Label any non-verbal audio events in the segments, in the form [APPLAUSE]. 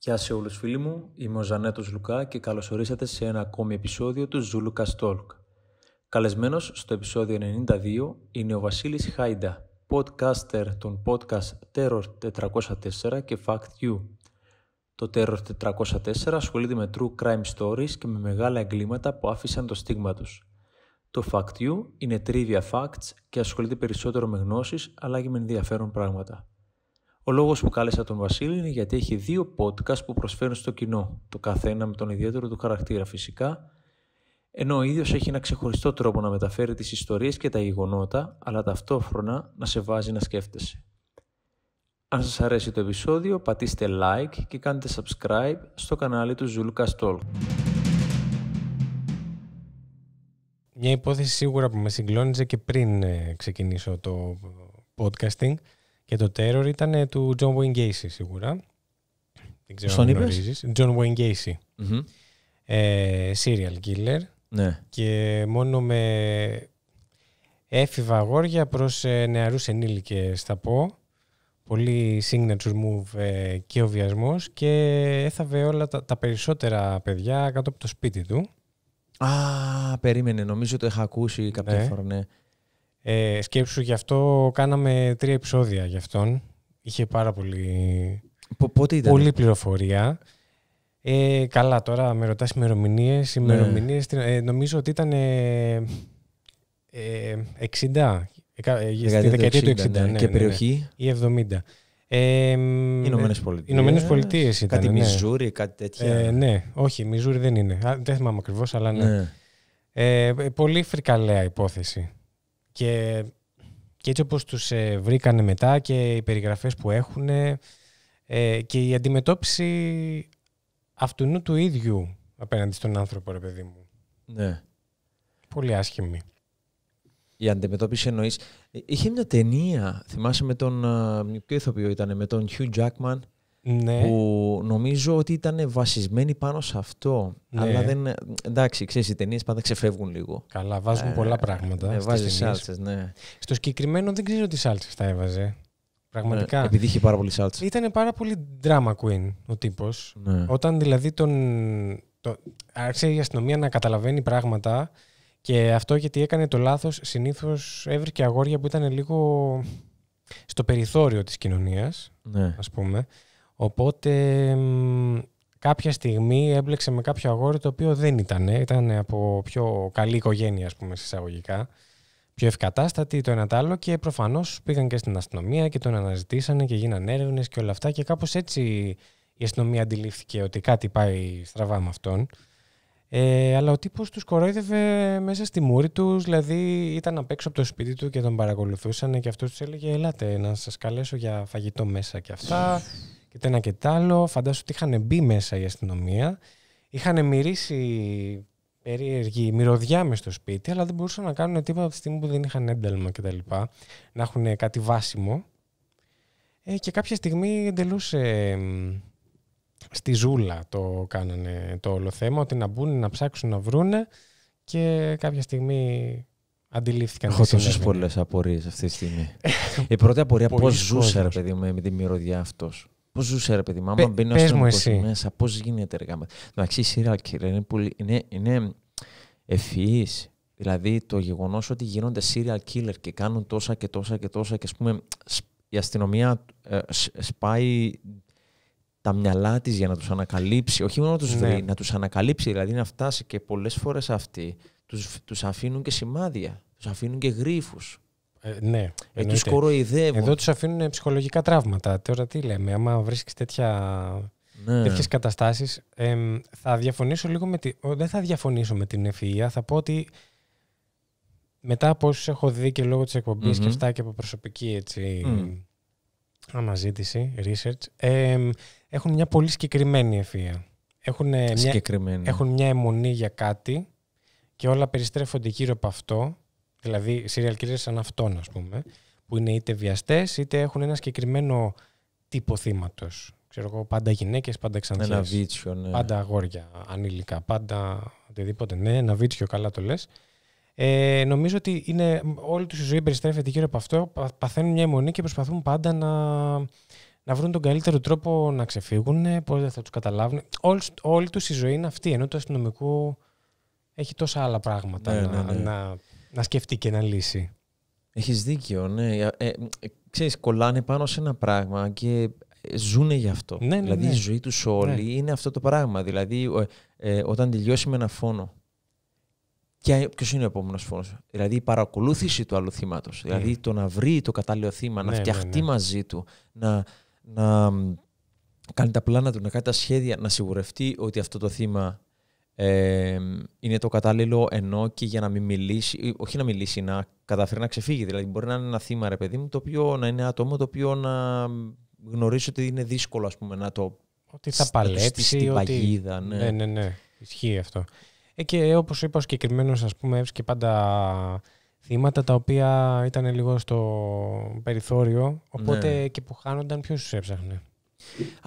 Γεια σε όλους φίλοι μου, είμαι ο Ζανέτος Λουκά και καλωσορίσατε ορίσατε σε ένα ακόμη επεισόδιο του Zuluka Talk. Καλεσμένος στο επεισόδιο 92 είναι ο Βασίλης Χάιντα, podcaster των podcast Terror 404 και Fact You. Το Terror 404 ασχολείται με true crime stories και με μεγάλα εγκλήματα που άφησαν το στίγμα τους. Το Fact You είναι trivia facts και ασχολείται περισσότερο με γνώσεις αλλά και με ενδιαφέρον πράγματα. Ο λόγος που κάλεσα τον Βασίλη είναι γιατί έχει δύο podcast που προσφέρουν στο κοινό, το καθένα με τον ιδιαίτερο του χαρακτήρα φυσικά, ενώ ο ίδιος έχει ένα ξεχωριστό τρόπο να μεταφέρει τις ιστορίες και τα γεγονότα, αλλά ταυτόχρονα να σε βάζει να σκέφτεσαι. Αν σας αρέσει το επεισόδιο, πατήστε like και κάντε subscribe στο κανάλι του Talk. Μια υπόθεση σίγουρα που με συγκλώνησε και πριν ε, ξεκινήσω το podcasting και το Terror ήταν ε, του John Wayne Gacy σίγουρα. Δεν ξέρω Στον αν γνωρίζεις. John Wayne Gacy. mm Ε, serial killer. Ναι. Και μόνο με έφηβα αγόρια προς ε, νεαρούς ενήλικες θα πω. Πολύ signature move ε, και ο βιασμός και έθαβε όλα τα, περισσότερα παιδιά κάτω από το σπίτι του. Α, περίμενε. Νομίζω το είχα ακούσει κάποια ναι. φορά. Ναι. Ε, σκέψου γι' αυτό κάναμε τρία επεισόδια γι' αυτόν. Είχε πάρα πολύ, Πο, πότε ήταν? πολύ πληροφορία. Ε, καλά, τώρα με ρωτάς ημερομηνίες. ημερομηνίες ναι. ε, νομίζω ότι ήταν ε, 60. Ε, ε, στη δεκαετία του 60. Ναι. ναι, και ναι, περιοχή. Ή 70. Ε, Ηνωμένε Πολιτείες. Ηνωμένες Πολιτείες ήταν. Κάτι Μιζούρι, κάτι τέτοια. ναι, όχι, Μιζούρι δεν είναι. Δεν θυμάμαι ακριβώς, αλλά ναι. πολύ φρικαλέα υπόθεση. Και, και έτσι όπως τους ε, βρήκανε μετά και οι περιγραφές που έχουν ε, και η αντιμετώπιση αυτού του ίδιου απέναντι στον άνθρωπο, ρε παιδί μου. Ναι. Πολύ άσχημη. Η αντιμετώπιση εννοείς. Ε, είχε μια ταινία, θυμάσαι με τον. Ποιο ηθοποιό ήταν, με τον Hugh Jackman, ναι. που νομίζω ότι ήταν βασισμένη πάνω σε αυτό. Ναι. Αλλά δεν. Εντάξει, ξέρεις, οι ταινίες πάντα ξεφεύγουν λίγο. Καλά, βάζουν ε, πολλά πράγματα. Ναι, βάζει ναι. Στο συγκεκριμένο δεν ξέρω τι σάλτσες τα έβαζε. Πραγματικά. Ναι, επειδή είχε πάρα πολύ σάλτσες. Ήταν πάρα πολύ drama queen ο τύπος. Ναι. Όταν δηλαδή τον. Το, άρχισε η αστυνομία να καταλαβαίνει πράγματα και αυτό γιατί έκανε το λάθος συνήθως έβρισκε αγόρια που ήταν λίγο στο περιθώριο της κοινωνίας, ναι. ας πούμε. Οπότε κάποια στιγμή έμπλεξε με κάποιο αγόρι το οποίο δεν ήταν. Ήταν από πιο καλή οικογένεια, ας πούμε, συσσαγωγικά. Πιο ευκατάστατη το ένα το άλλο και προφανώς πήγαν και στην αστυνομία και τον αναζητήσανε και γίνανε έρευνες και όλα αυτά. Και κάπως έτσι η αστυνομία αντιλήφθηκε ότι κάτι πάει στραβά με αυτόν. Ε, αλλά ο τύπος τους κορόιδευε μέσα στη μούρη τους, δηλαδή ήταν απ' έξω από το σπίτι του και τον παρακολουθούσαν και αυτός τους έλεγε: Ελάτε να σας καλέσω για φαγητό μέσα και αυτά και το ένα και το άλλο. Φαντάζομαι ότι είχαν μπει μέσα η αστυνομία. Είχαν μυρίσει περίεργη μυρωδιά μες στο σπίτι, αλλά δεν μπορούσαν να κάνουν τίποτα από τη στιγμή που δεν είχαν ένταλμα κτλ. Να έχουν κάτι βάσιμο. Ε, και κάποια στιγμή εντελώ στη ζούλα το κάνανε το όλο θέμα, ότι να μπουν, να ψάξουν, να βρούνε και κάποια στιγμή αντιλήφθηκαν. Έχω τόσε πολλές απορίες αυτή τη στιγμή. Η πρώτη απορία, πώς ζούσε, ρε παιδί με, με τη μυρωδιά αυτός. Πώς ζούσε, ρε παιδί, μάμα μπαίνει ο μου μέσα, πώς γίνεται ρε γάμα. Εντάξει, η σειρά, κύριε, είναι, πολύ, είναι, είναι Δηλαδή το γεγονός ότι γίνονται serial killer και κάνουν τόσα και τόσα και τόσα και ας πούμε η αστυνομία ε, σπάει τα μυαλά της για να τους ανακαλύψει. Όχι μόνο να τους ναι. βρει, να τους ανακαλύψει. Δηλαδή να φτάσει και πολλές φορές αυτοί τους τους αφήνουν και σημάδια, τους αφήνουν και γρήφου. Ε, ναι. Ε, Εδώ τους αφήνουν ψυχολογικά τραύματα. Τώρα τι λέμε, άμα βρίσκεις τέτοια. Ναι. Τέτοιες καταστάσεις. θα διαφωνήσω λίγο με τη... Δεν θα διαφωνήσω με την ευφυα. Θα πω ότι μετά από όσους έχω δει και λόγω της εκπομπής mm-hmm. και αυτά και από προσωπική έτσι, και αυτα και απο προσωπικη ετσι mm αναζητηση research, έχουν μια πολύ συγκεκριμένη ευφυα. Έχουν, μια, έχουν μια αιμονή για κάτι και όλα περιστρέφονται γύρω από αυτό Δηλαδή, serial killers σαν αυτόν, ας πούμε, που είναι είτε βιαστές, είτε έχουν ένα συγκεκριμένο τύπο θύματος. Ξέρω εγώ, πάντα γυναίκες, πάντα ξανθιές. Ένα βίτσιο, ναι. Πάντα αγόρια, ανήλικα, πάντα οτιδήποτε. Ναι, ένα βίτσιο, καλά το λες. Ε, νομίζω ότι είναι, όλη του η ζωή περιστρέφεται γύρω από αυτό. Παθαίνουν μια αιμονή και προσπαθούν πάντα να, να βρουν τον καλύτερο τρόπο να ξεφύγουν, πώς δεν θα τους καταλάβουν. Όλη, όλη τους η ζωή είναι αυτή. Ενώ το αστυνομικού έχει τόσα άλλα πράγματα ναι, να, ναι, ναι. να να σκεφτεί και να λύσει. Έχεις δίκιο, ναι. Ε, ε, ξέρεις, κολλάνε πάνω σε ένα πράγμα και ε, ζούνε γι' αυτό. Ναι, ναι, δηλαδή ναι. η ζωή τους όλοι είναι αυτό το πράγμα. Δηλαδή ε, όταν τελειώσει με ένα φόνο και ποιος είναι ο επόμενος φόνος. Δηλαδή η παρακολούθηση του άλλου θύματος. Δηλαδή το να βρει το κατάλληλο θύμα, να φτιαχτεί μαζί του, να, να κάνει τα πλάνα του, να κάνει τα σχέδια, να σιγουρευτεί ότι αυτό το θύμα ε, είναι το κατάλληλο ενώ και για να μην μιλήσει, όχι να μιλήσει, να καταφέρει να ξεφύγει. Δηλαδή, μπορεί να είναι ένα θύμα, ρε παιδί μου, το οποίο να είναι άτομο το οποίο να γνωρίζει ότι είναι δύσκολο ας πούμε, να το. Ότι θα παλέψει. Στην ότι... παγίδα, ναι. ναι. Ναι, ναι. Ισχύει αυτό. Ε, και όπως είπα, ο συγκεκριμένος, ας πούμε, έβρισκε πάντα θύματα τα οποία ήταν λίγο στο περιθώριο. Οπότε ναι. και που χάνονταν, ποιος τους έψαχνε.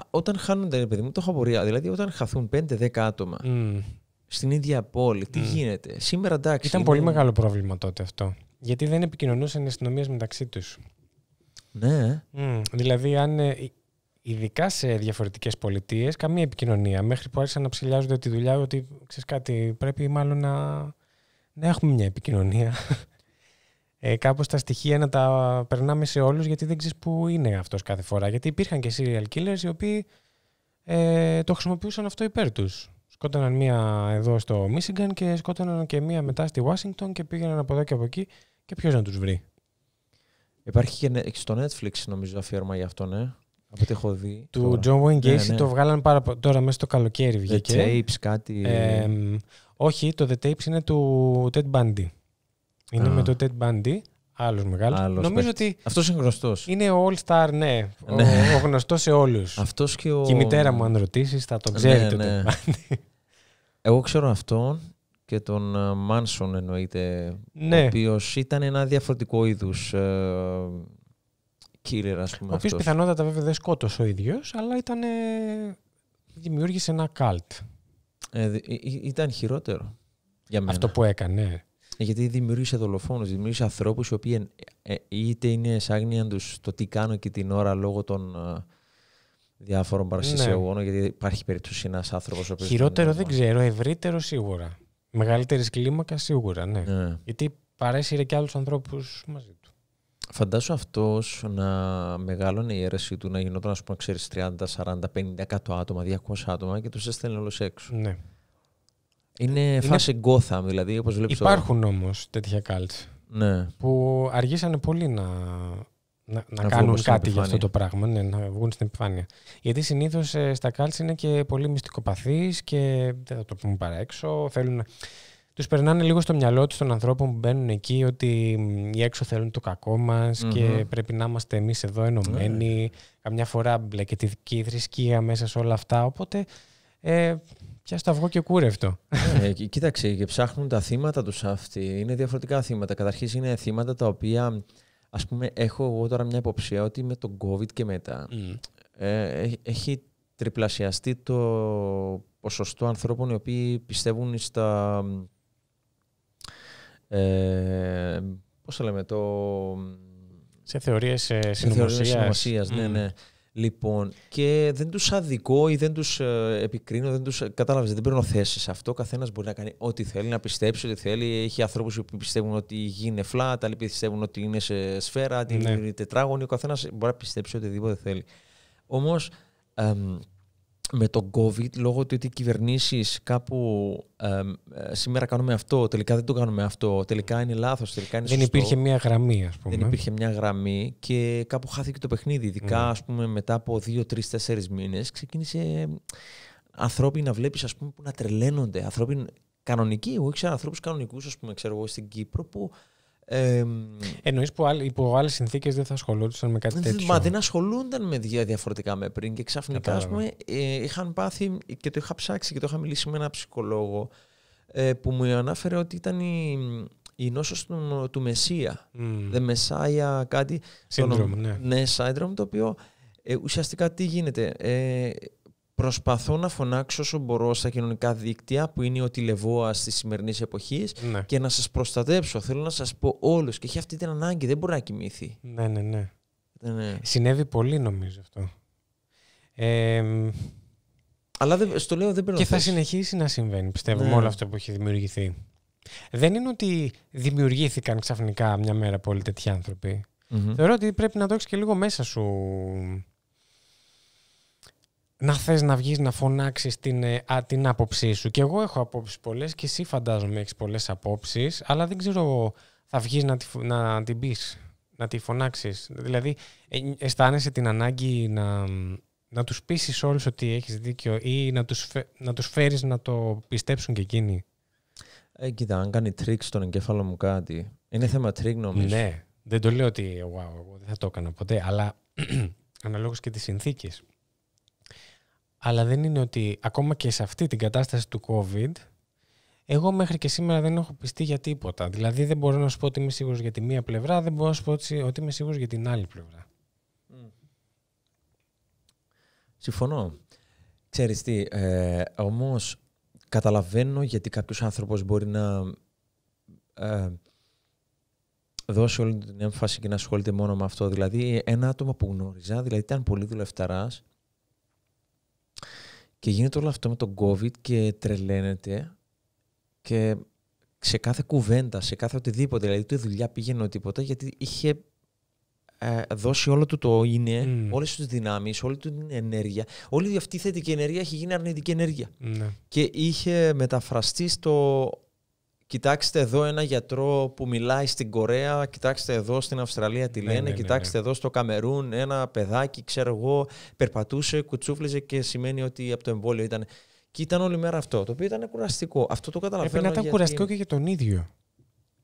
Όταν χάνονται, παιδί μου, το έχω απορία. Δηλαδή, όταν χαθούν 5-10 άτομα, στην ίδια πόλη. Τι γίνεται. Σήμερα εντάξει. Ήταν πολύ μεγάλο πρόβλημα τότε αυτό. Γιατί δεν επικοινωνούσαν οι αστυνομίες μεταξύ τους. Ναι. Δηλαδή, αν ε, ειδικά σε διαφορετικές πολιτείες, καμία επικοινωνία. Μέχρι που άρχισαν να ψηλιάζονται τη δουλειά, ότι ξέρεις κάτι, πρέπει μάλλον να, να έχουμε μια επικοινωνία. [LAUGHS] Ε, κάπως τα στοιχεία να τα περνάμε σε όλους γιατί δεν ξέρεις που είναι αυτός κάθε φορά. Γιατί υπήρχαν και serial killers οι οποίοι ε, το χρησιμοποιούσαν αυτό υπέρ τους. Σκότωναν μία εδώ στο Μίσιγκαν και σκότωναν και μία μετά στη Ουάσιγκτον και πήγαιναν από εδώ και από εκεί. Και ποιος να τους βρει. Υπάρχει και στο Netflix νομίζω αφιέρωμα για αυτό, ναι. Ε. Από ό,τι έχω δει. Του John Wayne ναι, Gacy ναι. το βγάλαν πάρα Τώρα μέσα στο καλοκαίρι βγήκε. The Tapes, κάτι. όχι, το The Tapes είναι του Ted Bundy. Είναι με το Ted Bundy. Άλλος μεγάλος. Νομίζω ότι. Αυτός είναι γνωστός. Είναι all star, ναι, ναι. Ο, ο γνωστός σε όλους. Αυτός και ο. Και η μητέρα μου, αν ρωτήσεις, θα το ξέρει Ναι, ναι. Εγώ ξέρω αυτόν και τον ε, Μάνσον εννοείται, ναι. ο οποίος ήταν ένα διαφορετικό είδους ε, killer, ας πούμε. Ο οποίος πιθανότατα βέβαια δεν σκότωσε ο ίδιος, αλλά ήταν, δημιούργησε ένα καλτ. Ε, ε, ήταν χειρότερο για μένα. Αυτό που έκανε. Ναι. Γιατί δημιούργησε δολοφόνους, δημιούργησε ανθρώπους οι οποίοι είτε είναι σάγνιαν τους το τι κάνω και την ώρα λόγω των διάφορων παρασυσιογόνων, ναι. γιατί υπάρχει περίπτωση ένας άνθρωπος. Χειρότερο δεν ξέρω, ευρύτερο σίγουρα. Μεγαλύτερης κλίμακα σίγουρα, ναι. ναι. Γιατί παρέσυρε και άλλους ανθρώπους μαζί του. Φαντάσου αυτός να μεγάλωνε η αίρεση του να γινόταν, ας πούμε, ξέρεις 30, 40, 50, 100 άτομα, 200 άτομα και τους έστελνε όλο έξω. Ναι. Είναι, φάση γκόθα, δηλαδή, όπως βλέπεις. Υπάρχουν όμως τέτοια κάλτσα. Ναι. Που αργήσανε πολύ να να, να, κάνουν κάτι για αυτό το πράγμα, ναι, να βγουν στην επιφάνεια. Γιατί συνήθως ε, στα κάλτ είναι και πολύ μυστικοπαθείς και δεν θα το πούμε παραέξω. Θέλουν... Τους περνάνε λίγο στο μυαλό τους των ανθρώπων που μπαίνουν εκεί ότι οι έξω θέλουν το κακό μας και πρέπει να είμαστε εμείς εδώ ναι. Καμιά φορά και τη δική θρησκεία μέσα σε όλα αυτά. Οπότε ε, πια αυγό και κούρευτο. Ε, κοίταξε, και ψάχνουν τα θύματα τους αυτοί. Είναι διαφορετικά θύματα. Καταρχήν είναι θύματα τα οποία ας πούμε, έχω εγώ τώρα μια υποψία ότι με τον COVID και μετά ε, έχει τριπλασιαστεί το ποσοστό ανθρώπων οι οποίοι πιστεύουν στα... Ε, πώς το λέμε, το... Σε θεωρίες συνωμοσία. Ε, σε ναι, Λοιπόν, και δεν τους αδικώ ή δεν τους ε, επικρίνω, δεν τους. Ε, Κατάλαβες, δεν παίρνω θέσεις σε αυτό. Καθένας μπορεί να κάνει ό,τι θέλει, να πιστέψει ό,τι θέλει. Έχει ανθρώπους που πιστεύουν ότι η γη είναι φλάτα, άλλοι πιστεύουν ότι είναι σε σφαίρα, ναι. ότι είναι τετράγωνη. Ο καθένας μπορεί να πιστέψει οτιδήποτε θέλει. Όμως, με τον COVID, λόγω του ότι οι κυβερνήσεις κάπου ε, σήμερα κάνουμε αυτό, τελικά δεν το κάνουμε αυτό, τελικά είναι λάθος, τελικά είναι σωστό. Δεν υπήρχε μια γραμμή, ας πούμε. Δεν υπήρχε μια γραμμή και κάπου χάθηκε το παιχνίδι. Ειδικά, mm. ας πούμε, μετά από δύο, τρεις, τέσσερις μήνες, ξεκίνησε ανθρώποι να βλέπεις, ας πούμε, που να τρελαίνονται. Ανθρώποι κανονικοί. Εγώ ήξερα ανθρώπους κανονικούς, ας πούμε, ξέρω εγώ, στην Κύπρο που ε, Εννοείς που υπό άλλες συνθήκες δεν θα ασχολούνταν με κάτι τέτοιο. Μα δεν ασχολούνταν με διαφορετικά με πριν και ξαφνικά ας πούμε, ε, είχαν πάθει και το είχα ψάξει και το είχα μιλήσει με ένα ψυχολόγο ε, που μου ανάφερε ότι ήταν η, η νόσος του, του Μεσσία. Mm. The κάτι. Σύνδρομο, ναι. ναι, σύνδρομο το οποίο ε, ουσιαστικά τι γίνεται. Ε, προσπαθώ να φωνάξω όσο μπορώ στα κοινωνικά δίκτυα που είναι ο τηλεβόα της σημερινής εποχής ναι. και να σας προστατέψω. Θέλω να σας πω όλους. Και έχει αυτή την ανάγκη, δεν μπορεί να κοιμηθεί. Ναι, ναι, ναι. ναι. ναι. Συνέβη πολύ νομίζω αυτό. Ε, Αλλά δεν, στο λέω δεν πρέπει Και θα συνεχίσει να συμβαίνει, πιστεύω, ναι. με όλο αυτό που έχει δημιουργηθεί. Δεν είναι ότι δημιουργήθηκαν ξαφνικά μια μέρα πολύ τέτοιοι άνθρωποι. Θεωρώ ότι πρέπει να το έχεις και λίγο μέσα σου να θες να βγεις να φωνάξεις την, ε, την άποψή σου. Και εγώ έχω απόψεις πολλές και εσύ φαντάζομαι έχεις πολλές απόψεις, αλλά δεν ξέρω θα βγεις να, να την πεις, να τη φωνάξεις. Δηλαδή, ε, αισθάνεσαι την ανάγκη να, να τους πείσεις όλους ότι έχεις δίκιο ή να τους τους φέρεις να το πιστέψουν και εκείνοι. Ε, κοίτα, αν κάνει τρίξη στον εγκέφαλο μου κάτι. Είναι θέμα τρίγ νομίζω. Ναι, δεν το λέω ότι wow, δεν θα το έκανα ποτέ, αλλά [CLEARS THROAT] αναλόγως και τις συνθήκες. Αλλά δεν είναι ότι ακόμα και σε αυτή την κατάσταση του COVID, εγώ μέχρι και σήμερα δεν έχω πιστεί για τίποτα. Δηλαδή δεν μπορώ να σου πω ότι είμαι σίγουρος για τη μία πλευρά, δεν μπορώ να σου πω ότι είμαι σίγουρος για την άλλη πλευρά. Συμφωνώ. Ξέρεις τι, ε, όμως καταλαβαίνω γιατί κάποιος άνθρωπος μπορεί να ε, δώσει όλη την έμφαση και να ασχολείται μόνο με αυτό. Δηλαδή ένα άτομο που γνώριζα, δηλαδή ήταν πολύ δουλευταράς, και γίνεται όλο αυτό με τον COVID και τρελαίνεται και σε κάθε κουβέντα, σε κάθε οτιδήποτε, δηλαδή του δουλειά πήγαινε οτιδήποτε γιατί είχε ε, δώσει όλο του το είναι, mm. όλες τις δυνάμεις, όλη του την ενέργεια. Όλη αυτή η θετική ενέργεια έχει γίνει αρνητική ενέργεια. Ναι. Και είχε μεταφραστεί στο Κοιτάξτε εδώ ένα γιατρό που μιλάει στην Κορέα, κοιτάξτε εδώ στην Αυστραλία τι ναι, λένε, ναι, ναι κοιτάξτε ναι. εδώ στο Καμερούν ένα παιδάκι, ξέρω εγώ, περπατούσε, κουτσούφλιζε και σημαίνει ότι από το εμβόλιο ήταν. Και ήταν όλη μέρα αυτό, το οποίο ήταν κουραστικό. Αυτό το καταλαβαίνω. Πρέπει να ήταν γιατί... κουραστικό και για τον ίδιο.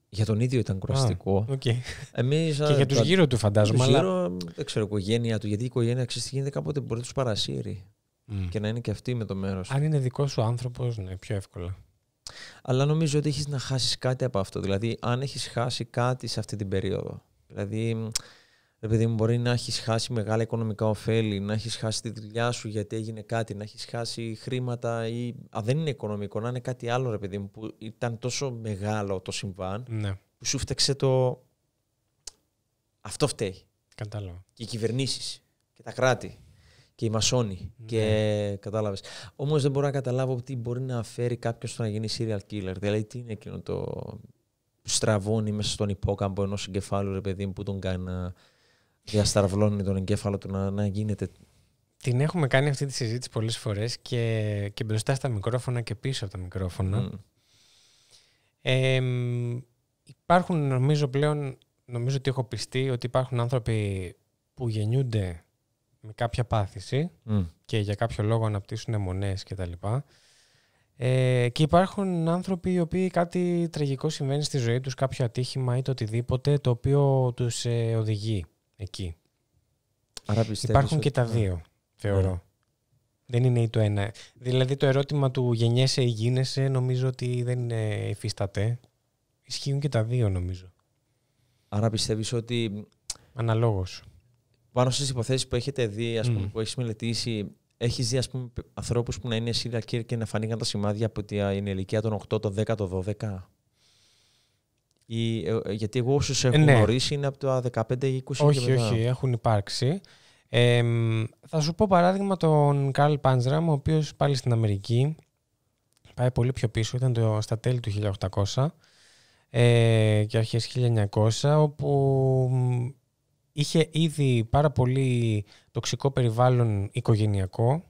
Για τον ίδιο ήταν κουραστικό. okay. και για τους γύρω του φαντάζομαι. Για γύρω, δεν ξέρω, οικογένεια του. Γιατί η οικογένεια ξέρεις γίνεται κάποτε μπορεί να τους παρασύρει. Και να είναι και αυτή με το μέρος. Αν είναι δικός σου άνθρωπος, ναι, πιο εύκολα. Αλλά νομίζω ότι έχεις να χάσεις κάτι από αυτό. Δηλαδή, αν έχεις χάσει κάτι σε αυτή την περίοδο. Δηλαδή, επειδή μπορεί να έχεις χάσει μεγάλα οικονομικά ωφέλη, να έχεις χάσει τη δουλειά σου γιατί έγινε κάτι, να έχεις χάσει χρήματα ή. Α, δεν είναι οικονομικό, να είναι κάτι άλλο, ρε παιδί μου, που ήταν τόσο μεγάλο το συμβάν ναι. που σου φταίξε το. Αυτό φταίει. Κατάλαβα. Και οι κυβερνήσεις και τα κράτη και οι μασόνοι. Ναι. Και κατάλαβες. Όμως δεν μπορώ να καταλάβω τι μπορεί να φέρει κάποιος στο να γίνει serial killer. Δηλαδή, τι είναι εκείνο το στραβώνει μέσα στον υπόκαμπο ενός εγκεφάλου, ρε παιδί μου, που τον κάνει να διασταυλώνει τον εγκέφαλο του να, να γίνεται. Την έχουμε κάνει αυτή τη συζήτηση πολλές φορές και, και μπροστά στα μικρόφωνα και πίσω από τα μικρόφωνα. Mm. υπάρχουν νομίζω πλέον, νομίζω ότι έχω πιστεί ότι υπάρχουν άνθρωποι που γεννιούνται με κάποια πάθηση και για κάποιο λόγο αναπτύσσουν μονές κτλ. Ε, και υπάρχουν άνθρωποι οι οποίοι κάτι τραγικό συμβαίνει στη ζωή τους, κάποιο ατύχημα ή το οτιδήποτε το οποίο τους ε, οδηγεί εκεί. Άρα υπάρχουν και τα ναι. δύο, θεωρώ. Ναι. Δεν είναι ή το ένα. Δηλαδή το ερώτημα του γεννιέσαι ή γίνεσαι νομίζω ότι δεν είναι υφίσταται. Ισχύουν και τα δύο νομίζω. Άρα πιστεύεις ότι... Αναλόγως πάνω στις υποθέσεις που έχετε δει, ας πούμε, mm. που έχεις μελετήσει, έχεις δει ανθρώπους που να είναι serial και να φανήκαν τα σημάδια από την ηλικία των 8, των 10, των 12. Ή, ε, ε, γιατί εγώ όσους έχω ε, ναι. γνωρίσει είναι από τα 15-20 ή Όχι, και όχι, έχουν υπάρξει. Ε, θα σου πω παράδειγμα τον Καρλ Πάντζραμ, ο οποίος πάλι στην Αμερική πάει πολύ πιο πίσω, ήταν το, στα τέλη του 1800 ε, και αρχές 1900, όπου είχε ήδη πάρα πολύ τοξικό περιβάλλον οικογενειακό.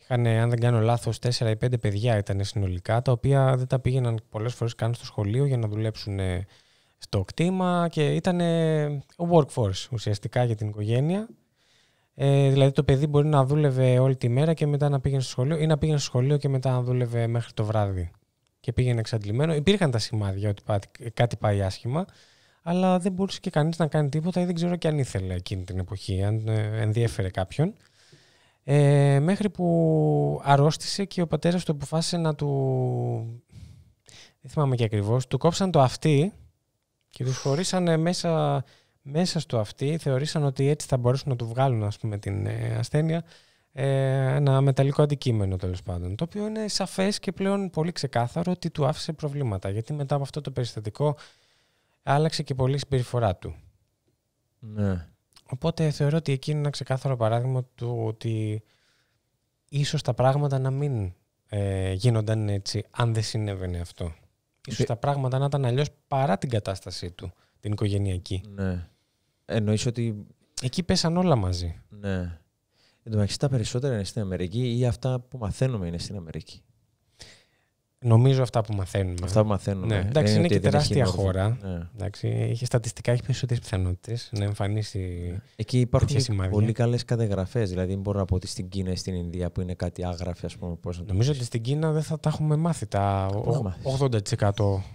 Είχαν, αν δεν κάνω λάθος, τέσσερα ή πέντε παιδιά ήταν συνολικά, τα οποία δεν τα πήγαιναν πολλές φορές καν στο σχολείο για να δουλέψουν ε, στο κτήμα και ήταν workforce ουσιαστικά για την οικογένεια. Ε, δηλαδή το παιδί μπορεί να δούλευε όλη τη μέρα και μετά να πήγαινε στο σχολείο ή να πήγαινε στο σχολείο και μετά να δούλευε μέχρι το βράδυ και πήγαινε εξαντλημένο. Υπήρχαν τα σημάδια ότι κάτι πάει άσχημα, αλλά δεν μπορούσε και κανείς να κάνει τίποτα ή δεν ξέρω και αν ήθελε εκείνη την εποχή, αν ε, ενδιέφερε κάποιον. Ε, μέχρι που αρρώστησε και ο πατέρας του αποφάσισε να του... Δεν θυμάμαι και ακριβώς. Του κόψαν το αυτί και τους χωρίσαν μέσα, μέσα στο αυτί. Θεωρήσαν ότι έτσι θα μπορούσαν να του βγάλουν ας πούμε, την ε, ασθένεια ε, ένα μεταλλικό αντικείμενο τέλος πάντων. Το οποίο είναι σαφές και πλέον πολύ ξεκάθαρο ότι του άφησε προβλήματα. Γιατί μετά από αυτό το περιστατικό άλλαξε και πολύ η συμπεριφορά του. Ναι. Οπότε θεωρώ ότι εκεί είναι ένα ξεκάθαρο παράδειγμα του ότι ίσως τα πράγματα να μην ε, γίνονταν έτσι αν δεν συνέβαινε αυτό. Ίσως ε. τα πράγματα να ήταν αλλιώς παρά την κατάστασή του, την οικογενειακή. Ναι. Εννοείς ότι... Εκεί πέσαν όλα μαζί. Ναι. Εν τω τα περισσότερα είναι στην Αμερική ή αυτά που μαθαίνουμε είναι στην Αμερική. Νομίζω αυτά που μαθαίνουμε. Αυτά που μαθαίνουμε. Ναι. Εντάξει, είναι, είναι και τεράστια χώρα. Ναι. Εντάξει, έχει στατιστικά έχει περισσότερες πιθανότητες να εμφανίσει. Ναι. Εκεί υπάρχουν πολύ καλές καταγραφές. Δηλαδή, μπορώ να πω ότι στην Κίνα ή στην Ινδία που είναι κάτι άγραφη, ας πούμε. να Νομίζω ότι στην Κίνα δεν θα τα έχουμε μάθει τα 80%.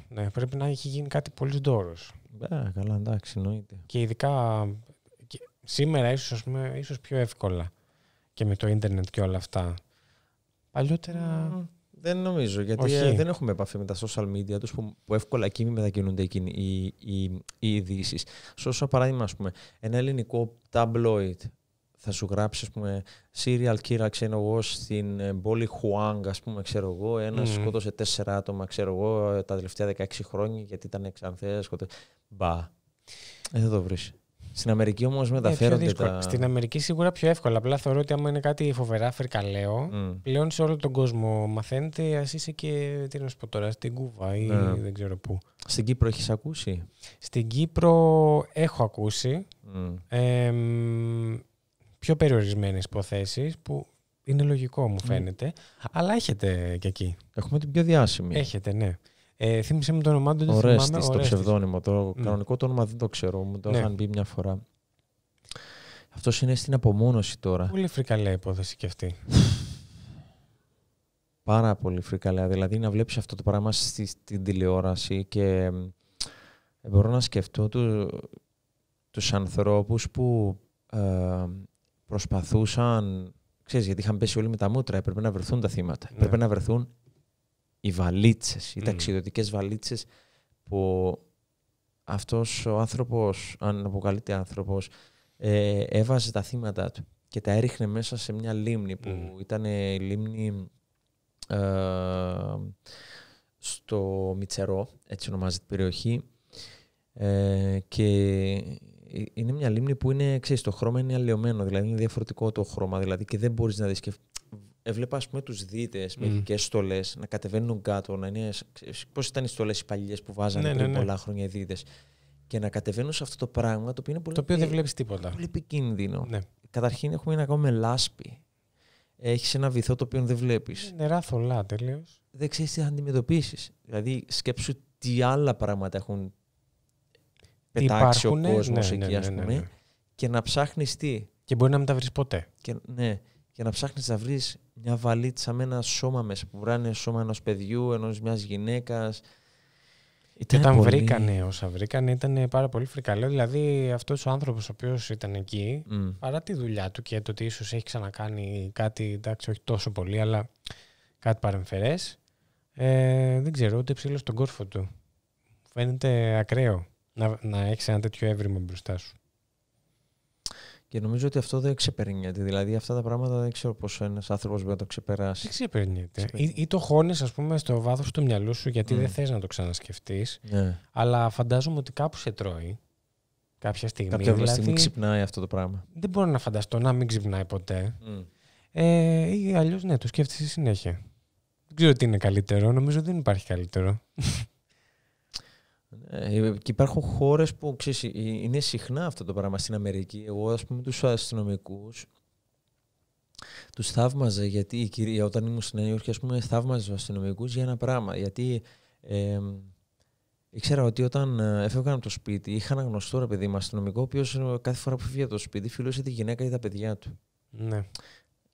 Ναι, πρέπει να έχει γίνει κάτι πολύ ντόρος. Ναι, καλά, εντάξει, εννοείται. Και ειδικά και σήμερα, ίσως πιο εύκολα και με το ίντερνετ και όλα αυτά. Παλιότερα. Δεν νομίζω, γιατί ε, δεν έχουμε επαφή με τα social media τους που, που εύκολα εκεί μετακινούνται οι, οι, οι ειδήσει. Σωστό παράδειγμα, ας πούμε, ένα ελληνικό tabloid θα σου γράψει, ας πούμε, serial killer, ξέρω εγώ, στην ε, πόλη Χουάνγκ, ας πούμε, ξέρω εγώ, ένας mm. σκότωσε τέσσερα άτομα, ξέρω εγώ, ε, τα τελευταία 16 χρόνια, γιατί ήταν εξανθέας, Μπα. Δεν το βρεις. Στην Αμερική όμως ναι, μεταφέρονται. τα... Στην Αμερική σίγουρα πιο εύκολα. Απλά θεωρώ ότι άμα είναι κάτι φοβερά φερκαλαίο, mm. πλέον σε όλο τον κόσμο μαθαίνετε, ας είσαι και. Τι να σου πω τώρα, στην Κούβα ή ναι. δεν ξέρω πού. Στην Κύπρο έχεις ακούσει. Στην Κύπρο έχω ακούσει. Mm. πιο περιορισμένες υποθέσεις που είναι λογικό μου mm. φαίνεται. Αλλά έχετε και εκεί. Έχουμε την πιο διάσημη. Έχετε, ναι. Ε, θύμισε μου το όνομά του. Ορέστη, το ψευδόνυμο. Το ναι. κανονικό το όνομα δεν το ξέρω. Μου το ναι. είχαν πει μια φορά. Αυτός είναι στην απομόνωση τώρα. Πολύ φρικαλέα υπόθεση κι αυτή. Πάρα πολύ φρικαλέα. Δηλαδή να βλέπεις αυτό το πράγμα στη, στην τηλεόραση και ε, μπορώ να σκεφτώ του, τους ανθρώπους που ε, προσπαθούσαν, ξέρεις, γιατί είχαν πέσει όλοι με τα μούτρα, Πρέπει να βρεθούν τα θύματα, ναι. να βρεθούν οι βαλίτσες, οι ταξιδιωτικέ ταξιδιωτικές βαλίτσες που αυτός ο άνθρωπος, αν αποκαλείται άνθρωπος, ε, έβαζε τα θύματα του και τα έριχνε μέσα σε μια λίμνη που ήταν η λίμνη ε, στο Μιτσερό, έτσι ονομάζεται περιοχή ε, και ε, είναι μια λίμνη που είναι, ξέρεις, το χρώμα είναι αλλοιωμένο, δηλαδή είναι διαφορετικό το χρώμα δηλαδή και δεν μπορείς να δεις και έβλεπα ας πούμε τους δίτες με ειδικές στολές να κατεβαίνουν κάτω, να είναι, πώς ήταν οι στολές οι παλιές που βάζανε ναι, ναι, ναι, πολλά χρόνια οι δίτες και να κατεβαίνουν σε αυτό το πράγμα το οποίο είναι πολύ, το οποίο δεν βλέπεις τίποτα. πολύ επικίνδυνο. Ναι. Καταρχήν έχουμε ένα ακόμα λάσπη. Έχεις ένα βυθό το οποίο δεν βλέπεις. Νερά θολά τελείως. Δεν ξέρεις τι θα αντιμετωπίσεις. Δηλαδή, σκέψου τι άλλα πράγματα έχουν πετάξει ο κόσμος ναι, εκεί, α πούμε, και να ψάχνεις τι. Και μπορεί να μην τα βρεις ποτέ. Και, ναι. Για να ψάχνεις να βρεις μια βαλίτσα με ένα σώμα μέσα που βράνε σώμα ενός παιδιού, ενός μιας γυναίκας. και όταν πολύ... βρήκανε όσα βρήκανε ήταν πάρα πολύ φρικαλό. Δηλαδή αυτός ο άνθρωπος ο οποίος ήταν εκεί, παρά τη δουλειά του και το ότι ίσως έχει ξανακάνει κάτι, εντάξει όχι τόσο πολύ, αλλά κάτι παρεμφερές, ε, δεν ξέρω ούτε ψήλω στον κόρφο του. Φαίνεται ακραίο να, να έχεις ένα τέτοιο έβριμο μπροστά σου. Και νομίζω ότι αυτό δεν ξεπερνιέται. Δηλαδή αυτά τα πράγματα δεν ξέρω πώς ένας άνθρωπος μπορεί να το ξεπεράσει. Δεν ξεπερνιέται. Ή, το χώνεις, ας πούμε, στο βάθος του μυαλού σου γιατί δεν ναι. θες να το ξανασκεφτείς. Yeah. Ναι. Αλλά φαντάζομαι ότι κάπου σε τρώει. Κάποια στιγμή. Κάποια δηλαδή, στιγμή ξυπνάει αυτό το πράγμα. Δεν μπορώ να φανταστώ να μην ξυπνάει ποτέ. Mm. Ε, ή αλλιώς ναι, το σκέφτεσαι συνέχεια. Δεν ξέρω τι είναι καλύτερο. Νομίζω δεν υπάρχει καλύτερο. Ε, και υπάρχουν χώρες που ε, είναι συχνά αυτό το πράγμα στην Αμερική. Εγώ, ας πούμε, τους αστυνομικούς τους θαύμαζα γιατί η κυρία, όταν ήμουν στην Νέα Υόρκη, ας πούμε, θαύμαζα τους αστυνομικούς για ένα πράγμα. Γιατί ε, ήξερα ότι όταν ε, έφευγαν από το σπίτι, είχα ένα γνωστό ρε παιδί μου αστυνομικό, ο οποίος κάθε φορά που φύγει από το σπίτι, φιλούσε τη γυναίκα ή τα παιδιά του. Ναι.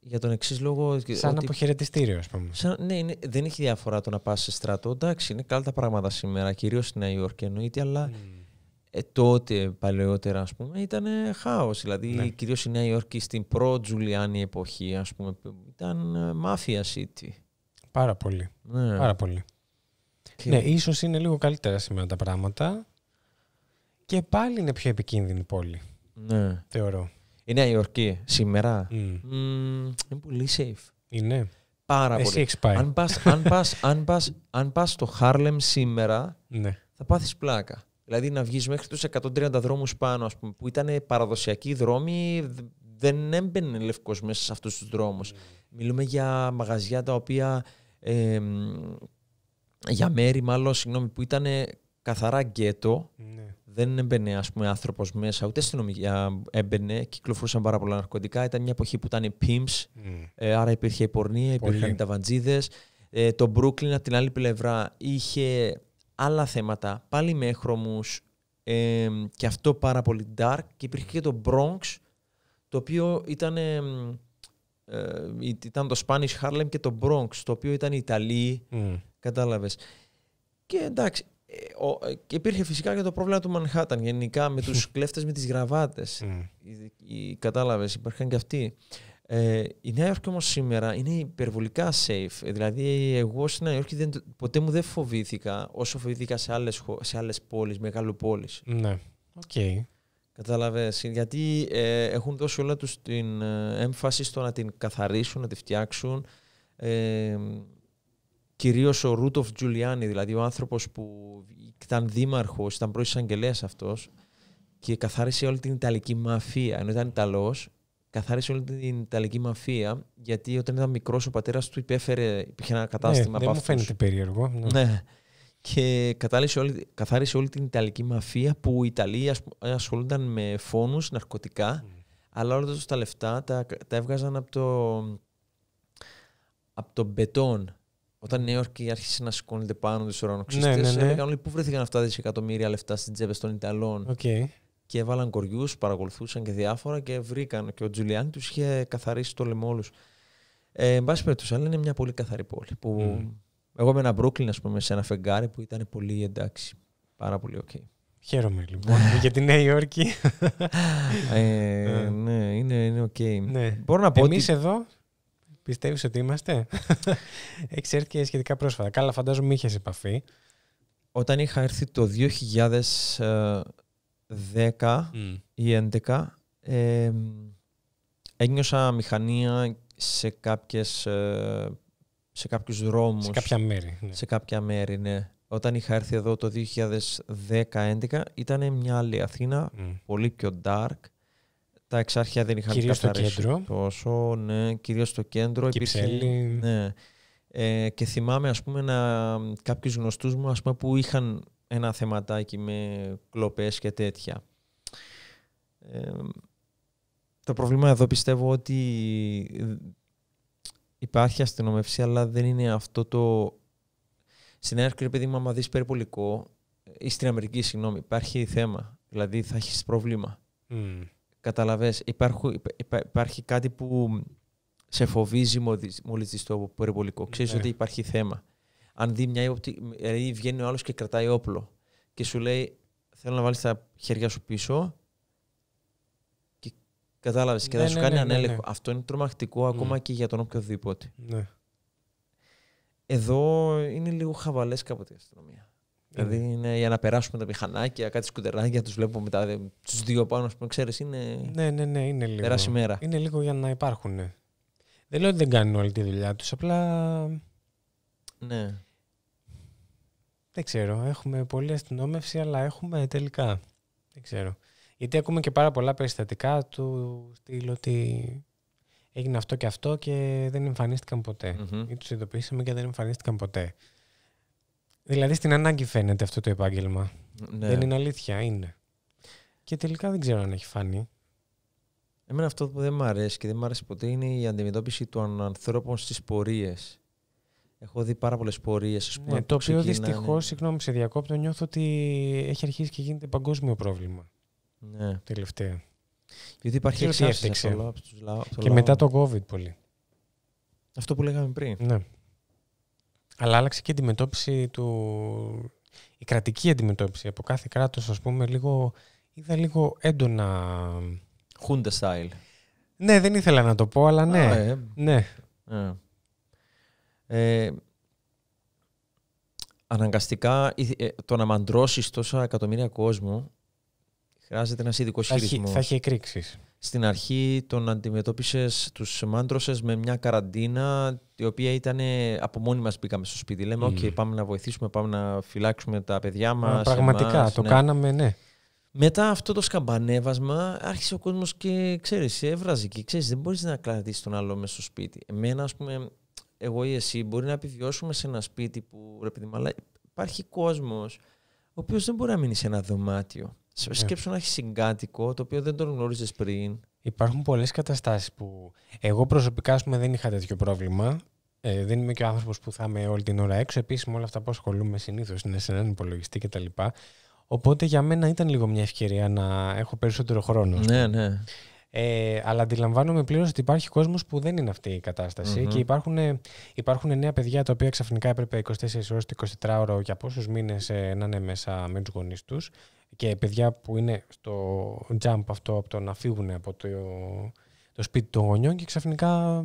Για τον εξής λόγο. Σαν ότι... αποχαιρετιστήριο, ας πούμε. Σαν... Ναι, είναι... δεν έχει διαφορά το να πας σε στρατό. Εντάξει, είναι καλά τα πράγματα σήμερα, κυρίως στη Νέα Υόρκη εννοείται, αλλά mm. ε, τότε παλαιότερα, ας πούμε, ήταν χάος. Δηλαδή, ναι. κυρίως η Νέα Υόρκη στην προ-Τζουλιάνη εποχή, ας πούμε, ήταν μάφια ε, city. Πάρα πολύ. Ναι. Πάρα πολύ. Και... Ναι, ίσως είναι λίγο καλύτερα σήμερα τα πράγματα. Και πάλι είναι πιο επικίνδυνη πόλη. Ναι. Θεωρώ. Η Νέα Υόρκη σήμερα είναι πολύ safe. Είναι. Πάρα πολύ. Έχεις πάει. Αν πας στο Χάρλεμ σήμερα, ναι. θα πάθεις πλάκα. Δηλαδή να βγεις μέχρι τους 130 δρόμους πάνω, που ήταν παραδοσιακοί δρόμοι, δεν έμπαινε λευκός μέσα σε αυτούς τους δρόμους. Μιλούμε για μαγαζιά τα οποία... για μέρη μάλλον, συγγνώμη, που ήταν καθαρά γκέτο, ναι δεν έμπαινε ας πούμε, άνθρωπος μέσα, ούτε αστυνομία έμπαινε, κυκλοφορούσαν πάρα πολλά ναρκωτικά. Ήταν μια εποχή που ήταν οι pimps, mm. ε, άρα υπήρχε η πορνεία, υπήρχαν οι ταβαντζίδες. Ε, το Brooklyn από την άλλη πλευρά είχε άλλα θέματα, πάλι με έχρωμους ε, και αυτό πάρα πολύ dark. Και υπήρχε και το Bronx, το οποίο ήταν, ε, ήταν το Spanish Harlem και το Bronx, το οποίο ήταν οι Ιταλοί, mm. κατάλαβες. Και εντάξει, ε, ε, και υπήρχε φυσικά και το πρόβλημα του Μανχάταν γενικά με τους κλέφτες με τις γραβάτες. Mm. κατάλαβες, υπήρχαν και αυτοί. Ε, η Νέα Υόρκη όμως σήμερα είναι υπερβολικά safe. Ε, δηλαδή εγώ στην Νέα Υόρκη δεν, ποτέ μου δεν φοβήθηκα όσο φοβήθηκα σε άλλες, σε άλλες πόλεις, μεγάλο πόλεις. Ναι, οκ. Okay. Κατάλαβες, γιατί ε, έχουν δώσει όλα τους την έμφαση στο να την καθαρίσουν, να τη φτιάξουν. Ε, κυρίως ο Ρούτοφ Τζουλιάνι, δηλαδή ο άνθρωπος που ήταν δήμαρχος, ήταν πρώην εισαγγελέας αυτός και καθάρισε όλη την Ιταλική μαφία. Ενώ ήταν Ιταλός, καθάρισε όλη την Ιταλική μαφία, γιατί όταν ήταν μικρός ο πατέρας του υπέφερε, υπήρχε ένα ναι, κατάστημα ναι, από Δεν μου φαίνεται περίεργο. Ναι. ναι. Και όλη, καθάρισε όλη την Ιταλική μαφία που οι Ιταλοί ασχολούνταν με φόνους, ναρκωτικά, mm. αλλά όλα τα λεφτά τα, έβγαζαν από το, από το μπετόν όταν η Νέα Υόρκη άρχισε να σηκώνεται πάνω τους ουρανοξύστες, ναι, ναι, ναι. έλεγαν όλοι πού βρέθηκαν αυτά τα δισεκατομμύρια λεφτά στι τσέπε των Ιταλών. Okay. Και έβαλαν κοριούς, παρακολουθούσαν και διάφορα και βρήκαν. Και ο Τζουλιάνι τους είχε καθαρίσει το λαιμό όλους. Ε, εν πάση περιπτώσει, αλλά είναι μια πολύ καθαρή πόλη. Που... Εγώ με ένα Brooklyn, ας πούμε, σε ένα φεγγάρι που ήταν πολύ εντάξει. Πάρα πολύ οκ. Okay. Χαίρομαι λοιπόν [LAUGHS] για τη Νέα Υόρκη. ε, ε. ναι, είναι οκ. Είναι okay. ναι. Μπορώ να πω εδώ Πιστεύεις ότι είμαστε. [LAUGHS] Έχει έρθει και σχετικά πρόσφατα. Καλά, φαντάζομαι είχες επαφή. Όταν είχα έρθει το 2010 ή 2011, ένιωσα μηχανία σε, κάποιες, ε, σε κάποιους δρόμους. Σε κάποια μέρη. Ναι. Σε κάποια μέρη, ναι. Όταν είχα έρθει εδώ το 2010-2011 ήταν μια άλλη Αθήνα, πολύ πιο dark τα εξάρχεια δεν είχαν κυρίως καθαρίσει κέντρο. τόσο. Ναι, κυρίως στο κέντρο. Κυψέλη. ναι. Ε, και θυμάμαι ας πούμε να, κάποιους γνωστούς μου ας πούμε, που είχαν ένα θεματάκι με κλοπές και τέτοια. Ε, το πρόβλημα εδώ πιστεύω ότι υπάρχει αστυνομεύση, αλλά δεν είναι αυτό το... Στην Άρκη, επειδή άμα δεις περιπολικό ε, ή στην Αμερική, συγγνώμη, υπάρχει θέμα. Δηλαδή θα έχεις πρόβλημα. Καταλαβες, υπάρχει, υπάρχει κάτι που σε φοβίζει μόλις δεις το περιπολικό. Ξέρεις ναι. ότι υπάρχει θέμα. Αν δει μια Δηλαδή βγαίνει ο άλλος και κρατάει όπλο και σου λέει: Θέλω να βάλεις τα χέρια σου πίσω. Και κατάλαβες. και θα ναι, σου ναι, κάνει ναι, ανέλεγχο. Αυτό είναι τρομακτικό ακόμα και για τον οποιοδήποτε. Εδώ είναι λίγο χαβαλές κάποτε η αστυνομία. Δηλαδή είναι για να περάσουμε τα μηχανάκια, κάτι σκουτεράκια, τους βλέπω μετά τους δύο πάνω, ας πούμε, ξέρεις, είναι. Ναι, ναι, ναι, είναι λίγο. μέρα. Είναι λίγο για να υπάρχουν. Ναι. Δεν λέω ότι δεν κάνουν όλη τη δουλειά τους, απλά. Ναι. Δεν ξέρω. Έχουμε πολλή αστυνόμευση, αλλά έχουμε τελικά. Δεν ξέρω. Γιατί ακούμε και πάρα πολλά περιστατικά του στυλ ότι έγινε αυτό και αυτό και δεν εμφανίστηκαν ποτέ. Mm-hmm. Ή τους ειδοποιήσαμε και δεν εμφανίστηκαν ποτέ. Δηλαδή στην ανάγκη φαίνεται αυτό το επάγγελμα. Ναι. Δεν είναι αλήθεια, είναι. Και τελικά δεν ξέρω αν έχει φανεί. Εμένα αυτό που δεν μου αρέσει και δεν μου αρέσει ποτέ είναι η αντιμετώπιση των ανθρώπων στις πορείες. Έχω δει πάρα πολλές πορείες. Ναι, το οποίο δυστυχώς, συγγνώμη, σε διακόπτω, νιώθω ότι έχει αρχίσει και γίνεται παγκόσμιο πρόβλημα. Ναι. Τελευταία. Γιατί υπάρχει εξάρτηση Και Και μετά το COVID πολύ. Αυτό που λέγαμε πριν. Ναι. Αλλά άλλαξε και η αντιμετώπιση του. η κρατική αντιμετώπιση από κάθε κράτος, ας πούμε, λίγο. είδα λίγο έντονα. Χούντα style. Ναι, δεν ήθελα να το πω, αλλά ναι. Ε. ναι. Ε, ε αναγκαστικά ε, το να μαντρώσεις τόσα εκατομμύρια κόσμο χρειάζεται ένας ειδικός χειρισμός. Θα έχει εκρήξεις στην αρχή τον αντιμετώπισες, τους μάντρωσες με μια καραντίνα, η οποία ήταν. Από μόνοι μας μπήκαμε στο σπίτι. Λέμε, πάμε να βοηθήσουμε, πάμε να φυλάξουμε τα παιδιά μας. Πραγματικά, το ναι. κάναμε, ναι. Μετά αυτό το σκαμπανέβασμα άρχισε ο κόσμος και ξέρεις, έβραζε και ξέρεις, δεν μπορείς να κρατήσεις τον άλλο μέσα στο σπίτι. Εμένα, ας πούμε, εγώ ή εσύ μπορεί να επιβιώσουμε σε ένα σπίτι που ρε παιδί, αλλά υπάρχει κόσμος ο οποίος δεν μπορεί να μείνει σε ένα δωμάτιο. Ναι. Σκέψου να έχεις συγκάτοικο το οποίο δεν τον γνώριζες πριν. Υπάρχουν πολλές καταστάσεις που. Εγώ προσωπικά δεν είχα τέτοιο πρόβλημα. Ε, δεν είμαι και ο άνθρωπος που θα είμαι όλη την ώρα έξω. Επίσης, με όλα αυτά που ασχολούμαι συνήθως είναι σε έναν υπολογιστή κτλ. Οπότε για μένα ήταν λίγο μια ευκαιρία να έχω περισσότερο χρόνο. Ναι, ναι. Ε, αλλά αντιλαμβάνομαι πλήρως ότι υπάρχει κόσμος που δεν είναι αυτή η κατασταση και υπάρχουν, υπάρχουν νέα παιδιά τα οποία ξαφνικά έπρεπε 24 ώρες, 24 ώρε για πόσους μήνες ε, να είναι μέσα με τους γονείς τους και παιδιά που είναι στο jump αυτό από το να φύγουν από το, το σπίτι των γονιών και ξαφνικά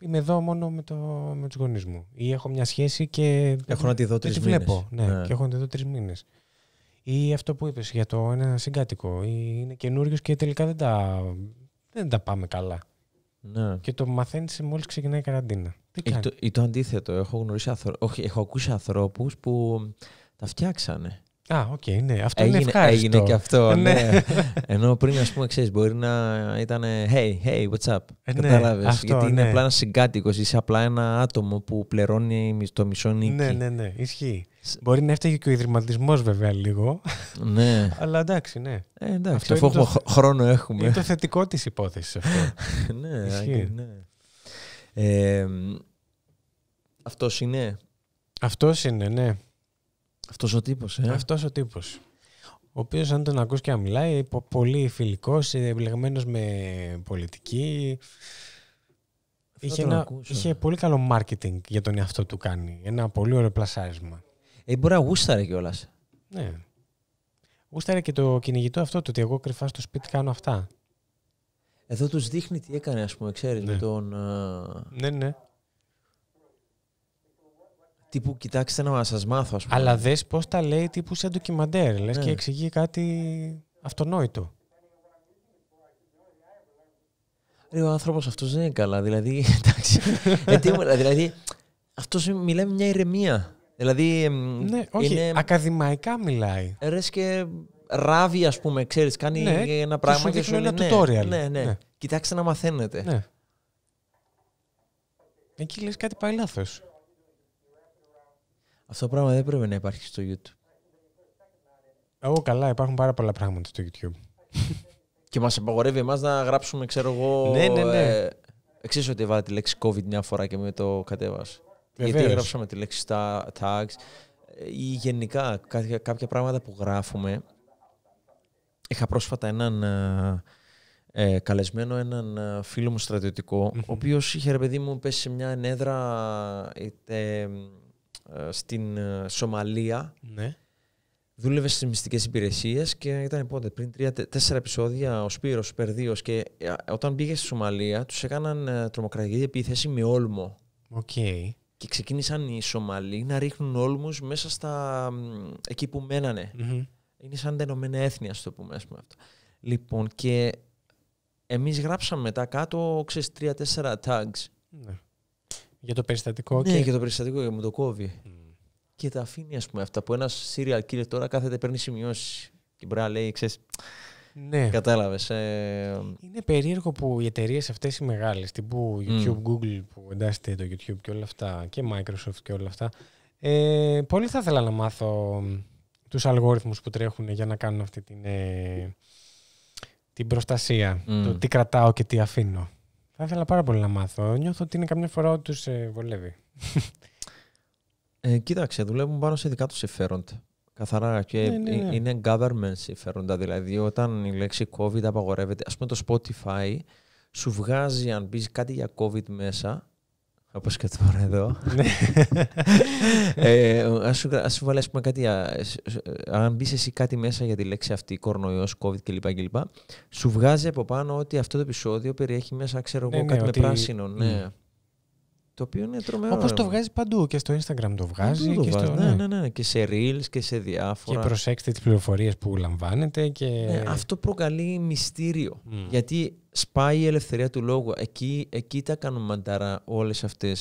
είμαι εδώ μόνο με, το, με τους γονείς μου. Ή έχω μια σχέση και. Έχω να τη δω τρεις μήνε. Βλέπω. Ναι, ναι, και έχω να τη δω τρεις μήνες. Ή αυτό που είπες για το ένα συγκάτοικο. Ή είναι καινούριος και τελικά δεν τα, δεν τα πάμε καλά. Ναι. Και το μαθαίνεις μόλις ξεκινάει η καραντίνα. Ε, ή, το, αντίθετο. Έχω, γνωρίσει, έχω ακούσει ανθρώπους που τα φτιάξανε. Α, οκ, okay, ναι. Αυτό έγινε, είναι ευχάριστο. Έγινε και αυτό, ε, ναι. ναι. Ενώ πριν, ας πούμε, ξέρεις, μπορεί να ήταν «Hey, hey, what's up» ε, ναι, γιατί είναι ναι. απλά ένας συγκάτοικος, είσαι απλά ένα άτομο που πληρώνει το μισό νίκη. Ναι, ναι, ναι, ισχύει. Μπορεί να έφταιγε και ο ιδρυματισμός βέβαια λίγο. Ναι. Αλλά εντάξει, ναι. Ε, εντάξει, αυτό αφού χρόνο έχουμε. Είναι το θετικό της υπόθεσης αυτό. [LAUGHS] ναι, Ισχύει. ναι. Ε, αυτός είναι. Αυτός είναι, ναι. Αυτός ο τύπος. Ε? Αυτός ο τύπος. Ο οποίος, αν τον ακούς και να μιλάει, πολύ φιλικός, εμπλεγμένος με πολιτική. Είχε, είχε, πολύ καλό marketing για τον εαυτό του κάνει. Ένα πολύ ωραίο πλασάρισμα. Ε, μπορεί να γούσταρε κιόλας. Ναι. Γούσταρε και το κυνηγητό αυτό του ότι εγώ κρυφά στο σπίτι κάνω αυτά. Εδώ τους δείχνει τι έκανε, ας πούμε, ξέρεις. Ναι. Με τον, ε, ναι, ναι τύπου κοιτάξτε να σας μάθω ας πούμε. Αλλά δες πώς τα λέει τύπου σε ντοκιμαντέρ, ναι. και εξηγεί κάτι αυτονόητο. Ρε ο άνθρωπος αυτός δεν είναι καλά, δηλαδή [LAUGHS] εντάξει, ε, δηλαδή αυτός μιλάει μια ηρεμία. Δηλαδή, ναι, όχι, ακαδημαϊκά μιλάει. Ε, ρε και ράβει ας πούμε, ξέρεις, κάνει ναι, ένα πράγμα σου και σου λέει ένα ναι, tutorial. Ναι, ναι, ναι. κοιτάξτε να μαθαίνετε. Ναι. Εκεί λες κάτι πάει λάθος. Αυτό το πράγμα δεν πρέπει να υπάρχει στο YouTube. Εγώ καλά, υπάρχουν πάρα πολλά πράγματα στο YouTube. και μας απαγορεύει εμάς να γράψουμε, ξέρω εγώ. Ναι, ναι, ναι. Ε, ότι βάλε τη λέξη COVID μια φορά και με το κατέβασα. Γιατί γράψαμε τη λέξη στα tags ε, ή γενικά κάποια, πράγματα που γράφουμε. Είχα πρόσφατα έναν ε, καλεσμένο, έναν φίλο μου στρατιωτικο ο οποίος είχε ρε παιδί μου πέσει σε μια ενέδρα είτε... Ε, στην ε, Σομαλία. Ναι. Δούλευε στις μυστικές υπηρεσίες και ήταν πότε, πριν τρία-τέσσερα επεισόδια ο Σπύρος, ο και ε, όταν πήγε στη Σομαλία τους έκαναν τρομοκρατική επίθεση με όλμο. Okay. Και ξεκίνησαν οι Σομαλοί να ρίχνουν όλμους μέσα στα. εκεί που μενανε Είναι σαν τα Ηνωμένα Έθνη, ας το πούμε, αυτό. Λοιπόν, και εμείς γράψαμε μετά κάτω, ξέρεις, τρία-τέσσερα tags. Ναι. Για το περιστατικό. Ναι, και... για το περιστατικό, για μου το κόβει. Και τα αφήνει, ας πούμε, αυτά που ένας serial killer τώρα κάθεται, παίρνει σημειώσεις. Και μπορεί λέει, ξέρεις. Ναι. Κατάλαβες. Ε, Είναι περίεργο που οι εταιρείες αυτές οι μεγάλες, τύπου YouTube, Google που εντάσσεται το YouTube και όλα αυτά, και Microsoft και όλα αυτά. Ε, πολύ θα ήθελα να μάθω τους αλγόριθμους που τρέχουν για να κάνουν αυτή την, ε, την προστασία. Το τι κρατάω και τι αφήνω. Θα ήθελα πάρα πολύ να μάθω. Νιώθω ότι είναι καμιά φορά ότι τους ε, βολεύει. Ε, κοίταξε, δουλεύουν πάνω σε δικά τους συμφέροντα. Καθαρά και ναι, ναι, ναι. είναι government συμφέροντα. Δηλαδή, όταν η λέξη COVID απαγορεύεται, ας πούμε το Spotify σου βγάζει αν μπει κάτι για COVID μέσα, όπως και τώρα εδώ. Ναι. ε, ας, σου, ας σου βάλω ας πούμε, κάτι, αν μπεις εσύ κάτι μέσα για τη λέξη αυτή, κορονοϊός, COVID κλπ. σου βγάζει από πάνω ότι αυτό το επεισόδιο περιέχει μέσα, ξέρω ναι, εγώ, ναι, κάτι με πράσινο. Ναι. Το οποίο είναι τρομερό. Όπως το βγάζει παντού. Και στο Instagram το βγάζει. και στο... Ναι. ναι, ναι, ναι, Και σε reels και σε διάφορα. Και προσέξτε τις πληροφορίες που λαμβάνετε. Και... Ναι, αυτό προκαλεί μυστήριο. Γιατί σπάει η ελευθερία του λόγου. Εκεί, εκεί τα κάνουν μαντάρα όλες αυτές.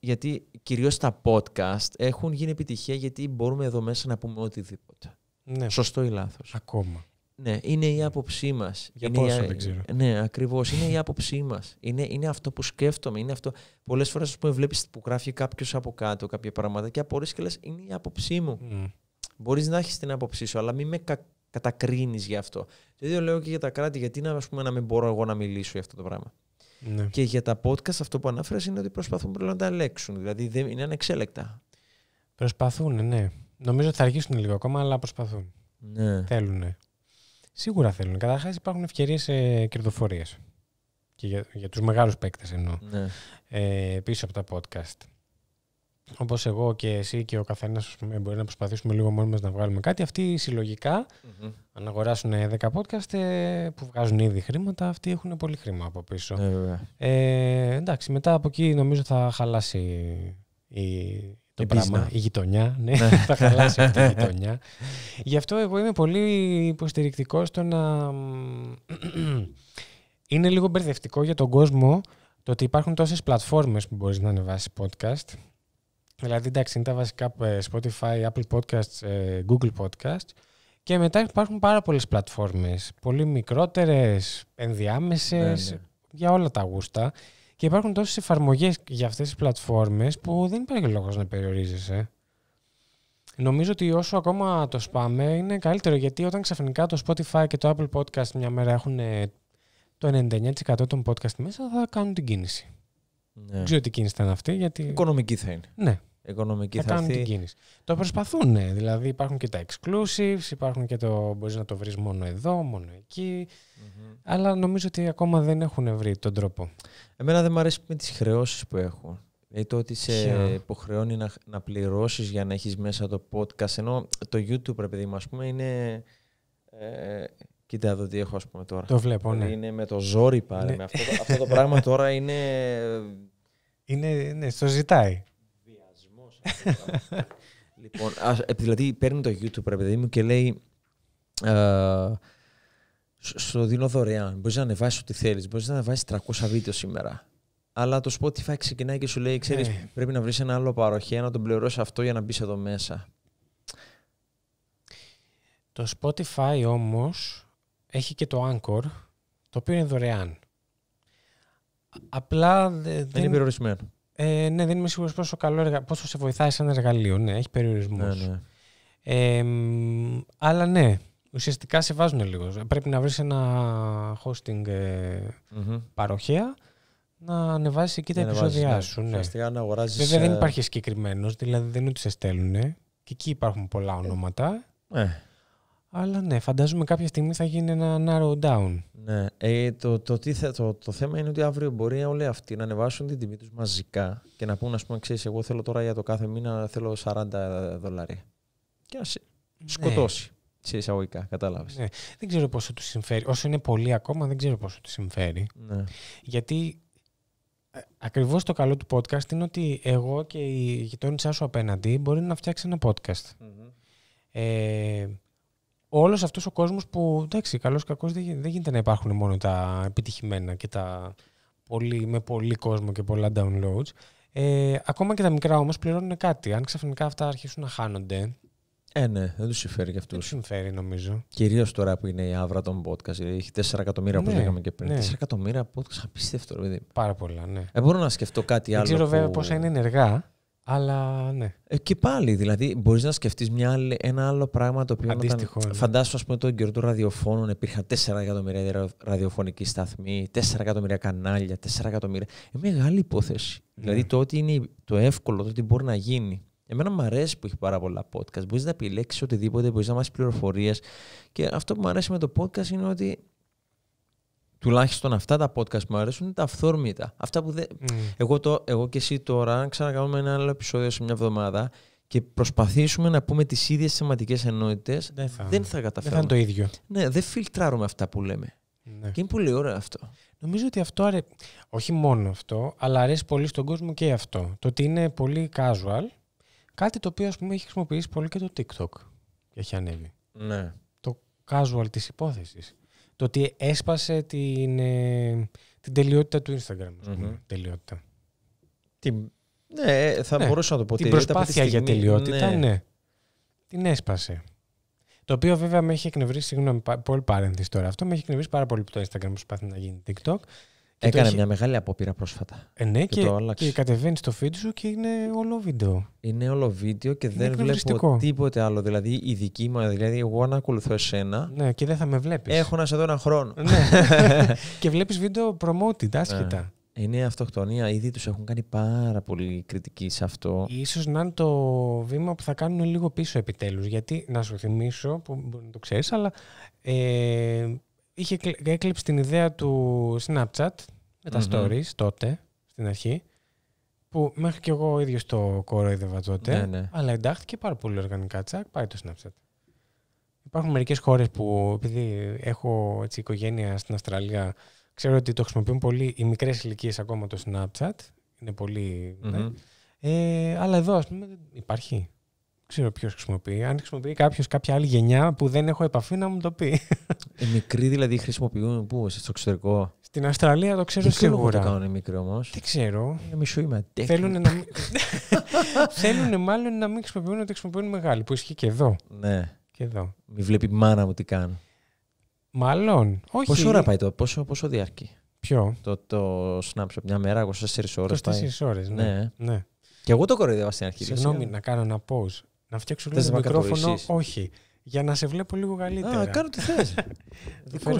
Γιατί κυρίως τα podcast έχουν γίνει επιτυχία γιατί μπορούμε εδώ μέσα να πούμε οτιδήποτε. Ναι. Σωστό ή λάθος. Ακόμα. Ναι, είναι η άποψή μας. Για πόσο, δεν ξέρω. Ναι, ακριβώς. Είναι η άποψή μας. Είναι, είναι αυτό που σκέφτομαι. Είναι αυτό... Πολλές φορές, ας πούμε, βλέπεις που γράφει κάποιος από κάτω κάποια πράγματα και απορρεί και Είναι η άποψή μου. Mm. Μπορείς να έχεις την άποψή σου, αλλά μην με κα... κατακρίνεις γι' αυτό. Το ίδιο λέω και για τα κράτη, γιατί να, ας πούμε, να μην μπορώ εγώ να μιλήσω για αυτό το πράγμα. Ναι. Και για τα podcast, αυτό που ανάφερε είναι ότι προσπαθούν πρέπει να τα ελέξουν. Δηλαδή δεν είναι ανεξέλεκτα. Προσπαθούν, ναι. Νομίζω ότι θα αργήσουν λίγο ακόμα, αλλά προσπαθούν. Ναι. Θέλουν. Σίγουρα θέλουν. Καταρχάς υπάρχουν ευκαιρίες ε, κερδοφορίας. Και για, για τους μεγάλους παίκτες εννοώ. Ναι. Ε, πίσω από τα podcast. Όπως εγώ και εσύ και ο καθένας μπορεί να προσπαθήσουμε λίγο μόνοι μας να βγάλουμε κάτι. Αυτοί συλλογικά, αν αγοράσουν 10 ε, podcast ε, που βγάζουν ήδη χρήματα, αυτοί έχουν πολύ χρήμα από πίσω. Ναι, ε, εντάξει, μετά από εκεί νομίζω θα χαλάσει η, το πράγμα. Ναι. Η γειτονιά, ναι, ναι, θα χαλάσει αυτή η [LAUGHS] γειτονιά. Γι' αυτό εγώ είμαι πολύ υποστηρικτικό στο να. [CLEARS THROAT] είναι λίγο μπερδευτικό για τον κόσμο το ότι υπάρχουν τόσες πλατφόρμες που μπορείς να ανεβάσεις podcast. Δηλαδή, εντάξει, είναι τα βασικά ε, Spotify, Apple Podcasts, ε, Google Podcasts. Και μετά υπάρχουν πάρα πολλές πλατφόρμες, πολύ μικρότερες, ενδιάμεσες, ναι, για όλα τα γούστα. Και υπάρχουν τόσες εφαρμογές για αυτές τις πλατφόρμες που δεν υπάρχει λόγος να περιορίζεσαι. Νομίζω ότι όσο ακόμα το σπάμε είναι καλύτερο γιατί όταν ξαφνικά το Spotify και το Apple Podcast μια μέρα έχουν ε, το 99% των podcast μέσα θα κάνουν την κίνηση. Ναι. Δεν ξέρω τι κίνηση ήταν αυτή. Γιατί... Οικονομική θα είναι. Ναι οικονομική θα, ε, θα κάνουν την κίνηση. Το προσπαθούν, ναι. δηλαδή υπάρχουν και τα exclusives, υπάρχουν και το μπορείς να το βρεις μόνο εδώ, μόνο αλλά νομίζω ότι ακόμα δεν έχουν βρει τον τρόπο. Εμένα δεν μου αρέσει με τις χρεώσεις που έχουν. Δηλαδή ε, το ότι σε υποχρεώνει να, να πληρώσεις για να έχεις μέσα το podcast, ενώ το YouTube, επειδή παιδί μου, πούμε, είναι... Ε, Κοίτα εδώ τι έχω ας πούμε τώρα. Το βλέπω, ναι. Είναι με το ζόρι πάλι. Ναι. αυτό, το, αυτό το πράγμα [LAUGHS] τώρα είναι... Είναι, ναι, στο ζητάει. [LAUGHS] λοιπόν, ε, δηλαδή παίρνει το YouTube, παιδί μου, και λέει. Ε, στο δίνω δωρεάν. Μπορείς να ανεβάσεις ό,τι θέλεις. Μπορείς να ανεβάσεις 300 βίντεο σήμερα. Αλλά το Spotify ξεκινάει και σου λέει: Ξέρεις, ναι. πρέπει να βρεις ένα άλλο παροχέ να τον πληρώσεις αυτό για να μπεις εδώ μέσα. Το Spotify όμως έχει και το Anchor, το οποίο είναι δωρεάν. Απλά. Δεν είναι περιορισμένο. Ε, ναι, δεν είμαι σίγουρος πόσο, καλό εργα... πόσο σε βοηθάει ένα εργαλείο. Ναι, έχει περιορισμούς. Ε, αλλά ναι, ουσιαστικά σε βάζουν λίγο. Πρέπει να βρεις ένα hosting ε, παροχέα να ανεβάσεις εκεί τα επεισόδια ναι, σου. Ναι. Βέβαια δεν ε, υπάρχει συγκεκριμένος, δηλαδή δεν είναι ότι σε στέλνουν. Και εκεί υπάρχουν πολλά ε, ονόματα. Ναι. Αλλά ναι, φαντάζομαι κάποια στιγμή θα γίνει ένα narrow down. Ναι. Ε, το, το, το, το, θέμα είναι ότι αύριο μπορεί όλοι αυτοί να ανεβάσουν την τιμή τους μαζικά και να πούν, ας πούμε, ξέρεις, εγώ θέλω τώρα για το κάθε μήνα θέλω 40 δολάρια. Και ας ναι. σκοτώσει. Σε εισαγωγικά, κατάλαβες. Ναι. Δεν ξέρω πόσο τους συμφέρει. Όσο είναι πολύ ακόμα, δεν ξέρω πόσο τους συμφέρει. Ναι. Γιατί ε, Ακριβώς το καλό του podcast είναι ότι εγώ και η γειτόνισσά σου απέναντι μπορεί να φτιάξει ένα podcast. Mm-hmm. Ε, όλος αυτός ο κόσμος που εντάξει, καλός ή κακός δεν, γίνεται να υπάρχουν μόνο τα επιτυχημένα και τα πολύ, με πολύ κόσμο και πολλά downloads. Ε, ακόμα και τα μικρά όμως πληρώνουν κάτι. Αν ξαφνικά αυτά αρχίσουν να χάνονται. Ε, ναι, δεν τους συμφέρει κι αυτούς. τους συμφέρει, νομίζω. Κυρίως τώρα που είναι η αύρα των podcast. Δηλαδή, έχει 4 εκατομμύρια, όπως ναι, λέγαμε και πριν. Ναι. 4 εκατομμύρια podcast, απίστευτο. Πάρα πολλά, ναι. Δεν μπορώ να σκεφτώ κάτι άλλο. Δεν ξέρω βέβαια πόσα είναι ενεργά. Αλλά ναι. Ε, και πάλι, δηλαδή, μπορείς να σκεφτείς ένα άλλο πράγμα το οποίο. Αντίστοιχο. Ναι. Φαντάσου, ας πούμε, τον καιρό των ραδιοφώνων υπήρχαν 4 εκατομμύρια ραδιοφωνικοί σταθμοί, 4 εκατομμύρια κανάλια, 4 εκατομμύρια. Είναι μεγάλη υπόθεση. Ναι. Δηλαδή, το ότι είναι το εύκολο, το ότι μπορεί να γίνει. Εμένα μου αρέσει που έχει πάρα πολλά podcast. Μπορείς να επιλέξεις οτιδήποτε, μπορείς να μάθεις πληροφορίες. Και αυτό που μου αρέσει με το podcast είναι ότι τουλάχιστον αυτά τα podcast που μου αρέσουν είναι τα αυθόρμητα. Αυτά που δεν. Mm. Εγώ, το, εγώ και εσύ τώρα αν ξανακάνουμε ένα άλλο επεισόδιο σε μια εβδομάδα και προσπαθήσουμε να πούμε τις ίδιες θεματικές ενότητες. Δεν θα, δεν θα καταφέρουμε. Δεν θα είναι το ίδιο. Ναι, δεν φιλτράρουμε αυτά που λέμε. Ναι. Και είναι πολύ ωραίο αυτό. Νομίζω ότι αυτό αρέ... όχι μόνο αυτό, αλλά αρέσει πολύ στον κόσμο και αυτό. Το ότι είναι πολύ casual, κάτι το οποίο ας πούμε έχει χρησιμοποιήσει πολύ και το TikTok έχει ανέβει. Ναι. Το casual της υπόθεσης το ότι έσπασε την, ε, την τελειότητα του Instagram. Πούμε, τελειότητα. Τι, ναι, θα ναι. μπορούσα να το πω. Την προσπάθεια για τελειότητα, ναι. ναι. Την έσπασε. Το οποίο βέβαια με έχει εκνευρίσει, συγγνώμη, πολύ παρένθεση τώρα αυτό, με έχει εκνευρίσει πάρα πολύ που το Instagram προσπάθει να γίνει TikTok. Έκανε μια μεγάλη απόπειρα πρόσφατα. Ε, ναι, και, και, και κατεβαίνει στο feed σου και είναι όλο βίντεο. Είναι όλο βίντεο και δεν βλέπω τίποτε άλλο. Δηλαδή, η δική μου, δηλαδή, εγώ να ακολουθώ εσένα. Ναι, και δεν θα με βλέπεις. Έχω να σε δω ένα χρόνο. Ναι. [LAUGHS] και βλέπεις βίντεο promoted, ε, άσχετα. Είναι αυτοκτονία. Ήδη τους έχουν κάνει πάρα πολύ κριτική σε αυτό. Ίσως να είναι το βήμα που θα κάνουν λίγο πίσω επιτέλους, Γιατί, να σου θυμίσω, που μπορεί να το ξέρεις, αλλά ε, είχε έκλειψει την ιδέα του Snapchat με τα mm stories τότε, στην αρχή, που μέχρι και εγώ ίδιο ίδιος το κοροϊδεύα τότε, ναι, ναι. αλλά εντάχθηκε πάρα πολύ οργανικά τσακ, πάει το Snapchat. Υπάρχουν μερικές χώρες που, επειδή έχω έτσι, οικογένεια στην Αυστραλία, ξέρω ότι το χρησιμοποιούν πολύ οι μικρές ηλικίες ακόμα το Snapchat, είναι Ναι. Ε, αλλά εδώ, ας πούμε, υπάρχει ξέρω ποιος χρησιμοποιεί. Αν χρησιμοποιεί κάποιος κάποια άλλη γενιά που δεν έχω επαφή να μου το πει. Ε, μικροί δηλαδή χρησιμοποιούν πού, στο εξωτερικό. Στην Αυστραλία το ξέρω δεν σίγουρα. Δεν το μικρό όμως. Δεν ξέρω. Είναι μισό είμαι Θέλουν, να... [LAUGHS] Θέλουν μάλλον να μην χρησιμοποιούν ότι χρησιμοποιούν μεγάλη, που ισχύει και εδώ. Ναι. Και εδώ. Μη βλέπει μάνα μου τι κάνω. Μάλλον. Όχι. Πόσο ώρα πάει το, πόσο, πόσο διάρκει. Ποιο. Το, το Snapchat μια μέρα, 24 ώρε. 24 ώρες, ναι. ναι. ναι. Και εγώ το κοροϊδεύα στην αρχή. Συγγνώμη, ε. να κάνω ένα pause. Να φτιάξω λίγο το μικρόφωνο. Όχι. Για να σε βλέπω λίγο καλύτερα. Α, κάνω ό,τι θες.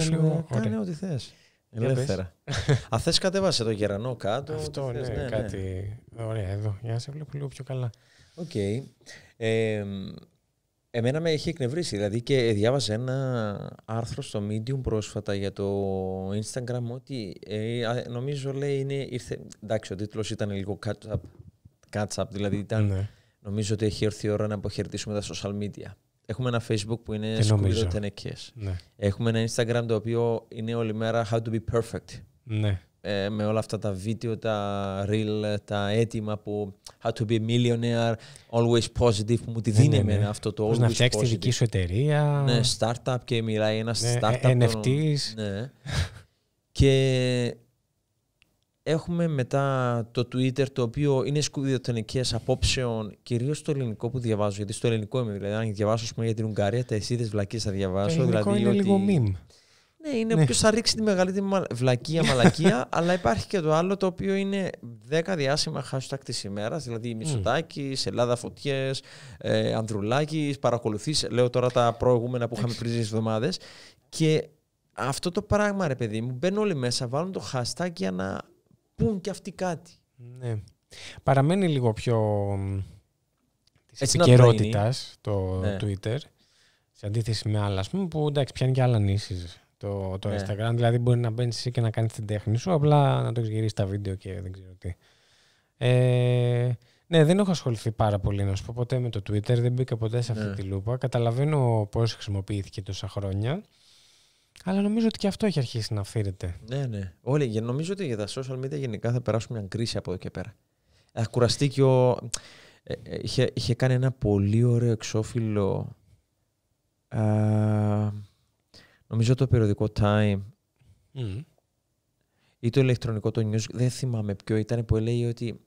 λίγο... Κάνε ό,τι θες. [LAUGHS] Ε, Ελεύθερα. [LAUGHS] Α, θες, κατέβασε το γερανό κάτω. Αυτό, ναι, ναι, ναι, κάτι. Ναι. Ωραία, εδώ. Για να σε βλέπω λίγο πιο καλά. Οκ. εμένα με έχει εκνευρίσει. Δηλαδή και διάβαζα ένα άρθρο στο Medium πρόσφατα για το Instagram ότι ε, νομίζω λέει είναι. Ήρθε, εντάξει, ο τίτλος ήταν λίγο catch δηλαδή ήταν. Ναι. Νομίζω ότι έχει έρθει η ώρα να αποχαιρετήσουμε τα social media. Έχουμε ένα Facebook που είναι σκουλίδο τενεκές. Ναι. Έχουμε ένα Instagram το οποίο είναι όλη μέρα how to be perfect. Ναι. Ε, με όλα αυτά τα βίντεο, τα reel, τα έτοιμα που how to be millionaire, always positive που μου τη ναι, δίνει ναι, εμένα ναι. αυτό το always να φτιάξει τη δική σου εταιρεία. Ναι, startup και μιλάει ένα ναι, startup. Ε, NFTs. ναι. και Έχουμε μετά το Twitter, το οποίο είναι σκουδιοτενικέ απόψεων, κυρίως στο ελληνικό που διαβάζω. Γιατί στο ελληνικό είμαι, δηλαδή, αν διαβάσω πούμε, για την Ουγγαρία, τα εσύδε βλακίες θα διαβάσω. Το δηλαδή, είναι ότι... λίγο μιμ. Ναι, είναι ναι. ποιο θα ρίξει τη μεγαλύτερη βλακία μαλακία, [LAUGHS] αλλά υπάρχει και το άλλο το οποίο είναι 10 διάσημα hashtag της ημέρας. Δηλαδή Μισοτάκι, mm. Ελλάδα Φωτιές, ε, Ανδρουλάκης, παρακολουθείς. Λέω τώρα τα προηγούμενα που είχαμε πριν τις εβδομάδες. Και αυτό το πράγμα, ρε παιδί μου, μπαίνουν όλοι μέσα, βάλουν το hashtag για να πούν και αυτοί κάτι. Ναι. Παραμένει λίγο πιο τη επικαιρότητα το ναι. Twitter. Σε αντίθεση με άλλα, ας πούμε, που εντάξει, πιάνει και άλλα νήσει το, το ναι. Instagram. Δηλαδή, μπορεί να μπαίνεις εσύ και να κάνεις την τέχνη σου, απλά να το γυρίσει τα βίντεο και δεν ξέρω τι. Ε, ναι, δεν έχω ασχοληθεί πάρα πολύ να σου πω ποτέ με το Twitter. Δεν μπήκα ποτέ σε αυτή ναι. τη λούπα. Καταλαβαίνω πώς χρησιμοποιήθηκε τόσα χρόνια. Αλλά νομίζω ότι και αυτό έχει αρχίσει να αφήνεται. Ναι, ναι. Όλοι, νομίζω ότι για τα social media γενικά θα περάσουμε μια κρίση από εδώ και πέρα. Ακουραστεί ε, και ο... Ε, ε, είχε, είχε κάνει ένα πολύ ωραίο εξώφυλλο. νομίζω το περιοδικό Time. Ή το ηλεκτρονικό το News. Δεν θυμάμαι ποιο ήταν που έλεγε ότι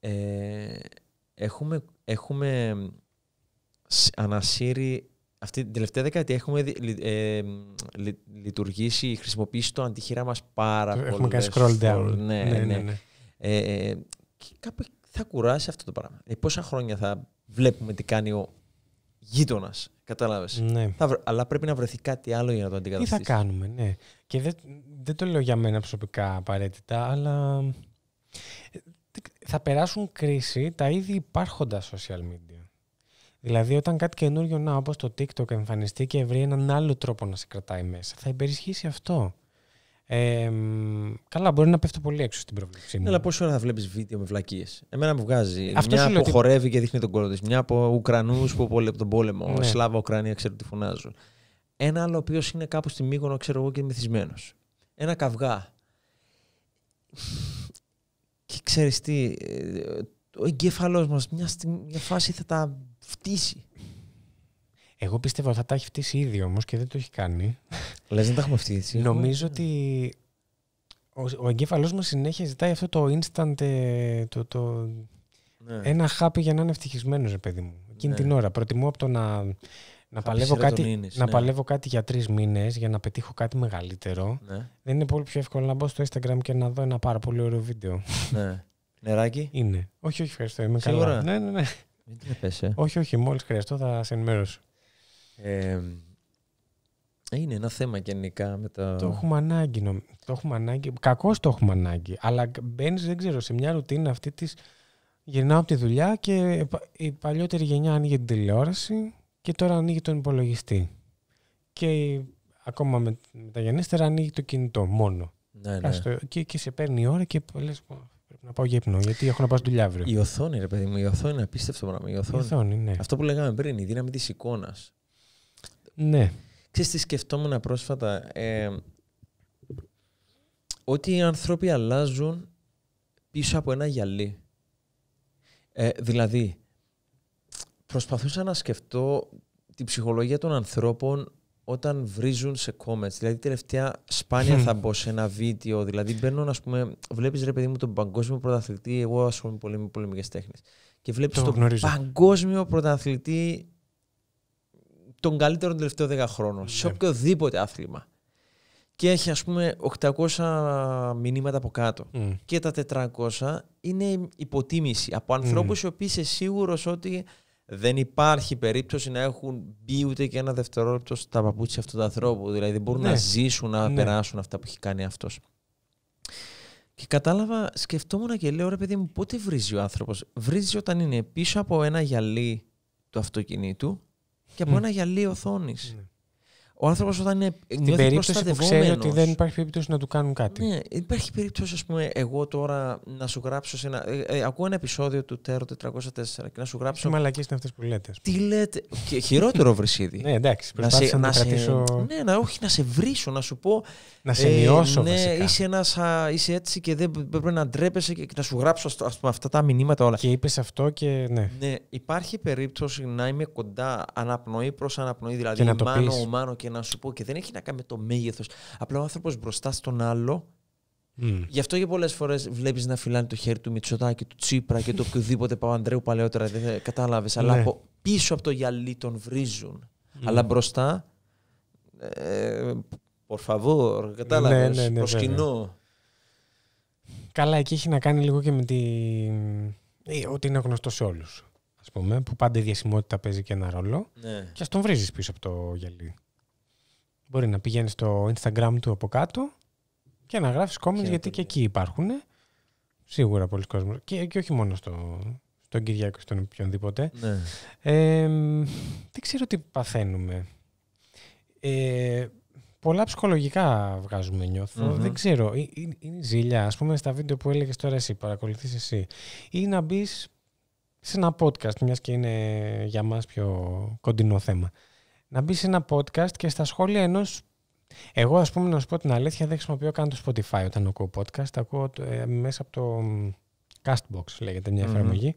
ε, έχουμε, έχουμε ανασύρει αυτή την τελευταία δεκαετία έχουμε δι, ε, λειτουργήσει, χρησιμοποιήσει το αντιχείρα μας πάρα πολύ. Έχουμε κάνει scroll down. Ναι, ναι, ναι. ναι. ναι. Ε, ε, και κάπου θα κουράσει αυτό το πράγμα. Ε, πόσα χρόνια θα βλέπουμε τι κάνει ο γείτονας. Κατάλαβες. Ναι. Αλλά πρέπει να βρεθεί κάτι άλλο για να το αντικαταστήσει. Τι θα κάνουμε, ναι. Και δεν, δεν το λέω για μένα προσωπικά απαραίτητα, αλλά ε, θα περάσουν κρίση τα ήδη υπάρχοντα social media. Δηλαδή, όταν κάτι καινούριο να, όπως το TikTok, εμφανιστεί και βρει έναν άλλο τρόπο να σε κρατάει μέσα, θα υπερισχύσει αυτό. Ε, καλά, μπορεί να πέφτω πολύ έξω στην προβληψη. μου. Ναι, αλλά πόση ώρα θα βλέπεις βίντεο με βλακίες. Εμένα μου βγάζει. Αυτό μια που ότι... χορεύει και δείχνει τον κόλλο της. Μια από Ουκρανούς που από τον πόλεμο. Ναι. Σλάβα, Ουκρανία, ξέρω τι φωνάζουν. Ένα άλλο ο οποίος είναι κάπου στη μήκονο, ξέρω εγώ και μυθισμένος. Ένα καυγά. και ξέρεις τι, ε, ο εγκέφαλός μας μια, μια φάση θα τα φτύσει. Εγώ πιστεύω ότι θα τα έχει φτύσει ήδη όμως και δεν το έχει κάνει. Λες να τα έχουμε φτύσει. Νομίζω ότι ο, ο εγκέφαλός μας συνέχεια ζητάει αυτό το instant. Ε, το, το... Ναι. Ένα χάπι για να είναι ευτυχισμένος, παιδί μου. Εκείνη ναι. την ώρα. Προτιμώ από το να, να, παλεύω κάτι, να ναι. παλεύω κάτι για τρεις μήνες για να πετύχω κάτι μεγαλύτερο. Δεν είναι πολύ πιο εύκολο να μπω στο Instagram και να δω ένα πάρα πολύ ωραίο βίντεο. Ναι. Νεράκι. Είναι. Όχι, όχι, ευχαριστώ. Είμαι Σίγουρα. καλά. Ναι, ναι, ναι. Μην τρέπεσαι. Όχι, όχι, μόλις χρειαστώ θα σε ενημερώσω. Ε, είναι ένα θέμα γενικά με τα... Το έχουμε ανάγκη, νομ... το έχουμε ανάγκη. Κακώς το έχουμε ανάγκη, αλλά μπαίνεις, δεν ξέρω, σε μια ρουτίνα αυτή της... Γυρνάω από τη δουλειά και η παλιότερη γενιά ανοίγει την τηλεόραση και τώρα ανοίγει τον υπολογιστή. Και ακόμα με, τα γενέστερα ανοίγει το κινητό μόνο. Ναι, ναι. Και, και σε παίρνει η ώρα και λες να πάω για ύπνο, γιατί έχω να πάω δουλειά αύριο. Η οθόνη, ρε παιδί μου, η οθόνη είναι απίστευτο πράγμα. Η οθόνη. Η οθόνη ναι. Αυτό που λέγαμε πριν, η δύναμη της εικόνας. Ναι. Ξέρεις τι σκεφτόμουν πρόσφατα. Ε, ότι οι άνθρωποι αλλάζουν πίσω από ένα γυαλί. Ε, δηλαδή, προσπαθούσα να σκεφτώ την ψυχολογία των ανθρώπων όταν βρίζουν σε comments. Δηλαδή, τελευταία σπάνια θα μπω σε ένα βίντεο. Δηλαδή, μπαίνω, να πούμε, βλέπεις ρε παιδί μου τον παγκόσμιο πρωταθλητή. Εγώ ασχολούμαι πολύ με πολεμικές τέχνες, Και βλέπεις τον παγκόσμιο πρωταθλητή τον καλύτερο τον τελευταίων 10 χρόνο Σε ναι. οποιοδήποτε άθλημα. Και έχει, ας πούμε, 800 μηνύματα από κάτω. Και τα 400 είναι υποτίμηση από ανθρώπους οι οποίοι είσαι σίγουρος ότι δεν υπάρχει περίπτωση να έχουν μπει ούτε και ένα δευτερόλεπτο στα παπούτσια αυτού του ανθρώπου. Δηλαδή δεν μπορούν να ναι. ζήσουν, να ναι. περάσουν αυτά που έχει κάνει αυτός. Και κατάλαβα, σκεφτόμουν και λέω ρε παιδί μου, πότε βρίζει ο άνθρωπος. Βρίζει όταν είναι πίσω από ένα γυαλί του αυτοκινήτου και από ένα γυαλί οθόνης. Ναι. Ο άνθρωπος όταν είναι. Στην περίπτωση που ξέρει ότι δεν υπάρχει περίπτωση να του κάνουν κάτι. Ναι, υπάρχει περίπτωση, ας πούμε, εγώ τώρα να σου γράψω. Σε ένα, ε, ε, ακούω ένα επεισόδιο του Τέρο 404 και να σου γράψω. Τι μαλακίε είναι αυτές που λέτε. Τι λέτε. Και χειρότερο βρυσίδι. ναι, εντάξει. Να σε, να, να κρατήσω... ναι, να, όχι, να σε βρίσω, να σου πω. Να σε μειώσω, ε, ναι, Είσαι, ένας, είσαι έτσι και δεν πρέπει να ντρέπεσαι και, και να σου γράψω ας πούμε, αυτά τα μηνύματα όλα. Και είπες αυτό και. Ναι. ναι, υπάρχει περίπτωση να είμαι κοντά αναπνοή προς αναπνοή. Δηλαδή, μάνο, μάνο και να σου πω και δεν έχει να κάνει με το μέγεθος. Απλά ο άνθρωπος μπροστά στον άλλο. Mm. Γι' αυτό και πολλές φορές βλέπεις να φυλάνε το χέρι του Μητσοτάκη, του Τσίπρα και του οποιοδήποτε [LAUGHS] Παπανδρέου παλαιότερα. Δεν κατάλαβες. αλλά ναι. από πίσω από το γυαλί τον βρίζουν. Mm. Αλλά μπροστά. Ε, Por favor, κατάλαβες. Ναι, ναι, ναι κοινό. Καλά, εκεί έχει να κάνει λίγο και με τη... Ε, ότι είναι γνωστό σε όλους. πούμε, που πάντα η διασημότητα παίζει και ένα ρόλο. Ναι. Και ας τον βρίζεις πίσω από το γυαλί. Μπορεί να πηγαίνεις στο Instagram του από κάτω και να γράφεις comments γιατί και εκεί υπάρχουν. Σίγουρα πολλοί κόσμοι. Και, και όχι μόνο στο, στον Κυριάκο, στον οποιονδήποτε. Ναι. δεν ξέρω τι παθαίνουμε. Ε, πολλά ψυχολογικά βγάζουμε Δεν ξέρω. Ε, ε, είναι, ζήλια, ας πούμε, στα βίντεο που έλεγες τώρα εσύ, παρακολουθείς εσύ. Ή να μπεις σε ένα podcast, μιας και είναι για μας πιο κοντινό θέμα να μπει σε ένα podcast και στα σχόλια ενός. Εγώ, ας πούμε, να σου πω την αλήθεια, δεν χρησιμοποιώ καν το Spotify όταν ακούω podcast. Ακούω ε, μέσα από το Castbox, λέγεται μια mm-hmm. εφαρμογή,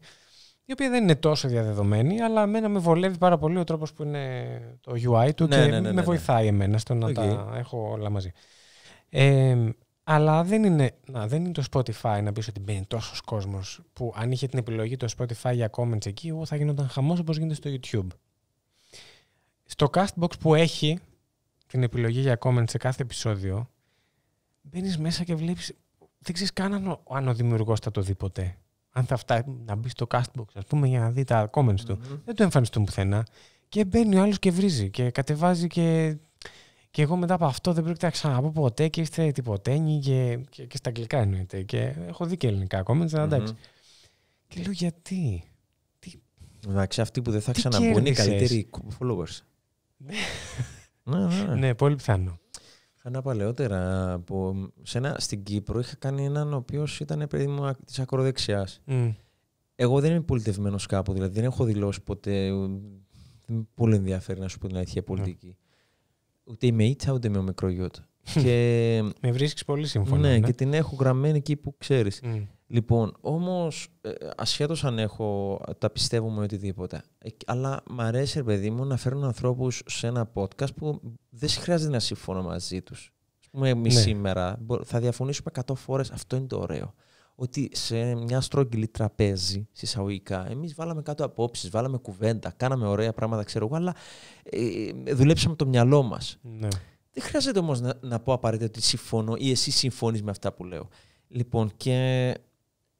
η οποία δεν είναι τόσο διαδεδομένη, αλλά εμένα με βολεύει πάρα πολύ ο τρόπος που είναι το UI του ναι, και ναι, ναι με ναι, βοηθάει εμένα στο να τα έχω όλα μαζί. Ε, αλλά δεν είναι, να, δεν είναι το Spotify να πεις ότι μπαίνει τόσος κόσμος που αν είχε την επιλογή το Spotify για comments εκεί, εγώ θα γινόταν χαμός όπως γίνεται στο YouTube στο Castbox που έχει την επιλογή για comment σε κάθε επεισόδιο, μπαίνεις μέσα και βλέπεις. Δεν ξέρεις καν αν ο, ο δημιουργός θα το δει ποτέ. Αν θα φτάσει να μπει στο Castbox, ας πούμε, για να δει τα comments mm-hmm. του. Δεν το εμφανιστούν πουθενά. Και μπαίνει ο άλλος και βρίζει και κατεβάζει και. Και εγώ μετά από αυτό δεν πρόκειται να ξαναπώ ποτέ και είστε τυποτένιοι και, και, και στα αγγλικά εννοείται. Και έχω δει και ελληνικά comments, αλλά εντάξει. Mm-hmm. Και λέω γιατί. Τι... Εντάξει, αυτοί που δεν θα είναι οι καλύτεροι followers. [LAUGHS] Ναι, ναι, ναι. ναι, πολύ πιθανό. Ένα παλαιότερα από ένα στην Κύπρο είχα κάνει έναν ο οποίος ήταν παιδί μου της ακροδεξιάς. Εγώ δεν είμαι πολιτευμένος κάπου, δηλαδή δεν έχω δηλώσει ποτέ. Δεν είμαι πολύ ενδιαφέρει να σου πω την αλήθεια πολιτική. Ναι. Ούτε είμαι ήττα, ούτε είμαι ο μικρό και... με βρίσκεις πολύ σύμφωνο. Ναι, ναι, και την έχω γραμμένη εκεί που ξέρεις. Λοιπόν, όμως, ε, ασχέτως αν έχω τα πιστεύω με οτιδήποτε. Ε, αλλά μ' αρέσει, ρε παιδί μου, να φέρουν ανθρώπους σε ένα podcast που δεν χρειάζεται να συμφωνώ μαζί τους. Ας πούμε, εμείς ναι. σήμερα θα διαφωνήσουμε 100 φορές. Αυτό είναι το ωραίο. Ότι σε μια στρογγυλή τραπέζι, συσσαγωγικά, εμείς βάλαμε κάτω απόψεις, βάλαμε κουβέντα, κάναμε ωραία πράγματα, ξέρω εγώ, αλλά ε, ε δουλέψαμε το μυαλό μας. Ναι. Δεν χρειάζεται όμως να, να πω απαραίτητα ότι συμφωνώ ή εσύ συμφωνείς με αυτά που λέω. Λοιπόν, και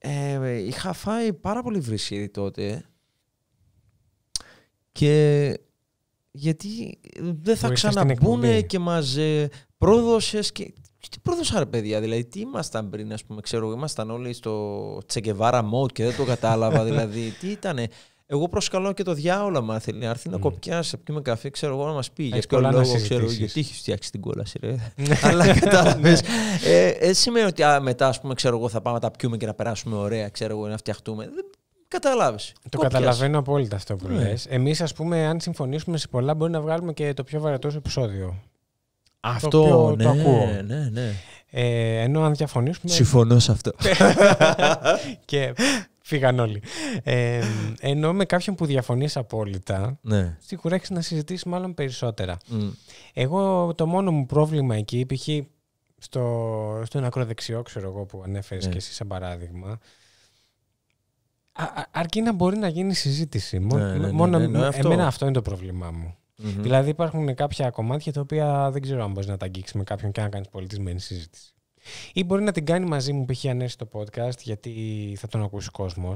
ε, είχα φάει πάρα πολύ βρυσίδι τότε. Και γιατί δεν θα ξαναμπούνε και μας ε, πρόδωσες. Και... Τι πρόδωσα, ρε παιδιά, δηλαδή τι ήμασταν πριν, ας πούμε, ξέρω, ήμασταν όλοι στο τσεκεβάρα μοτ και δεν το κατάλαβα. [LAUGHS] δηλαδή, τι ήτανε. Εγώ προσκαλώ και το διάολο, να θέλει να έρθει, να κοπιάσει, να πιούμε καφέ, ξέρω εγώ, να μας πει για ποιο λόγο, ξέρω γιατί έχεις φτιάξει την κόλαση, ρε. Ναι. [LAUGHS] Αλλά [LAUGHS] κατάλαβες. Ναι. Ε, ε, σημαίνει ότι μετά, ας πούμε, ξέρω εγώ, θα πάμε να τα πιούμε και να περάσουμε ωραία, ξέρω εγώ, να φτιαχτούμε. Καταλάβει. Το καταλαβαίνω απόλυτα αυτό που ναι. λες. Εμείς, ας πούμε, αν συμφωνήσουμε σε πολλά, μπορεί να βγάλουμε και το πιο βαρετό επεισόδιο. Αυτό το ναι, ακούω. Ναι, ε, ενώ αν διαφωνήσουμε. Συμφωνώ σε αυτό. [LAUGHS] και Φύγαν όλοι. Ε, ενώ με κάποιον που διαφωνείς απόλυτα, ναι. σίγουρα έχεις να συζητήσεις μάλλον περισσότερα. Εγώ το μόνο μου πρόβλημα εκεί, π.χ. Στο, στον ακροδεξιό, ξέρω εγώ, που ανέφερες ναι. και εσύ σαν παράδειγμα, αρκεί να μπορεί να γίνει συζήτηση. μόνο εμένα αυτό είναι το πρόβλημά μου. Δηλαδή υπάρχουν κάποια κομμάτια τα οποία δεν ξέρω αν μπορείς να τα αγγίξεις με κάποιον και να κάνεις πολιτισμένη συζήτηση. Ή μπορεί να την κάνει μαζί μου, που αν ανέσει το podcast, γιατί θα τον ακούσει ο κόσμο.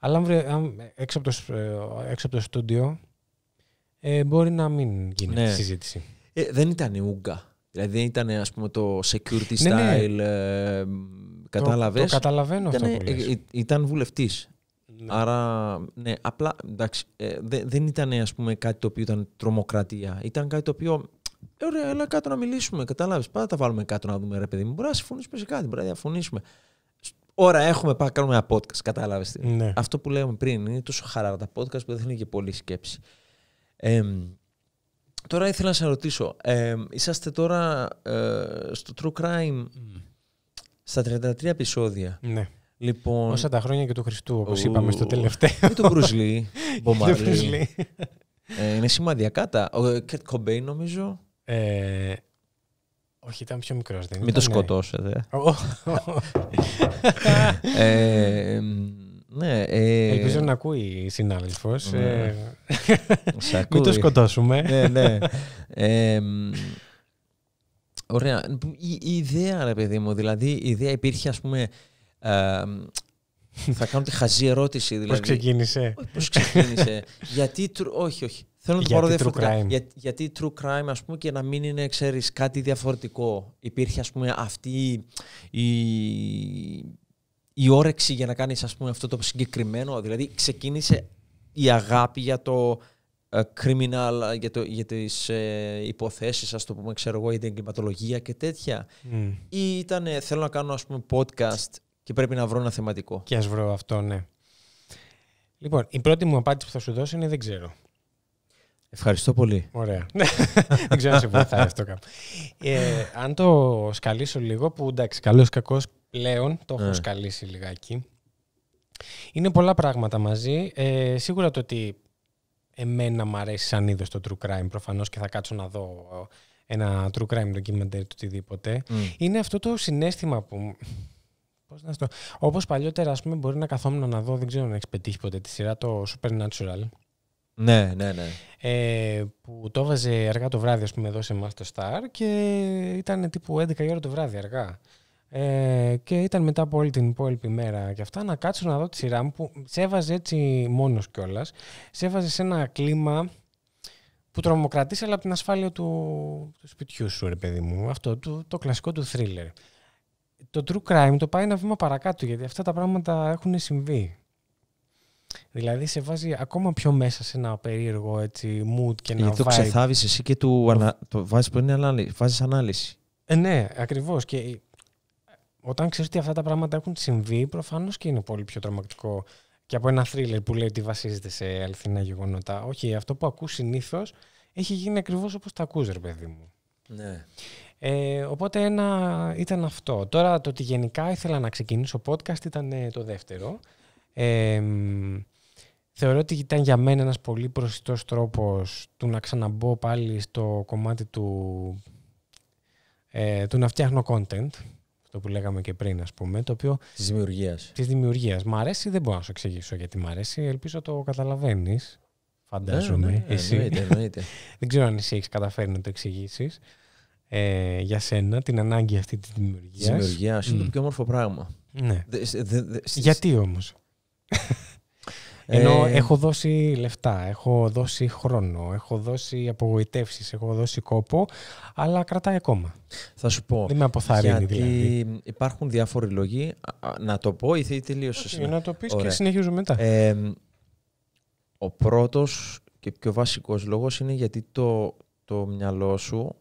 Αλλά αν, έξω, από το, ε, έξω στούντιο, ε, μπορεί να μην γίνει ναι. συζήτηση. Ε, δεν ήταν η Ούγκα. Δηλαδή δεν ήταν ας πούμε το security ναι, ναι. style. Ε, κατάλαβες. Το, καταλαβαίνω ήταν, αυτό ήταν βουλευτής. Άρα, ναι, απλά εντάξει, δεν ήταν ας πούμε κάτι το οποίο ήταν τρομοκρατία. Ήταν κάτι το οποίο ε, ωραία, έλα κάτω να μιλήσουμε. Κατάλαβες. Πάντα τα βάλουμε κάτω να δούμε, ρε παιδί μου. Μπορεί να συμφωνήσουμε σε κάτι, μπορεί να διαφωνήσουμε. Ωραία, έχουμε πάει κάνουμε ένα podcast. Κατάλαβες. Ναι. Αυτό που λέγαμε πριν είναι τόσο χαρά τα podcast που δεν είναι και πολύ σκέψη. τώρα ήθελα να σε ρωτήσω. Ε, είσαστε τώρα ε, στο True Crime στα 33 επεισόδια. Ναι. Λοιπόν... Όσα τα χρόνια και του Χριστού, όπως είπαμε στο τελευταίο. Και του Μπρουσλί. Είναι [LAUGHS] ε, σημαντικά τα. Ο Κετ Κομπέι, νομίζω. Ε, όχι, ήταν πιο μικρός. Δεν Μην το ναι. σκοτώσετε. [LAUGHS] Ε, ναι, ε... Ελπίζω να ακούει η συνάδελφος. Ναι. Ε. [LAUGHS] Μην το σκοτώσουμε. Ναι, ναι. ωραία. Η, ιδέα, ρε παιδί μου, δηλαδή η ιδέα υπήρχε, ας πούμε... θα κάνω τη χαζή ερώτηση. Δηλαδή, πώς ξεκίνησε. Πώς ξεκίνησε. [LAUGHS] Γιατί, όχι, όχι. Θέλω να το πάρω γιατί true crime, ας πούμε, και να μην είναι, ξέρεις, κάτι διαφορετικό. Υπήρχε, ας πούμε, αυτή η, η όρεξη για να κάνεις αυτό το συγκεκριμένο. Δηλαδή, ξεκίνησε η αγάπη για το ε, criminal, για, το, για τις ε, υποθέσεις, ας το πούμε, ξέρω εγώ, ή την εγκληματολογία και τέτοια. Ή ήταν, θέλω να κάνω, ας πούμε, podcast και πρέπει να βρω ένα θεματικό. Και ας βρω αυτό, ναι. Λοιπόν, η πρώτη μου απάντηση που θα σου δώσω είναι δεν ξέρω. Ευχαριστώ πολύ. Ωραία. [LAUGHS] Δεν ξέρω αν σε βοηθάει αυτό κάπου. Ε, αν το σκαλίσω λίγο, που εντάξει, καλός κακός πλέον, το έχω ναι. σκαλίσει λιγάκι. Είναι πολλά πράγματα μαζί. Ε, σίγουρα το ότι εμένα μου αρέσει σαν είδος το true crime, προφανώς και θα κάτσω να δω ένα true crime documentary του οτιδήποτε, είναι αυτό το συνέστημα που... Πώς να στο... Όπως παλιότερα, ας πούμε, μπορεί να καθόμουν να δω, δεν ξέρω αν έχεις πετύχει ποτέ τη σειρά, το Supernatural. Ναι, ναι, ναι. Ε, που το έβαζε αργά το βράδυ, ας πούμε, εδώ σε εμάς το Star και ήταν τύπου 11 η ώρα το βράδυ αργά. Ε, και ήταν μετά από όλη την υπόλοιπη μέρα και αυτά να κάτσω να δω τη σειρά μου που σε έβαζε έτσι μόνος κιόλας. Σε έβαζε σε ένα κλίμα που τρομοκρατείς αλλά από την ασφάλεια του, του σπιτιού σου ρε παιδί μου. Αυτό το, το κλασικό του thriller. Το true crime το πάει ένα βήμα παρακάτω γιατί αυτά τα πράγματα έχουν συμβεί. Δηλαδή σε βάζει ακόμα πιο μέσα σε ένα περίεργο έτσι, mood και ένα Γιατί το ξεθάβεις εσύ και του το βάζεις που είναι ανάλυση. ανάλυση. Ε, ναι, ακριβώς. Και όταν ξέρεις ότι αυτά τα πράγματα έχουν συμβεί, προφανώς και είναι πολύ πιο τρομακτικό και από ένα θρίλερ που λέει ότι βασίζεται σε αληθινά γεγονότα. Όχι, αυτό που ακούς συνήθως έχει γίνει ακριβώς όπως τα ακούς, ρε παιδί μου. Ναι. Ε, οπότε ένα ήταν αυτό. Τώρα το ότι γενικά ήθελα να ξεκινήσω podcast ήταν ε, το δεύτερο. Ε, θεωρώ ότι ήταν για μένα ένας πολύ προσιτός τρόπος του να ξαναμπω πάλι στο κομμάτι του, ε, του να φτιάχνω content, το που λέγαμε και πριν, ας πούμε, το οποίο... Της δημιουργίας. Της δημιουργίας. Μ' αρέσει, δεν μπορώ να σου εξηγήσω γιατί μ' αρέσει, ελπίζω το καταλαβαίνεις. Φαντάζομαι. Ναι, ναι, ναι εσύ. Εννοείται, εννοείται. [LAUGHS] δεν ξέρω αν εσύ έχεις καταφέρει να το εξηγήσεις ε, για σένα την ανάγκη αυτή της δημιουργίας. Της δημιουργίας mm. το πιο όμορφο πράγμα. Ναι. Γιατί όμως. Ε, Ενώ έχω δώσει λεφτά, έχω δώσει χρόνο, έχω δώσει απογοητεύσεις, έχω δώσει κόπο, αλλά κρατάει ακόμα. Θα σου πω. Δεν με αποθαρρύνει δηλαδή. Υπάρχουν διάφοροι λόγοι. Να το πω ή θέλει τελείω. Okay, να το πεις και συνεχίζουμε μετά. ο πρώτος και πιο βασικός λόγος είναι γιατί το, το μυαλό σου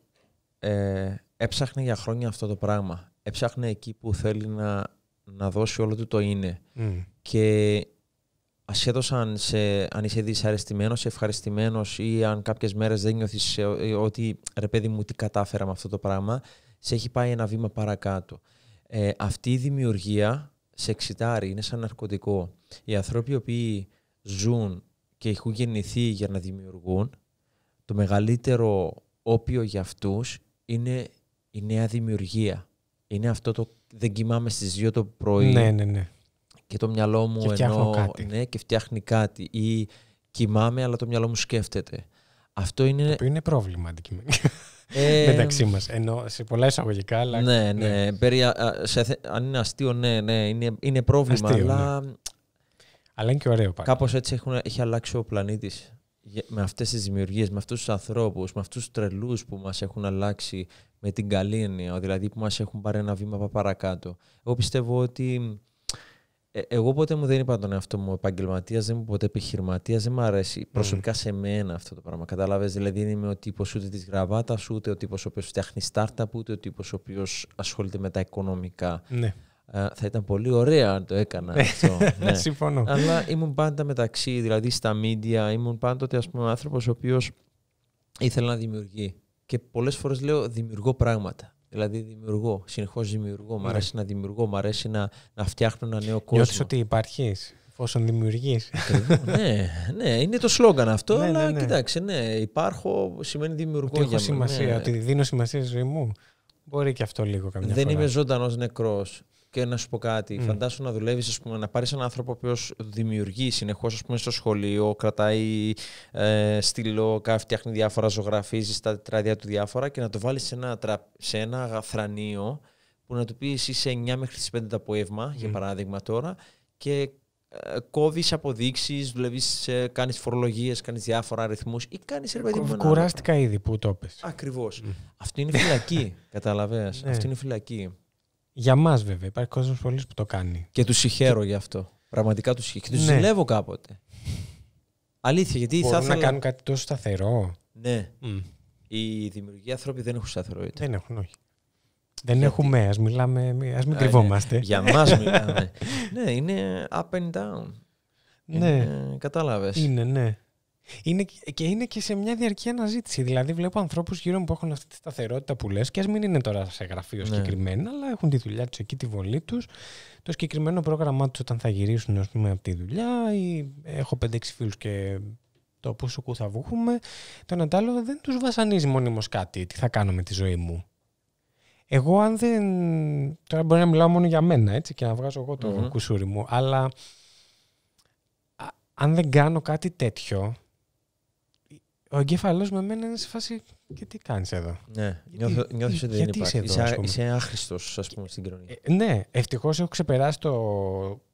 ε, έψαχνε για χρόνια αυτό το πράγμα. Έψαχνε εκεί που θέλει να να δώσει όλο του το είναι. Και α αν, σε, αν είσαι δυσαρεστημένος, ευχαριστημένος ή αν κάποιες μέρες δεν νιώθεις ε, ότι ρε παιδί μου τι κατάφερα με αυτό το πράγμα, σε έχει πάει ένα βήμα παρακάτω. Ε, αυτή η δημιουργία σε εξητάρει, είναι σαν ναρκωτικό. Οι ανθρώποι οι οποίοι ζουν και έχουν γεννηθεί για να δημιουργούν, το μεγαλύτερο όπιο για αυτούς είναι η νέα δημιουργία είναι αυτό το δεν κοιμάμαι στις 2 το πρωί ναι, ναι, ναι. και το μυαλό μου και ενώ, κάτι. Ναι, και φτιάχνει κάτι ή κοιμάμαι αλλά το μυαλό μου σκέφτεται. Αυτό είναι... Το είναι πρόβλημα αντικειμενικά. Ε, [LAUGHS] μεταξύ μας. Ενώ σε πολλά εισαγωγικά. Αλλά... Ναι, ναι. ναι. Περί, α, σε, αν είναι αστείο, ναι, ναι. Είναι, είναι πρόβλημα. Αστείο, αλλά... Ναι. αλλά είναι και ωραίο πάντα. Κάπως έτσι έχουν, έχει αλλάξει ο πλανήτης με αυτές τις δημιουργίες, με αυτούς τους ανθρώπους, με αυτούς τους τρελούς που μας έχουν αλλάξει με την καλή έννοια, δηλαδή που μας έχουν πάρει ένα βήμα παρακάτω. Εγώ πιστεύω ότι ε, εγώ ποτέ μου δεν είπα τον εαυτό μου επαγγελματίας, δεν είμαι ποτέ επιχειρηματίας, δεν μου αρέσει προσωπικά σε μένα αυτό το πράγμα. Κατάλαβες, δηλαδή δεν είμαι ο τύπος ούτε της γραβάτας, ούτε ο τύπος ο οποίος φτιάχνει startup, ούτε ο τύπος ο οποίος ασχολείται με τα οικονομικά. Ναι. Ε, θα ήταν πολύ ωραία αν το έκανα ναι, αυτό. [LAUGHS] ναι. Συμφωνώ. Αλλά ήμουν πάντα μεταξύ, δηλαδή στα μίντια, ήμουν πάντοτε ας πούμε, άνθρωπος ο οποίος ήθελε να δημιουργεί. Και πολλές φορές λέω δημιουργώ πράγματα. Δηλαδή δημιουργώ, συνεχώς δημιουργώ. Μ' ναι. αρέσει να δημιουργώ, μ' αρέσει να, φτιάχνω ένα νέο κόσμο. Νιώθεις ότι υπάρχεις όσον δημιουργεί. [LAUGHS] ναι, ναι, είναι το σλόγγαν αυτό, ναι, αλλά ναι, κοιτάξτε, ναι, υπάρχω σημαίνει δημιουργώ ότι έχω σημασία, ότι δίνω σημασία στη ζωή μου. Μπορεί και αυτό λίγο καμιά Δεν φορά. είμαι ζωντανός νεκρός. Και να σου πω κάτι. Mm. Φαντάσου να δουλεύεις, να πάρεις έναν άνθρωπο που δημιουργεί συνεχώς στο σχολείο, κρατάει ε, στυλό, φτιάχνει διάφορα, ζωγραφίζει στα τετράδια του διάφορα και να το βάλεις σε ένα, σε ένα που να του πει εσύ σε 9 μέχρι τις 5 το απόγευμα, για παράδειγμα τώρα, και ε, κόβεις αποδείξεις, δουλεύεις, κάνεις φορολογίες, κάνεις διάφορα αριθμούς ή κάνεις Κου, Κουράστηκα ήδη που το πες. Ακριβώς. Mm. Αυτή είναι φυλακή. [LAUGHS] Κατάλαβε. Ναι. Αυτή είναι φυλακή. Για μας, βέβαια. Υπάρχει κόσμος πολύ που το κάνει. Και τους συγχαίρω γι' αυτό. Πραγματικά τους συγχαίρω. Και τους ναι. ζηλεύω κάποτε. Αλήθεια, γιατί Μπορούν θα ήθελα... να κάνουν κάτι τόσο σταθερό. Ναι. Οι δημιουργοί άνθρωποι δεν έχουν σταθερότητα. Δεν έχουν, όχι. Δεν έχουμε, ας μιλάμε, ας μην κρυβόμαστε. Για μας [LAUGHS] μιλάμε. ναι, είναι up and down. Ναι. Κατάλαβες. Είναι, ναι. Είναι, και είναι και σε μια διαρκή αναζήτηση. Δηλαδή, βλέπω ανθρώπους γύρω μου που έχουν αυτή τη σταθερότητα που λες, και ας μην είναι τώρα σε γραφείο ναι. συγκεκριμένα, αλλά έχουν τη δουλειά τους εκεί, τη βολή τους, το συγκεκριμένο πρόγραμμά τους όταν θα γυρίσουν ας πούμε, από τη δουλειά, ή έχω 5-6 φίλους και το που σου θα βούχουμε. Το ένα δεν τους βασανίζει μόνιμος κάτι, τι θα κάνω με τη ζωή μου. Εγώ, αν δεν. Τώρα μπορεί να μιλάω μόνο για μένα έτσι, και να βγάζω εγώ το κουσούρι μου, αλλά. Αν δεν κάνω κάτι τέτοιο, ο εγκέφαλός με εμένα είναι σε φάση. Και τι κάνεις εδώ. Ναι, νιώθω, ότι δεν υπάρχει. Είσαι, εδώ, είσαι άχρηστος, ας πούμε, στην κοινωνία. Ε, ναι, ευτυχώς έχω ξεπεράσει το.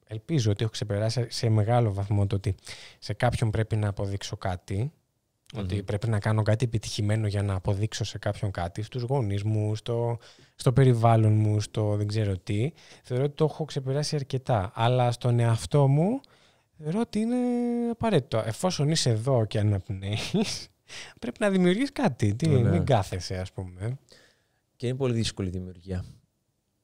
Ελπίζω ότι έχω ξεπεράσει σε μεγάλο βαθμό το ότι σε κάποιον πρέπει να αποδείξω Ότι πρέπει να κάνω κάτι επιτυχημένο για να αποδείξω σε κάποιον κάτι, στους γονείς μου, στο, στο περιβάλλον μου, στο δεν ξέρω τι. Θεωρώ ότι το έχω ξεπεράσει αρκετά. Αλλά στον εαυτό μου θεωρώ ότι είναι απαραίτητο. Εφόσον είσαι εδώ και αναπνέεις, [LAUGHS] πρέπει να δημιουργείς κάτι. Τι, ναι. Μην κάθεσαι, ας πούμε. Και είναι πολύ δύσκολη η δημιουργία.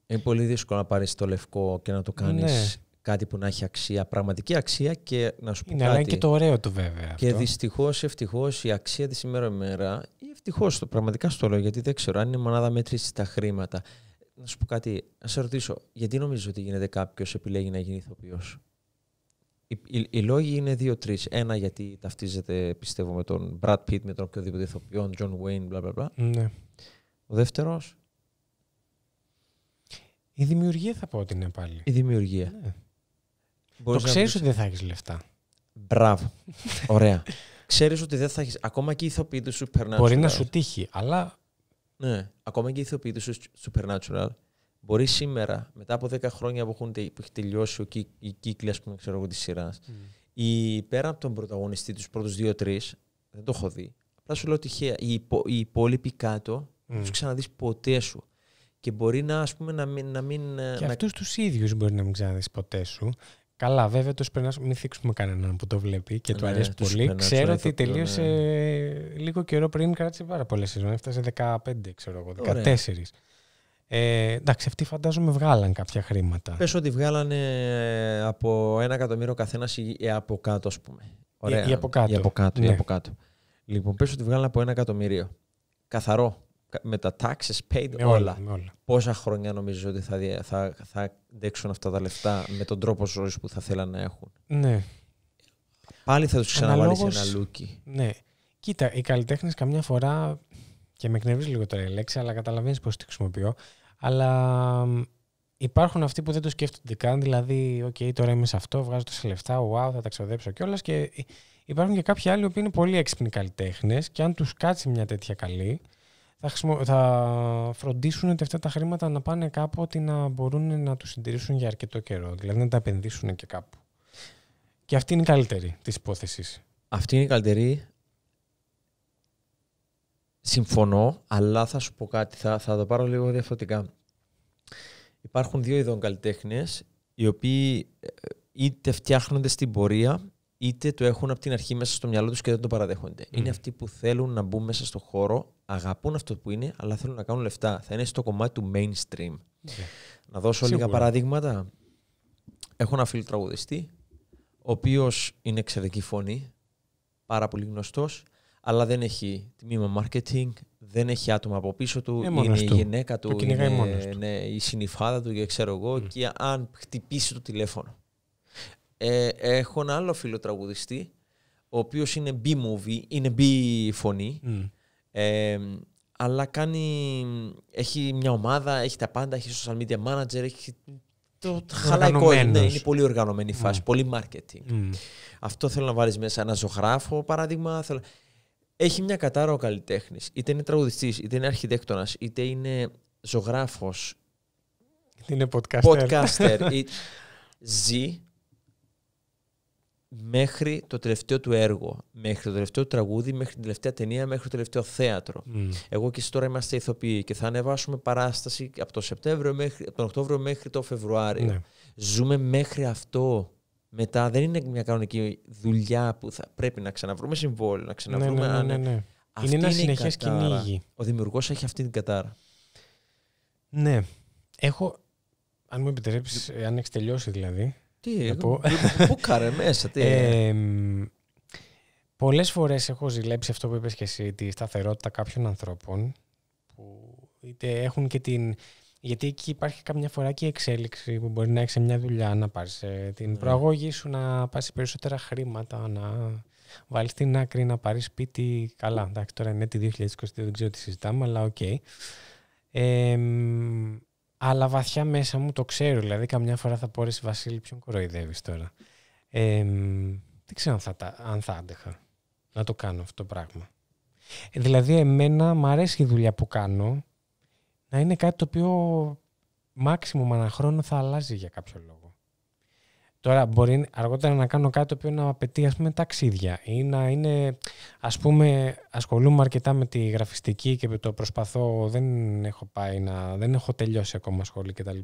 Είναι πολύ δύσκολο να πάρεις το λευκό και να το κάνεις ναι. κάτι που να έχει αξία, πραγματική αξία και να σου πει είναι, Αλλά είναι και το ωραίο του, βέβαια. Και δυστυχώ ή ευτυχώ αξία της ημέρα ημέρα, ή ευτυχώς το πραγματικά στο λέω, γιατί δεν ξέρω αν είναι μονάδα μέτρησης τα χρήματα. Να σου πω κάτι, να σε ρωτήσω, γιατί νομίζω ότι γίνεται κάποιος επιλέγει να γίνει ηθοποιός. Οι, οι, λόγοι είναι δύο-τρει. Ένα γιατί ταυτίζεται, πιστεύω, με τον Brad Pitt, με τον οποιοδήποτε ηθοποιό, John Wayne, bla bla bla. Ναι. Ο δεύτερος. Η δημιουργία θα πω ότι είναι πάλι. Η δημιουργία. Ναι. το ξέρει ότι δεν θα έχεις λεφτά. Μπράβο. Ωραία. ξέρεις ότι δεν θα έχεις. Ακόμα και η ηθοποίηση του Supernatural. Μπορεί να σου τύχει, αλλά. Ναι. Ακόμα και η ηθοποίηση του Supernatural μπορεί σήμερα, μετά από 10 χρόνια που, έχουν, που έχει τελειώσει ο η κύκλη ας πούμε, ξέρω εγώ, mm. η, πέρα από τον πρωταγωνιστή τους πρώτους 2 2-3, δεν το έχω δει, απλά σου λέω τυχαία, οι, υπο, οι υπόλοιποι κάτω mm. τους ξαναδείς ποτέ σου. Και μπορεί να, ας πούμε, να μην... Να μην ε, και να... αυτούς τους ίδιους μπορεί να μην ξαναδείς ποτέ σου. Καλά, βέβαια το Σπερνάς, μην θίξουμε κανέναν που το βλέπει και ναι, του αρέσει πολύ. Σπερνάς, ξέρω ότι τελείωσε ναι. λίγο καιρό πριν, κράτησε πάρα πολλές σεζόν. Έφτασε 15, ξέρω εγώ, 14. Ωραία. Ε, εντάξει, αυτοί φαντάζομαι βγάλαν κάποια χρήματα. Πες ότι βγάλανε ε, από ένα εκατομμύριο καθένας ή ε, από κάτω, ας πούμε. Ωραία. Ή, από κάτω. Ή από κάτω, ναι. ή από κάτω. Λοιπόν, πες ότι βγάλανε από ένα εκατομμύριο. Καθαρό. Με τα taxes paid, με όλα. Πόσα χρόνια νομίζω ότι θα, θα, θα αντέξουν αυτά τα λεφτά με τον τρόπο ζωής που θα θέλαν να έχουν. Ναι. Πάλι θα τους ξαναβάλεις ένα λούκι. Ναι. Κοίτα, οι καλλιτέχνες καμιά φορά. Και με εκνευρίζει λίγο τώρα η λέξη, αλλά καταλαβαίνεις πώς τη χρησιμοποιώ. Αλλά υπάρχουν αυτοί που δεν το σκέφτονται καν. Δηλαδή, OK, τώρα είμαι σε αυτό, βγάζω τόσα λεφτά, wow, θα τα ξοδέψω κιόλας. Και υπάρχουν και κάποιοι άλλοι που είναι πολύ έξυπνοι καλλιτέχνες και αν τους κάτσει μια τέτοια καλή, θα, θα φροντίσουν ότι αυτά τα χρήματα να πάνε κάπου ότι να μπορούν να τους συντηρήσουν για αρκετό καιρό. Δηλαδή να τα επενδύσουν και κάπου. Και αυτή είναι η καλύτερη της υπόθεσης. Αυτή είναι η καλύτερη. Συμφωνώ, αλλά θα σου πω κάτι, θα, θα το πάρω λίγο διαφορετικά. Υπάρχουν δύο ειδών καλλιτέχνες, οι οποίοι ε, είτε φτιάχνονται στην πορεία, είτε το έχουν από την αρχή μέσα στο μυαλό τους και δεν το παραδέχονται. Είναι αυτοί που θέλουν να μπουν μέσα στο χώρο, αγαπούν αυτό που είναι, αλλά θέλουν να κάνουν λεφτά. Θα είναι στο κομμάτι του mainstream. Ναι. Να δώσω λίγα παραδείγματα. Έχω ένα φίλο τραγουδιστή, ο οποίος είναι εξαιρετική φωνή, πάρα πολύ γνωστός, αλλά δεν έχει τμήμα marketing, δεν έχει άτομα από πίσω του, ε, είναι η γυναίκα του, το είναι, Ναι, η συνειφάδα του και ξέρω εγώ και αν χτυπήσει το τηλέφωνο. Ε, έχω ένα άλλο φίλο τραγουδιστή, ο οποίος είναι B-movie, είναι B-φωνή, ε, αλλά κάνει, έχει μια ομάδα, έχει τα πάντα, έχει social media manager, έχει το χαλαϊκό είναι, είναι πολύ οργανωμένη φάση, πολύ marketing. Αυτό θέλω να βάλεις μέσα ένα ζωγράφο, παράδειγμα. Θέλω έχει μια κατάρα ο καλλιτέχνης, είτε είναι τραγουδιστής, είτε είναι αρχιτέκτονας, είτε είναι ζωγράφος. Είτε είναι podcaster. podcaster [LAUGHS] ή... Ζει μέχρι το τελευταίο του έργο, μέχρι το τελευταίο τραγούδι, μέχρι την τελευταία ταινία, μέχρι το τελευταίο θέατρο. Mm. Εγώ και εσύ τώρα είμαστε ηθοποιοί και θα ανεβάσουμε παράσταση από το Σεπτέμβριο μέχρι, τον Οκτώβριο μέχρι το Φεβρουάριο. Ναι. Ζούμε μέχρι αυτό μετά δεν είναι μια κανονική δουλειά που θα πρέπει να ξαναβρούμε συμβόλαιο, να ξαναβρούμε. Ναι, ναι, ναι, ναι, ναι. είναι ένα συνεχέ κυνήγι. Ο δημιουργός έχει αυτή την κατάρα. Ναι. Έχω. Αν μου επιτρέψει, αν έχεις τελειώσει δηλαδή. Τι, Πού καρε μέσα, τι. Ε, πολλές φορές έχω ζηλέψει αυτό που ειπε και εσύ, τη σταθερότητα κάποιων ανθρώπων που είτε έχουν και την γιατί εκεί υπάρχει καμιά φορά και η εξέλιξη που μπορεί να έχεις μια δουλειά, να πάρεις ε, την mm. προαγωγή σου, να πάρει περισσότερα χρήματα, να βάλεις την άκρη, να πάρεις σπίτι. Καλά, εντάξει, τώρα είναι τη 2022, δεν ξέρω τι συζητάμε, αλλά οκ. Okay. Ε, αλλά βαθιά μέσα μου το ξέρω. Δηλαδή, καμιά φορά θα πω εσύ, Βασίλη, ποιον κοροϊδεύεις τώρα. Ε, δεν ξέρω αν θα, αν άντεχα να το κάνω αυτό το πράγμα. Ε, δηλαδή, εμένα μου αρέσει η δουλειά που κάνω να είναι κάτι το οποίο μάξιμο ένα χρόνο θα αλλάζει για κάποιο λόγο. Τώρα μπορεί αργότερα να κάνω κάτι το οποίο να απαιτεί ας πούμε, ταξίδια ή να είναι, ας πούμε, ασχολούμαι αρκετά με τη γραφιστική και με το προσπαθώ, δεν έχω πάει να, δεν έχω τελειώσει ακόμα σχολή κτλ.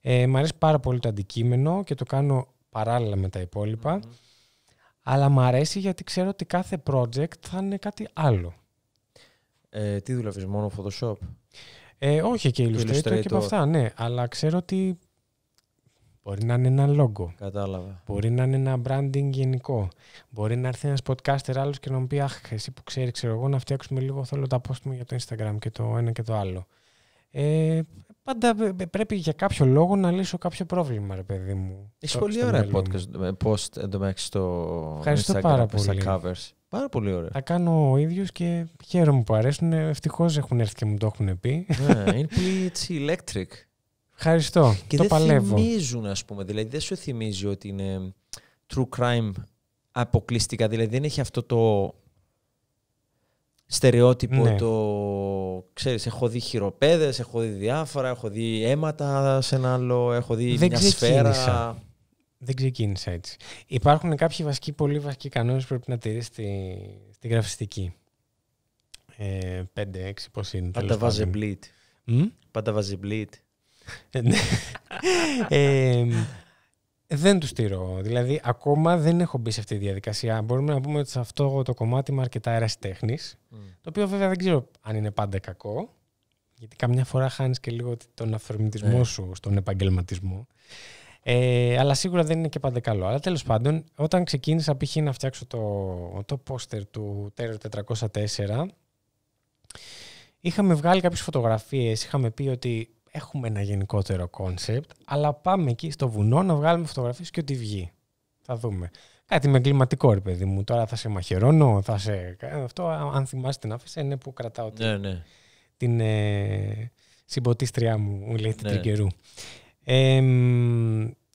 Ε, μ' αρέσει πάρα πολύ το αντικείμενο και το κάνω παράλληλα με τα υπολοιπα mm-hmm. Αλλά μ' αρέσει γιατί ξέρω ότι κάθε project θα είναι κάτι άλλο. Ε, τι δουλεύεις, μόνο Photoshop? Ε, όχι και Illustrator, Illustrator. και από αυτά, ναι. Αλλά ξέρω ότι Μπορεί να είναι ένα logo. Κατάλαβα. Μπορεί να είναι ένα branding γενικό. Μπορεί να έρθει ένας podcaster άλλος και να μου πει: Αχ, εσύ που ξέρεις, ξέρω εγώ, να φτιάξουμε λίγο. Θέλω τα post μου για το Instagram και το ένα και το άλλο. Ε, πάντα πρέπει για κάποιο λόγο να λύσω κάποιο πρόβλημα, ρε παιδί μου. Έχει πολύ ωραία podcast ε, post εντωμεταξύ στο Ευχαριστώ πάρα πολύ. covers. Πάρα πολύ ωραία. Τα κάνω ο ίδιο και χαίρομαι που αρέσουν. Ευτυχώς έχουν έρθει και μου το έχουν πει. Ναι, [LAUGHS] είναι πολύ έτσι electric. Ευχαριστώ. Και το δεν παλεύω. θυμίζουν, ας πούμε. Δηλαδή δεν σου θυμίζει ότι είναι true crime αποκλειστικά. Δηλαδή δεν έχει αυτό το στερεότυπο ναι. το. ξέρεις, έχω δει χειροπέδες, έχω δει διάφορα, έχω δει αίματα σε ένα άλλο, έχω δει Δεν μια σφαίρα. Δεν ξεκίνησα έτσι. Υπάρχουν κάποιοι βασικοί, πολύ βασικοί κανόνες που πρέπει να τη στη, στη γραφιστική. Ε, πέντε, 5-6, πώς είναι. Πάντα βάζει μπλίτ. Πάντα βάζει μπλίτ. Ε, δεν τους στηρώ. Δηλαδή, ακόμα δεν έχω μπει σε αυτή τη διαδικασία. Μπορούμε να πούμε ότι σε αυτό το κομμάτι είμαι αρκετά αεραστέχνης. Mm. Το οποίο βέβαια δεν ξέρω αν είναι πάντα κακό. Γιατί καμιά φορά χάνεις και λίγο τον αυθορμητισμό ναι. σου στον επαγγελματισμό. Ε, αλλά σίγουρα δεν είναι και πάντα καλό. Αλλά τέλος πάντων, όταν ξεκίνησα π.χ. να φτιάξω το, το πόστερ του Terror 404, είχαμε βγάλει κάποιες φωτογραφίες. Είχαμε πει ότι έχουμε ένα γενικότερο κόνσεπτ, αλλά πάμε εκεί στο βουνό να βγάλουμε φωτογραφίες και ό,τι βγει. Θα δούμε. Κάτι με εγκληματικό, ρε παιδί μου. Τώρα θα σε μαχαιρώνω, θα σε... Αυτό, αν θυμάστε την άφησα, είναι που κρατάω ναι, ναι. την ε, συμποτίστριά μου, μου λέει, την ναι. τριγκερού.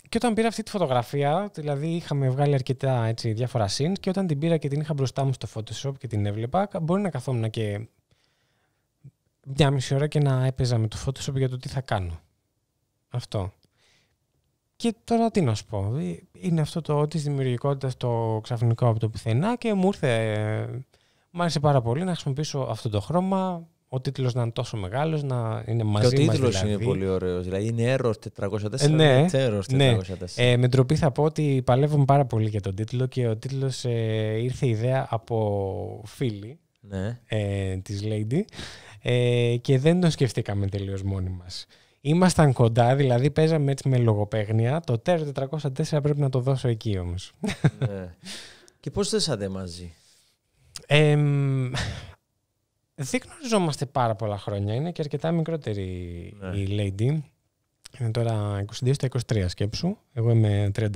και όταν πήρα αυτή τη φωτογραφία, δηλαδή είχαμε βγάλει αρκετά έτσι, διάφορα scenes και όταν την πήρα και την είχα μπροστά μου στο Photoshop και την έβλεπα, μπορεί να καθόμουν και μια μισή ώρα και να έπαιζα με το Photoshop για το τι θα κάνω. Αυτό. Και τώρα τι να σου πω. Ε, είναι αυτό το της δημιουργικότητας το ξαφνικό από το πουθενά και μου ήρθε... Ε, μου άρεσε πάρα πολύ να χρησιμοποιήσω αυτό το χρώμα, ο τίτλος να είναι τόσο μεγάλος, να είναι μαζί και ο τίτλος δηλαδή. είναι πολύ ωραίος. Δηλαδή είναι error 404. Ε, ναι, 404. Ναι. Ε, με ντροπή θα πω ότι παλεύουμε πάρα πολύ για τον τίτλο και ο τίτλος ε, ήρθε ιδέα από φίλη ναι. ε, της Lady ε, και δεν το σκεφτήκαμε τελείως μόνοι μας. Ήμασταν κοντά, δηλαδή παίζαμε έτσι με λογοπαίγνια. Το TER 404 πρέπει να το δώσω εκεί όμως. Ναι. και πώς θέσατε μαζί? Ε, δεν γνωριζόμαστε πάρα πολλά χρόνια. Είναι και αρκετά μικρότερη ναι. η Lady. Είναι τώρα 22 23 σκέψου. Εγώ είμαι 31.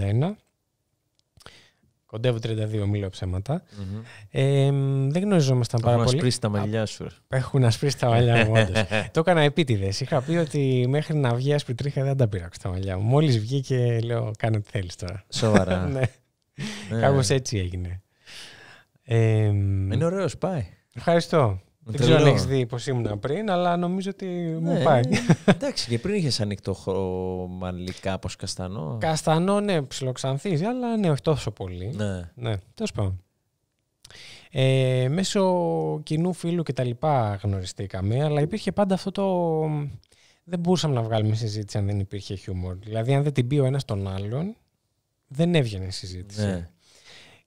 Κοντεύω 32, μιλω ψεματα ψέματα. Mm-hmm. Ε, δεν γνωριζόμασταν πάρα πολύ. Έχουν ασπρίσει τα μαλλιά σου. Έχουν ασπρίσει τα μαλλιά μου, όντως. [LAUGHS] το έκανα επίτηδες. Είχα πει ότι μέχρι να βγει ασπιτρίχα δεν τα πήραξα τα μαλλιά μου. Μόλις βγήκε, λέω: Κάνε ό,τι θέλεις τώρα. Σοβαρά. [LAUGHS] ναι. Ε. Κάπως έτσι έγινε. Ε, Είναι ωραίος, πάει. Ευχαριστώ. Δεν ξέρω αν έχεις δει πώ ήμουν πριν, αλλά νομίζω ότι ναι, μου πάει. Ναι. [LAUGHS] Εντάξει, και πριν είχες ανοιχτό χρωμαλί κάπω καστανό. Καστανό, ναι, ψιλοξανθίζει, αλλά ναι, όχι τόσο πολύ. Ναι. ναι Τέλος πάντων. Ε, μέσω κοινού φίλου και τα λοιπά γνωριστήκαμε, αλλά υπήρχε πάντα αυτό το. Δεν μπορούσαμε να βγάλουμε συζήτηση αν δεν υπήρχε χιούμορ. Δηλαδή, αν δεν την πει ο ένας τον άλλον, δεν έβγαινε συζήτηση. Ναι.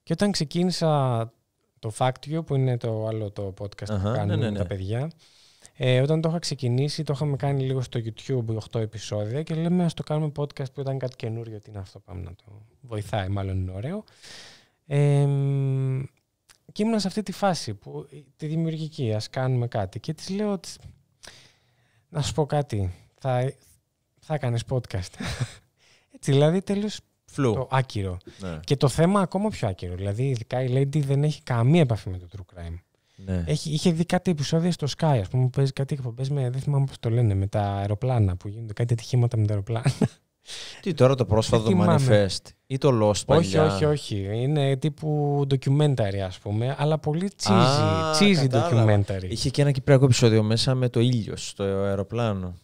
Και όταν ξεκίνησα το Fact που είναι το άλλο το podcast που ναι, κάνουμε ναι, τα ναι. παιδιά. Ε, όταν το είχα ξεκινήσει, το είχαμε κάνει λίγο στο YouTube 8 επεισόδια και λέμε ας το κάνουμε podcast που ήταν κάτι καινούριο, τι είναι αυτό, πάμε να το βοηθάει, μάλλον είναι ωραίο. Ε, και ήμουν σε αυτή τη φάση, που, ε, τη δημιουργική, ας κάνουμε κάτι. Και της λέω ότι, να σου πω κάτι, θα, θα κάνεις podcast. [LAUGHS] Έτσι, δηλαδή τέλος... Το άκυρο. Ναι. Και το θέμα ακόμα πιο άκυρο. Δηλαδή, ειδικά η Lady δεν έχει καμία επαφή με το true crime. Ναι. Έχει, είχε δει κάτι επεισόδια στο Sky, ας πούμε, που παίζει κάτι εκπομπέ με. Δεν θυμάμαι πώς το λένε, με τα αεροπλάνα που γίνονται κάτι ατυχήματα με τα αεροπλάνα. Τι τώρα το πρόσφατο το Manifest ή το Lost παλιά. Όχι, όχι, όχι. Είναι τύπου documentary ας πούμε, αλλά πολύ cheesy, cheesy documentary. Είχε και ένα κυπριακό επεισόδιο μέσα με το ήλιο στο αεροπλάνο.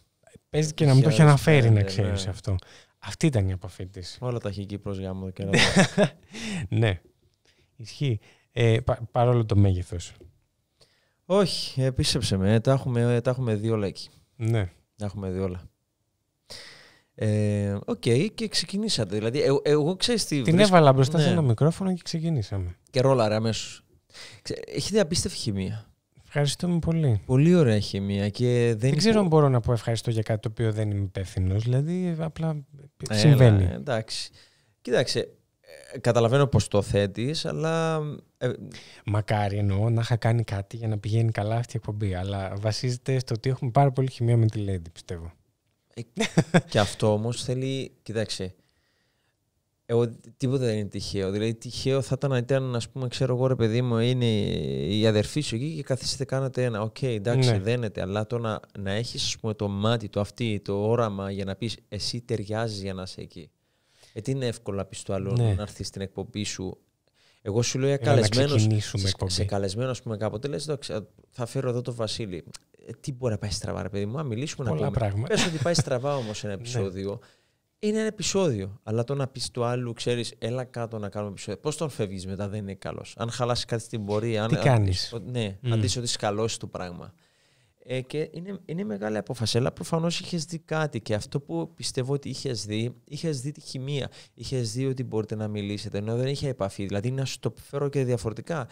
Παίζει και να μην το έχει αναφέρει, να ξέρεις ναι. αυτό. Αυτή ήταν η επαφή Όλα τα έχει προ για μου και [LAUGHS] Ναι. Ισχύει. Ε, παρόλο το μέγεθος. Όχι, επίσεψε με. Τα έχουμε, τα έχουμε δει όλα εκεί. Ναι. Τα έχουμε δει όλα. Ε, οκ, και ξεκινήσατε. Δηλαδή, ε, εγώ, εγώ τι. Την έβαλα μπροστά ναι. σε ένα μικρόφωνο και ξεκινήσαμε. Και ρόλαρα αμέσω. Έχετε απίστευτη χημεία. Ευχαριστούμε πολύ. Πολύ ωραία χημεία. Και δεν, ξέρω αν μπορώ να πω ευχαριστώ για κάτι το οποίο δεν είμαι υπεύθυνος. Δηλαδή, απλά συμβαίνει. εντάξει. Κοίταξε, ε, καταλαβαίνω πως το θέτεις, αλλά... Ε, Μακάρι εννοώ να είχα κάνει κάτι για να πηγαίνει καλά αυτή η εκπομπή, αλλά βασίζεται στο ότι έχουμε πάρα πολύ χημία με τη Lady, πιστεύω. Ε, και αυτό όμως θέλει, Κοίταξε. Εγώ τίποτα δεν είναι τυχαίο. Δηλαδή, τυχαίο θα ήταν να ήταν, πούμε, ξέρω εγώ, ρε παιδί μου, είναι η αδερφή σου εκεί και καθίσετε, κάνατε ένα. Οκ, okay, εντάξει, ναι. δένεται, αλλά το να, να έχεις το μάτι, το αυτή, το όραμα για να πεις εσύ ταιριάζει για να είσαι εκεί. Ε, τι είναι εύκολο να πεις το ναι. να έρθεις στην εκπομπή σου. Εγώ σου λέω για «Ε, καλεσμένο. Σε, σε καλεσμένο, ας πούμε, κάποτε λες, θα φέρω εδώ το Βασίλη. Ε, τι μπορεί να πάει στραβά, ρε παιδί μου, να μιλήσουμε Πολλά να πούμε. Πες ότι πάει στραβά όμως ένα [LAUGHS] ναι. επεισόδιο είναι ένα επεισόδιο. Αλλά το να πεις του άλλου, ξέρεις, έλα κάτω να κάνουμε επεισόδιο. Πώς τον φεύγεις μετά, δεν είναι καλός. Αν χαλάσει κάτι στην πορεία. Τι αν... κάνεις. Ναι, mm. αν δεις ότι σκαλώσει το πράγμα. Ε, και είναι, είναι μεγάλη απόφαση. Αλλά προφανώς είχες δει κάτι. Και αυτό που πιστεύω ότι είχες δει, είχες δει τη χημεία. Είχες δει ότι μπορείτε να μιλήσετε, ενώ δεν είχε επαφή. Δηλαδή, να σου το φέρω και διαφορετικά.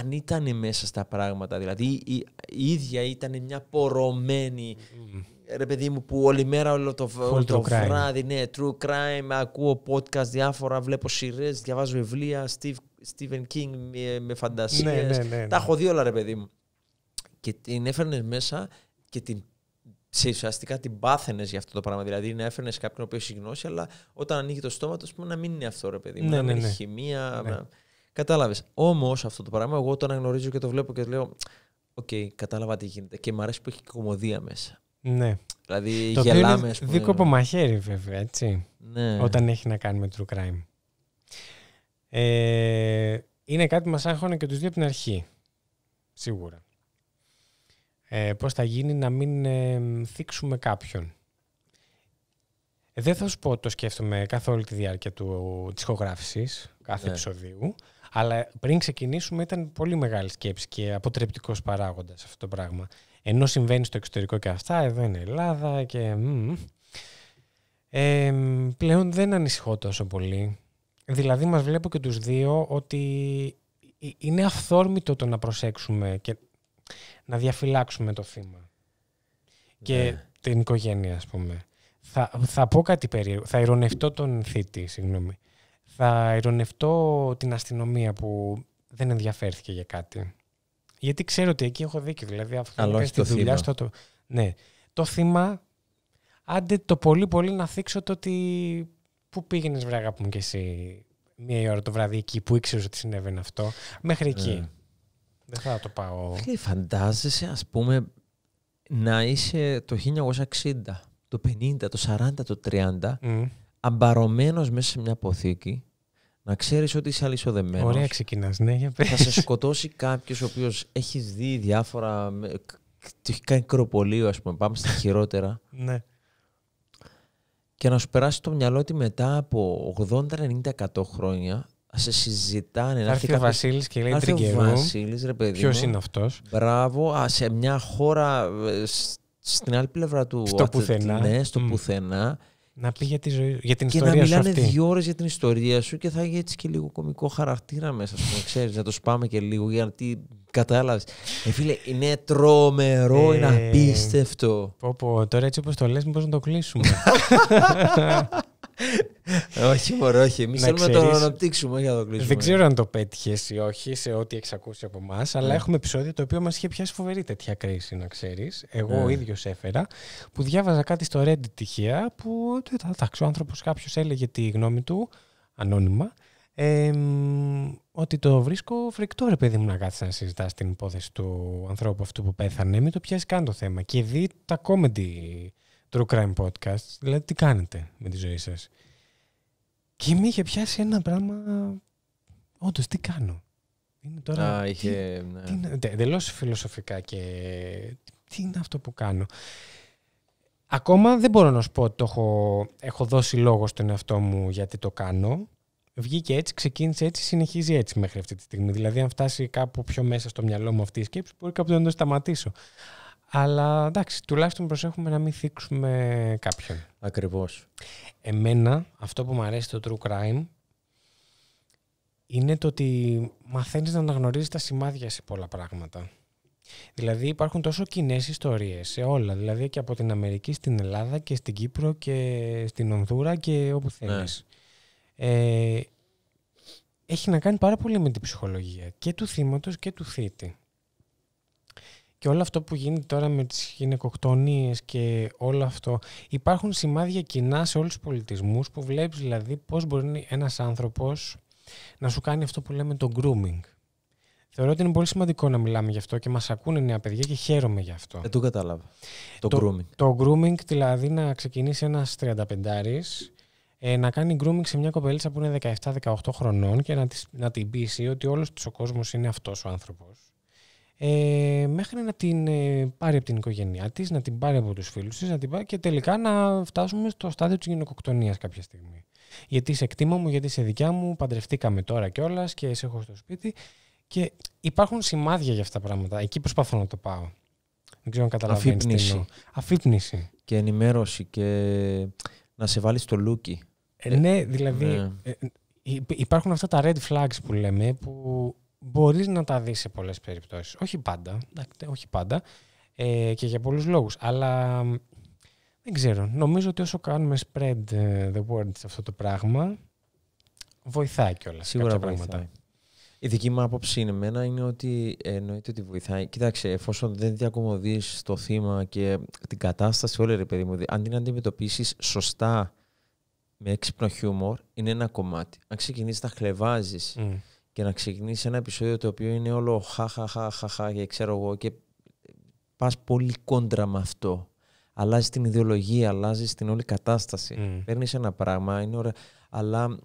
Αν ήταν μέσα στα πράγματα, δηλαδή η, η, ίδια ήταν μια πορωμένη ρε παιδί μου που όλη μέρα, όλο το, όλο το βράδυ, ναι, true crime, ακούω podcast διάφορα, βλέπω σειρές, διαβάζω βιβλία, Steve, Stephen King με, με φαντασίες. Ναι, ναι, ναι, ναι, Τα έχω δει όλα ρε παιδί μου. Και την έφερνες μέσα και την σε ουσιαστικά την πάθαινες για αυτό το πράγμα. Δηλαδή να έφερνες κάποιον που έχει γνώση, αλλά όταν ανοίγει το στόμα του, πούμε να μην είναι αυτό ρε παιδί μου. Ναι, να ναι, μην είναι χημεία. Ναι. Κατάλαβες. Όμως αυτό το πράγμα, εγώ το αναγνωρίζω και το βλέπω και λέω: Οκ, okay, κατάλαβα τι γίνεται. Και μου αρέσει που έχει κομμωδία μέσα. Ναι. Δηλαδή το γελάμε. Είναι δίκοπο μαχαίρι βέβαια, έτσι. Ναι. Όταν έχει να κάνει με true crime. Ε, είναι κάτι που μας άγχωνε και τους δύο από την αρχή. Σίγουρα. Ε, πώς θα γίνει να μην ε, θίξουμε κάποιον. Ε, δεν θα σου πω το σκέφτομαι καθ' όλη τη διάρκεια του, της κάθε ναι. αλλά πριν ξεκινήσουμε ήταν πολύ μεγάλη σκέψη και αποτρεπτικός παράγοντας αυτό το πράγμα. Ενώ συμβαίνει στο εξωτερικό και αυτά, εδώ είναι Ελλάδα και... πλέον δεν ανησυχώ τόσο πολύ. Δηλαδή μας βλέπω και τους δύο ότι ε, είναι αυθόρμητο το να προσέξουμε και να διαφυλάξουμε το θύμα. Και ναι. την οικογένεια, ας πούμε. Θα, θα πω κάτι περίεργο. Θα ειρωνευτώ τον θήτη, συγγνώμη. Θα ειρωνευτώ την αστυνομία που δεν ενδιαφέρθηκε για κάτι. Γιατί ξέρω ότι εκεί έχω δίκιο. Δηλαδή, αυτό δουλειά στο το. Ναι. Το θύμα, άντε το πολύ πολύ να θίξω το ότι. Πού πήγαινες, βρε αγάπη μου, κι εσύ μία ώρα το βράδυ εκεί που ήξερες ότι συνέβαινε αυτό. Μέχρι εκεί. Ναι. Δεν θα το πάω. Τι φαντάζεσαι, ας πούμε, να είσαι το 1960, το 50, το 40, το 30, mm. μέσα σε μια αποθήκη να ξέρεις ότι είσαι αλυσοδεμένος. Ωραία, ξεκινάς. Ναι, για πες. Θα σε σκοτώσει κάποιος ο οποίος έχεις δει διάφορα. Του έχει κάνει κροπολείο, ας πούμε. Πάμε στα [LAUGHS] χειρότερα. ναι. Και να σου περάσει το μυαλό ότι μετά από 80-90% χρόνια σε συζητάνε. Θα έρθει ο Βασίλης και λέει τριγκερού. Ο Βασίλης, ρε παιδί. Ποιος είναι αυτός. Μπράβο, α, σε μια χώρα ε, στην άλλη πλευρά του. Στο πουθενά. Ναι, στο πουθενά. Να πει για, τη ζωή, την και ιστορία σου. Και να μιλάνε δύο ώρες για την ιστορία σου και θα έχει έτσι και λίγο κωμικό χαρακτήρα μέσα. Πούμε, ξέρεις, να το σπάμε και λίγο γιατί κατάλαβες. Ε, φίλε, είναι τρομερό, ε, είναι απίστευτο. Πω, πω, τώρα έτσι όπως το λες, μήπως να το κλείσουμε. [LAUGHS] όχι, μωρέ, όχι. Εμείς θέλουμε να το αναπτύξουμε, όχι να το κλείσουμε. Δεν ξέρω αν το πέτυχες ή όχι σε ό,τι έχεις ακούσει από εμάς, αλλά ναι. έχουμε επεισόδιο το οποίο μας είχε πιάσει φοβερή τέτοια κρίση, να ξέρεις. Εγώ ο ναι. ίδιος έφερα, που διάβαζα κάτι στο Reddit τυχαία, που εντάξει, ο άνθρωπος κάποιος έλεγε τη γνώμη του ανώνυμα. Ε, ότι το βρίσκω φρικτό ρε παιδί μου να κάτσει να συζητάς την υπόθεση του ανθρώπου αυτού που πέθανε. Μην το πιάσεις καν το θέμα. Και δει τα comedy true crime podcast. δηλαδή τι κάνετε με τη ζωή σας. Και με είχε πιάσει ένα πράγμα, Όντως, τι κάνω. Είναι τώρα, Α, είχε, ναι. φιλοσοφικά και τι είναι αυτό που κάνω. Ακόμα δεν μπορώ να σου πω ότι έχω, έχω δώσει λόγο στον εαυτό μου γιατί το κάνω. Βγήκε έτσι, ξεκίνησε έτσι, συνεχίζει έτσι μέχρι αυτή τη στιγμή. Δηλαδή, αν φτάσει κάπου πιο μέσα στο μυαλό μου αυτή η σκέψη, μπορεί κάπου να το σταματήσω. Αλλά εντάξει, τουλάχιστον προσέχουμε να μην θίξουμε κάποιον. Ακριβώς. Εμένα, αυτό που μου αρέσει το true crime είναι το ότι μαθαίνεις να αναγνωρίζεις τα σημάδια σε πολλά πράγματα. Δηλαδή υπάρχουν τόσο κοινές ιστορίες σε όλα, δηλαδή και από την Αμερική στην Ελλάδα και στην Κύπρο και στην Ονδούρα και όπου ναι. θέλεις Ε, έχει να κάνει πάρα πολύ με την ψυχολογία και του θύματος και του θήτη. Και όλο αυτό που γίνεται τώρα με τις γυναικοκτονίες και όλο αυτό, υπάρχουν σημάδια κοινά σε όλους τους πολιτισμούς που βλέπεις δηλαδή πώς μπορεί ένας άνθρωπος να σου κάνει αυτό που λέμε το grooming. Θεωρώ ότι είναι πολύ σημαντικό να μιλάμε γι' αυτό και μας ακούνε νέα παιδιά και χαίρομαι γι' αυτό. Δεν το κατάλαβα. Το, το grooming. Το grooming, δηλαδή να ξεκινησει ενας ένα 35η ε, να κάνει grooming σε μια κοπελίτσα που είναι 17-18 χρονών και να, της, να την πείσει ότι όλος ο κόσμος είναι αυτός ο άνθρωπος ε, μέχρι να την ε, πάρει από την οικογένειά της, να την πάρει από τους φίλους της να την και τελικά να φτάσουμε στο στάδιο της γυναικοκτονίας κάποια στιγμή. Γιατί σε εκτίμα μου, γιατί σε δικιά μου, παντρευτήκαμε τώρα κιόλας και σε έχω στο σπίτι και υπάρχουν σημάδια για αυτά τα πράγματα. Εκεί προσπαθώ να το πάω. Δεν ξέρω αν καταλαβαίνεις Αφύπνιση. Αφύπνιση. Και ενημέρωση και να σε βάλεις στο λούκι. Ε, ναι, δηλαδή ναι. Ε, ε, υπάρχουν αυτά τα red flags που λέμε που μπορείς να τα δεις σε πολλές περιπτώσεις. Όχι πάντα, εντάξει, όχι πάντα ε, και για πολλούς λόγους. Αλλά δεν ξέρω, νομίζω ότι όσο κάνουμε spread ε, the word σε αυτό το πράγμα, βοηθάει κιόλας. Σίγουρα βοηθάει. Πράγματα. Η δική μου άποψη είναι εμένα είναι ότι εννοείται ότι βοηθάει. Κοιτάξτε, εφόσον δεν διακομωδείς το θύμα και την κατάσταση όλη, ρε παιδί μου, αν την αντιμετωπίσεις σωστά με έξυπνο χιούμορ, είναι ένα κομμάτι. Αν ξεκινήσεις να χλεβάζεις και να ξεκινήσεις ένα επεισόδιο το οποίο είναι όλο χα-χα-χα-χα-χα και ξέρω εγώ και πας πολύ κόντρα με αυτό. Αλλάζει την ιδεολογία, αλλάζει την όλη κατάσταση. Mm. Παίρνεις ένα πράγμα, είναι ωραία. Αλλά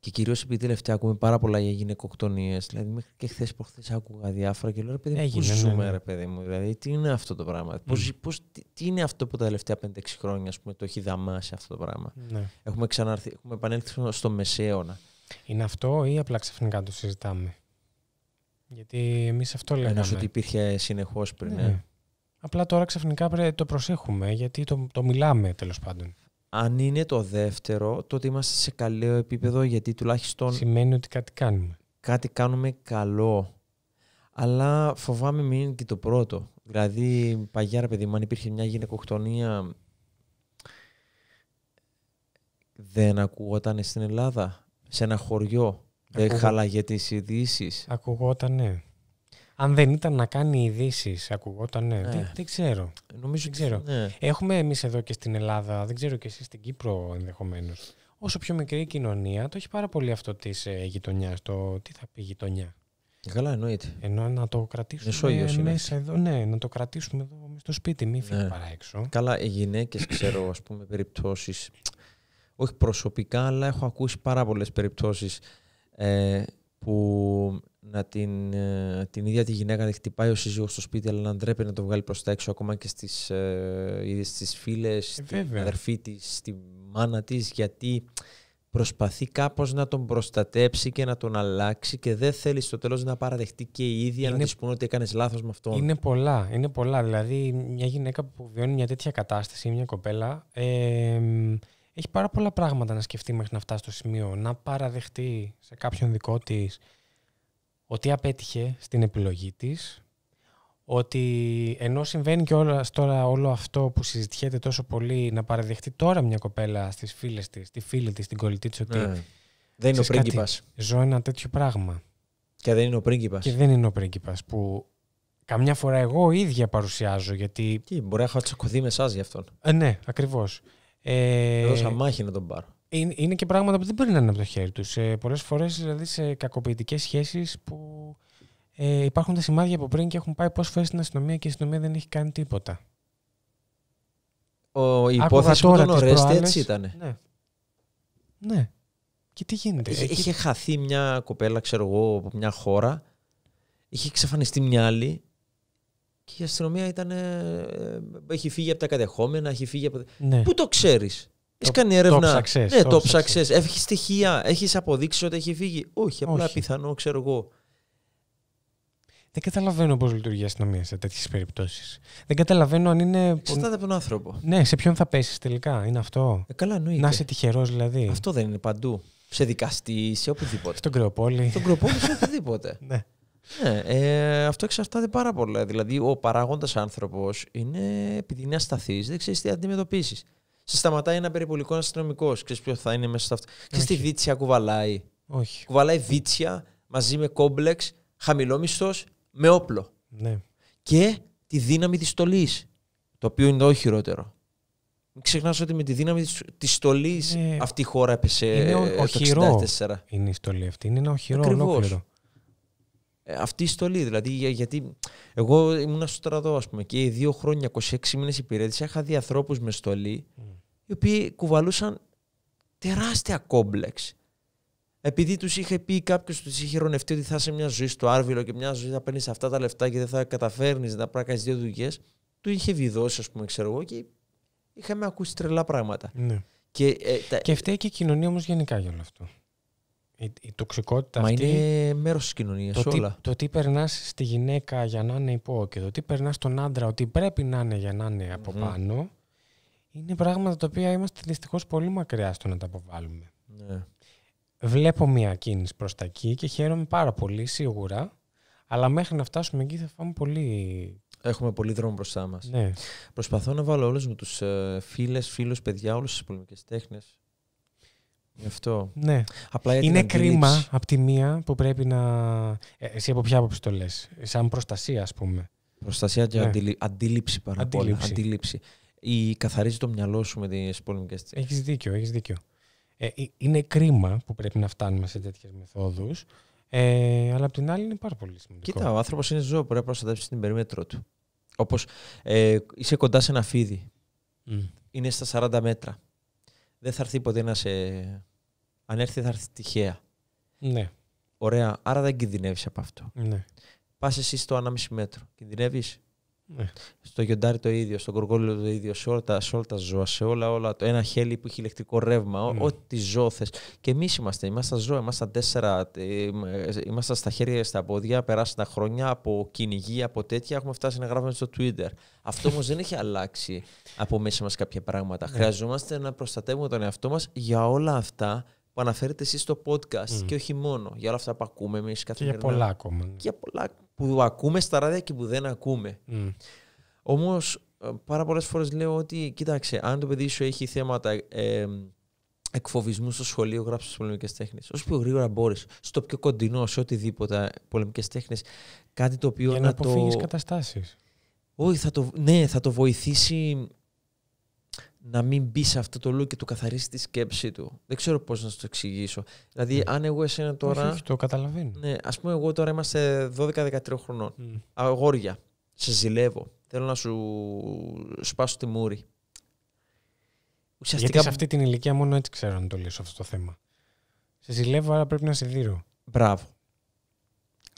και κυρίως επειδή τελευταία ακούμε πάρα πολλά για γυναικοκτονίες. Δηλαδή, μέχρι και χθες προχθές άκουγα διάφορα και λέω ρε παιδί μου, Έγινε, ναι, ζούμε, ναι. ρε παιδί μου. Δηλαδή, τι είναι αυτό το πράγμα. Mm. τι, είναι αυτό που τα τελευταία 5-6 χρόνια πούμε, το έχει δαμάσει αυτό το πράγμα. Ναι. Έχουμε, ξαναρθεί, έχουμε επανέλθει στο μεσαίωνα. Είναι αυτό ή απλά ξαφνικά το συζητάμε. Γιατί εμείς αυτό λέμε. Ένα ότι υπήρχε συνεχώς πριν. Ναι. Ε? Απλά τώρα ξαφνικά πρέπει το προσέχουμε γιατί το, το μιλάμε τέλος πάντων. Αν είναι το δεύτερο, τότε είμαστε σε καλό επίπεδο γιατί τουλάχιστον. Σημαίνει ότι κάτι κάνουμε. Κάτι κάνουμε καλό. Αλλά φοβάμαι μην είναι και το πρώτο. Δηλαδή, παγιά ρε παιδί μου, αν υπήρχε μια γυναικοκτονία. Δεν ακούγονταν στην Ελλάδα σε ένα χωριό. Ακούγω... Δεν χάλαγε τις ειδήσεις. Ακουγόταν, ναι. Αν δεν ήταν να κάνει ειδήσεις, ακουγόταν, ναι. ναι. Δεν, ξέρω. Νομίζω δεν ξέρω. Ναι. Έχουμε εμείς εδώ και στην Ελλάδα, δεν ξέρω και εσείς στην Κύπρο ενδεχομένως. Όσο πιο μικρή η κοινωνία, το έχει πάρα πολύ αυτό της ε, γειτονιά. Το τι θα πει γειτονιά. Καλά, εννοείται. Ενώ να το κρατήσουμε μέσα εδώ, ναι, να το κρατήσουμε εδώ στο σπίτι, μην φύγει ναι. παρά έξω. Καλά, οι γυναίκες ξέρω, ας πούμε, περιπτώσεις όχι προσωπικά, αλλά έχω ακούσει πάρα πολλές περιπτώσεις ε, που να την, ε, την ίδια τη γυναίκα να χτυπάει ο σύζυγος στο σπίτι, αλλά να ντρέπει να το βγάλει προς τα έξω ακόμα και στις, ε, στις φίλες, ε, στην αδερφή της στη μάνα της, γιατί προσπαθεί κάπως να τον προστατέψει και να τον αλλάξει και δεν θέλει στο τέλος να παραδεχτεί και η ίδια είναι... να της πούνε ότι έκανες λάθος με αυτόν. Είναι πολλά, είναι πολλά. Δηλαδή μια γυναίκα που βιώνει μια τέτοια κατάσταση, μια κοπέλα, ε, έχει πάρα πολλά πράγματα να σκεφτεί μέχρι να φτάσει στο σημείο να παραδεχτεί σε κάποιον δικό της ότι απέτυχε στην επιλογή της, ότι ενώ συμβαίνει και όλα, τώρα όλο αυτό που συζητιέται τόσο πολύ να παραδεχτεί τώρα μια κοπέλα στις φίλες της, τη φίλη της, την κολλητή της ότι ναι. δεν είναι ο πρίγκιπας. ζω ένα τέτοιο πράγμα. Και δεν είναι ο πρίγκιπας. Και δεν είναι ο πρίγκιπας που καμιά φορά εγώ ίδια παρουσιάζω γιατί... Και μπορεί να έχω τσακωθεί με εσάς γι' αυτόν. Ε, ναι, ακριβώς. Ε, μάχη να τον πάρω. Είναι, και πράγματα που δεν είναι από το χέρι τους. Ε, Πολλές φορές δηλαδή σε κακοποιητικές σχέσεις που ε, υπάρχουν τα σημάδια από πριν και έχουν πάει πώ φορές στην αστυνομία και η αστυνομία δεν έχει κάνει τίποτα. Ο, η υπόθεση με τον έτσι ήταν. Ναι. ναι. Και τι γίνεται. Είχε, είχε χαθεί μια κοπέλα, ξέρω εγώ, από μια χώρα. Είχε εξαφανιστεί μια άλλη. Και η αστυνομία ε, έχει φύγει από τα κατεχόμενα, έχει φύγει από. Ναι. Πού το ξέρεις. Έχεις κάνει έρευνα. Ναι, το ψαξε. Ναι, Έχεις στοιχεία. Έχεις αποδείξει ότι έχει φύγει. Όχι, απλά πιθανό, ξέρω εγώ. Δεν καταλαβαίνω πώς λειτουργεί η αστυνομία σε τέτοιες περιπτώσεις. Δεν καταλαβαίνω αν είναι. Εξαρτάται από τον άνθρωπο. Ναι, σε ποιον θα πέσεις τελικά, είναι αυτό. Ε, καλά, εννοείται. Να είσαι τυχερός δηλαδή. Αυτό δεν είναι παντού. Σε δικαστή, σε οπουδήποτε. Στον Κρεοπόλη. Στον Κρεοπόλη, σε οπουδήποτε. [LAUGHS] ναι. Ναι, ε, αυτό εξαρτάται πάρα πολύ. Δηλαδή, ο παράγοντας άνθρωπος είναι επειδή είναι ασταθής, δεν ξέρεις τι αντιμετωπίσεις. Σε σταματάει ένα περιπολικό αστυνομικό, ξέρεις ποιος θα είναι μέσα σε αυτό. Και στη βίτσια κουβαλάει. Όχι. Κουβαλάει βίτσια μαζί με κόμπλεξ, χαμηλόμισθο, με όπλο. Ναι. Και τη δύναμη της στολής. Το οποίο είναι το χειρότερο. Μην ξεχνάς ότι με τη δύναμη της στολής ναι. αυτή η χώρα έπεσε είναι ο, ο, Είναι η στολή αυτή, είναι ένα οχυρό ε, αυτή η στολή. Δηλαδή, γιατί εγώ ήμουν στο στρατό, ας πούμε, και δύο χρόνια, 26 μήνες υπηρέτησα, είχα δει ανθρώπου με στολή, οι οποίοι κουβαλούσαν τεράστια κόμπλεξ. Επειδή τους είχε πει κάποιος, τους είχε χειρονευτεί ότι θα είσαι μια ζωή στο Άρβιλο και μια ζωή θα παίρνεις αυτά τα λεφτά και δεν θα καταφέρνεις να πράξει δύο δουλειές, του είχε βιδώσει, ας πούμε, ξέρω εγώ, και είχαμε ακούσει τρελά πράγματα. Ναι. Και, ε, και φταίει και η κοινωνία όμως γενικά για όλο αυτό η, τοξικότητα Μα αυτή. είναι μέρος της κοινωνίας, όλα. το τι περνάς στη γυναίκα για να είναι υπό και το τι περνάς στον άντρα ότι πρέπει να είναι για να είναι πάνω, είναι πράγματα τα οποία είμαστε δυστυχώς πολύ μακριά στο να τα αποβάλουμε. Ναι. Βλέπω μία κίνηση προς τα εκεί και χαίρομαι πάρα πολύ σίγουρα. Αλλά μέχρι να φτάσουμε εκεί θα φάμε πολύ. Έχουμε πολύ δρόμο μπροστά μας. Ναι. Προσπαθώ να βάλω όλους μου τους ε, φίλες, φίλους, παιδιά, όλου τι πολεμικέ τέχνες, Γι' αυτό. Ναι. είναι κρίμα από τη μία που πρέπει να. Ε, εσύ από ποια άποψη το λες, σαν προστασία, ας πούμε. Προστασία και ναι. αντίληψη πάνω Αντίληψη. Ή καθαρίζει το μυαλό σου με τις πολεμικές τσέπε. Έχεις δίκιο, έχεις δίκιο. Ε, ε, είναι κρίμα που πρέπει να φτάνουμε σε τέτοιες μεθόδους. Ε, αλλά απ' την άλλη είναι πάρα πολύ σημαντικό. Κοίτα, ο άνθρωπος είναι ζώο, που πρέπει να προστατεύσει την περίμετρό του. Όπως ε, είσαι κοντά σε ένα φίδι. Mm. Είναι στα 40 μέτρα. Δεν θα έρθει ποτέ να σε αν έρθει θα έρθει τυχαία. Ναι. Ωραία, άρα δεν κινδυνεύεις από αυτό. Ναι. Πας εσύ στο 1,5 μέτρο. Κινδυνεύεις. Ναι. Στο γιοντάρι το ίδιο, στον κορκόλιο το ίδιο, σε όλα, τα, σε όλα τα ζώα, σε όλα, όλα. Το ένα χέλι που έχει ηλεκτρικό ρεύμα, ναι. ό,τι ζώο θες. Και εμείς είμαστε, είμαστε ζώα, είμαστε τέσσερα, ε, ε, είμαστε στα χέρια, στα πόδια, περάσαν τα χρόνια από κυνηγή, από τέτοια. Έχουμε φτάσει να γράφουμε στο Twitter. Αυτό όμως δεν έχει αλλάξει από μέσα μας κάποια πράγματα. Ναι. Χρειαζόμαστε να προστατεύουμε τον εαυτό μας για όλα αυτά που αναφέρετε εσείς στο podcast και όχι μόνο για όλα αυτά που ακούμε εμείς καθημερινά. Και για πολλά ακόμα. Και για πολλά που ακούμε στα ράδια και που δεν ακούμε. Mm. Όμως, ε, πάρα πολλές φορές λέω ότι, κοίταξε, αν το παιδί σου έχει θέματα ε, εκφοβισμού στο σχολείο, γράψει τις πολεμικές τέχνες. Όσο πιο γρήγορα μπορείς, στο πιο κοντινό, σε οτιδήποτε ε, πολεμικές τέχνες, κάτι το οποίο για να, να αποφύγεις καταστάσεις. Όχι, θα το, ναι, θα το βοηθήσει να μην μπει σε αυτό το look και του καθαρίσει τη σκέψη του. Δεν ξέρω πώς να σου το εξηγήσω. Δηλαδή, ναι. αν εγώ εσένα τώρα. Όχι, το καταλαβαίνω. Ναι, ας πούμε, εγώ τώρα είμαστε 12-13 χρονών. Mm. Αγόρια. Σε ζηλεύω. Θέλω να σου σπάσω τη μούρη. Ουσιαστικά... Γιατί σε αυτή την ηλικία μόνο έτσι ξέρω να το λύσω αυτό το θέμα. Σε ζηλεύω, αλλά πρέπει να σε δίνω. Μπράβο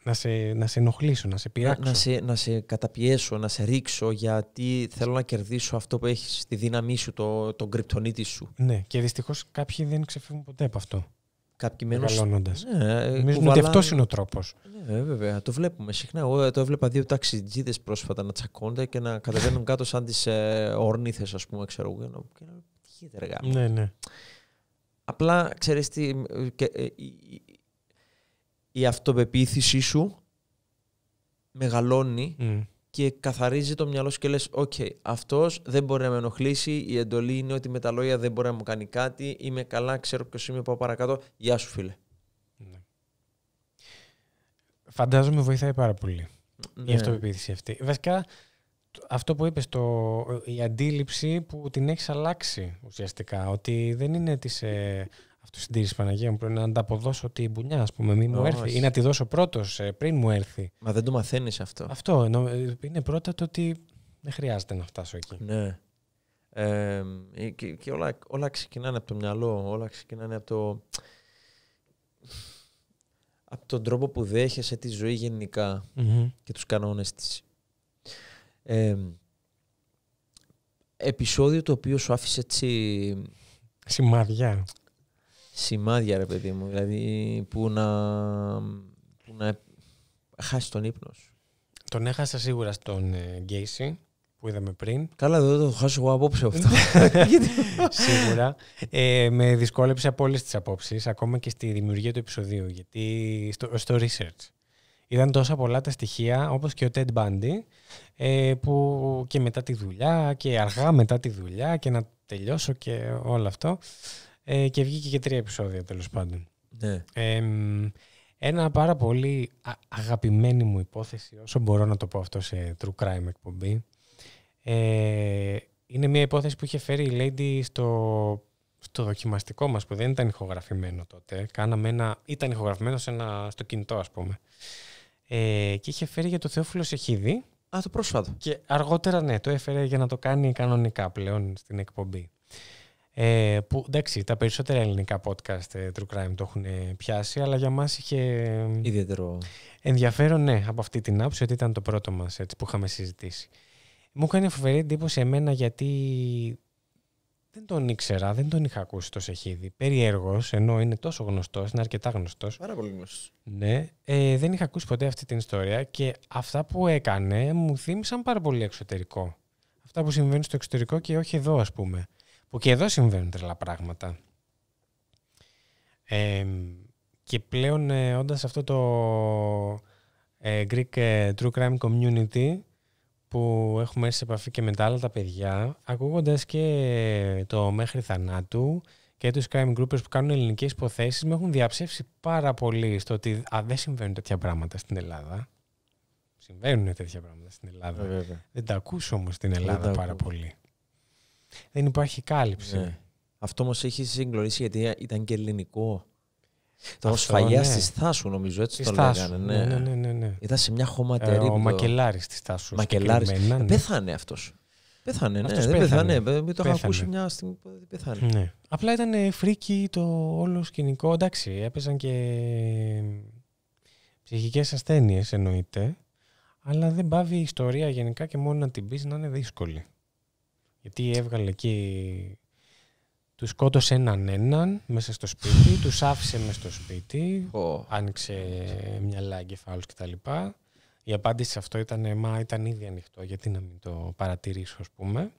να σε, να σε ενοχλήσω, να σε πειράξω. Να, σε, καταπιέσω, να σε ρίξω γιατί θέλω να κερδίσω αυτό που έχεις στη δύναμή σου, το, τον κρυπτονίτης σου. Ναι, και δυστυχώς κάποιοι δεν ξεφύγουν ποτέ από αυτό. Κάποιοι μένουν. Μεγαλώνοντα. Νομίζω ότι αυτός είναι ο τρόπος. Ναι, βέβαια. Το βλέπουμε συχνά. Εγώ το έβλεπα δύο ταξιτζίδες πρόσφατα να τσακώνται και να κατεβαίνουν κάτω σαν τις ε, ορνήθες, ας πούμε, ξέρω εγώ. Ναι, ναι. Απλά ξέρει τι η αυτοπεποίθησή σου μεγαλώνει mm. και καθαρίζει το μυαλό σου και λες «ΟΚ, okay, αυτός δεν μπορεί να με ενοχλήσει, η εντολή είναι ότι με τα λόγια δεν μπορεί να μου κάνει κάτι, είμαι καλά, ξέρω ποιος είμαι, πάω παρακάτω, γεια σου φίλε». Ναι. Φαντάζομαι βοηθάει πάρα πολύ η ναι. αυτοπεποίθηση αυτή. Βασικά, αυτό που είπες, το, η αντίληψη που την έχεις αλλάξει ουσιαστικά, ότι δεν είναι της... Ε, αυτοσυντήρηση Παναγία μου πρέπει να ανταποδώσω τη μπουνιά, ας πούμε, μην μου έρθει. Ή να τη δώσω πρώτος, ε, πριν μου έρθει. Μα δεν το μαθαίνεις αυτό. Αυτό. Ε, είναι πρώτα το ότι δεν χρειάζεται να φτάσω εκεί. Ναι. Ε, και, όλα, όλα ξεκινάνε από το μυαλό, όλα ξεκινάνε από το. από τον τρόπο που δέχεσαι τη ζωή γενικά mm-hmm. και τους κανόνες της. Ε, επεισόδιο το οποίο σου άφησε έτσι... Σημαδιά σημάδια, ρε παιδί μου. Δηλαδή, που να, που να χάσει τον ύπνο σου. Τον έχασα σίγουρα στον ε, Γκέισι που είδαμε πριν. Καλά, δεν το χάσω εγώ απόψε αυτό. [LAUGHS] Σίγουρα. Ε, με δυσκόλεψε από όλες τις απόψεις, ακόμα και στη δημιουργία του επεισοδίου, γιατί στο, στο research. Ήταν τόσα πολλά τα στοιχεία, όπως και ο Ted Bundy, ε, που και μετά τη δουλειά και αργά μετά τη δουλειά και να τελειώσω και όλο αυτό. Ε, και βγήκε και τρία επεισόδια τέλος πάντων. Ναι. ένα πάρα πολύ αγαπημένη μου υπόθεση, όσο μπορώ να το πω αυτό σε true crime εκπομπή, ε, είναι μια υπόθεση που είχε φέρει η Lady στο, στο δοκιμαστικό μας, που δεν ήταν ηχογραφημένο τότε. Κάναμε ένα, ήταν ηχογραφημένο σε ένα, στο κινητό, ας πούμε. Ε, και είχε φέρει για το Θεόφιλο Σεχίδη. Α, το πρόσφατο. Και αργότερα, ναι, το έφερε για να το κάνει κανονικά πλέον στην εκπομπή. Ε, που εντάξει, τα περισσότερα ελληνικά podcast ε, True Crime το έχουν ε, πιάσει, αλλά για μας είχε Ιδιαίτερο. ενδιαφέρον ναι, από αυτή την άποψη ότι ήταν το πρώτο μας που είχαμε συζητήσει. Μου έκανε φοβερή εντύπωση εμένα γιατί δεν τον ήξερα, δεν τον είχα ακούσει το Σεχίδη. Περιέργως, ενώ είναι τόσο γνωστός, είναι αρκετά γνωστός. Πάρα πολύ γνωστός. Ναι, ε, δεν είχα ακούσει ποτέ αυτή την ιστορία και αυτά που έκανε μου θύμισαν πάρα πολύ εξωτερικό. Αυτά που συμβαίνουν στο εξωτερικό και όχι εδώ, ας πούμε που και εδώ συμβαίνουν τρελά πράγματα. και πλέον ε, όντας αυτό το ε, Greek ε, True Crime Community που έχουμε έρθει σε επαφή και με τα άλλα τα παιδιά, ακούγοντας και το μέχρι θανάτου και τους crime groupers που κάνουν ελληνικές υποθέσεις, με έχουν διαψεύσει πάρα πολύ στο ότι α, δεν συμβαίνουν τέτοια πράγματα στην Ελλάδα. Συμβαίνουν τέτοια πράγματα στην Ελλάδα. Ε, δεν τα ακούς όμως στην Ελλάδα πάρα πολύ. Δεν υπάρχει κάλυψη. Ναι. Αυτό όμως έχει συγκλονίσει γιατί ήταν και ελληνικό. Το σφαγιά ναι. στη Θάσου, νομίζω, έτσι το λέγανε. Ναι. Ναι, ναι. ναι, ναι, Ήταν σε μια χωματερή. Ε, ο μακελάρι Μακελάρη τη Θάσου. Μακελάρη. Ε, ναι. Πέθανε αυτός. Πέθανε, ναι. δεν πέθανε. Ε, μην το είχα ακούσει μια στιγμή. Πέθανε. Ναι. Απλά ήταν φρίκι το όλο σκηνικό. Εντάξει, έπαιζαν και ε, ψυχικές ασθένειες εννοείται. Αλλά δεν πάβει η ιστορία γενικά και μόνο να την πεις να είναι δύσκολη. Γιατί έβγαλε εκεί. Του σκότωσε έναν έναν μέσα στο σπίτι, τους άφησε μέσα στο σπίτι, oh. άνοιξε μυαλά εγκεφάλους κτλ. Η απάντηση σε αυτό ήταν, μα ήταν ήδη ανοιχτό, γιατί να μην το παρατηρήσω, ας πούμε.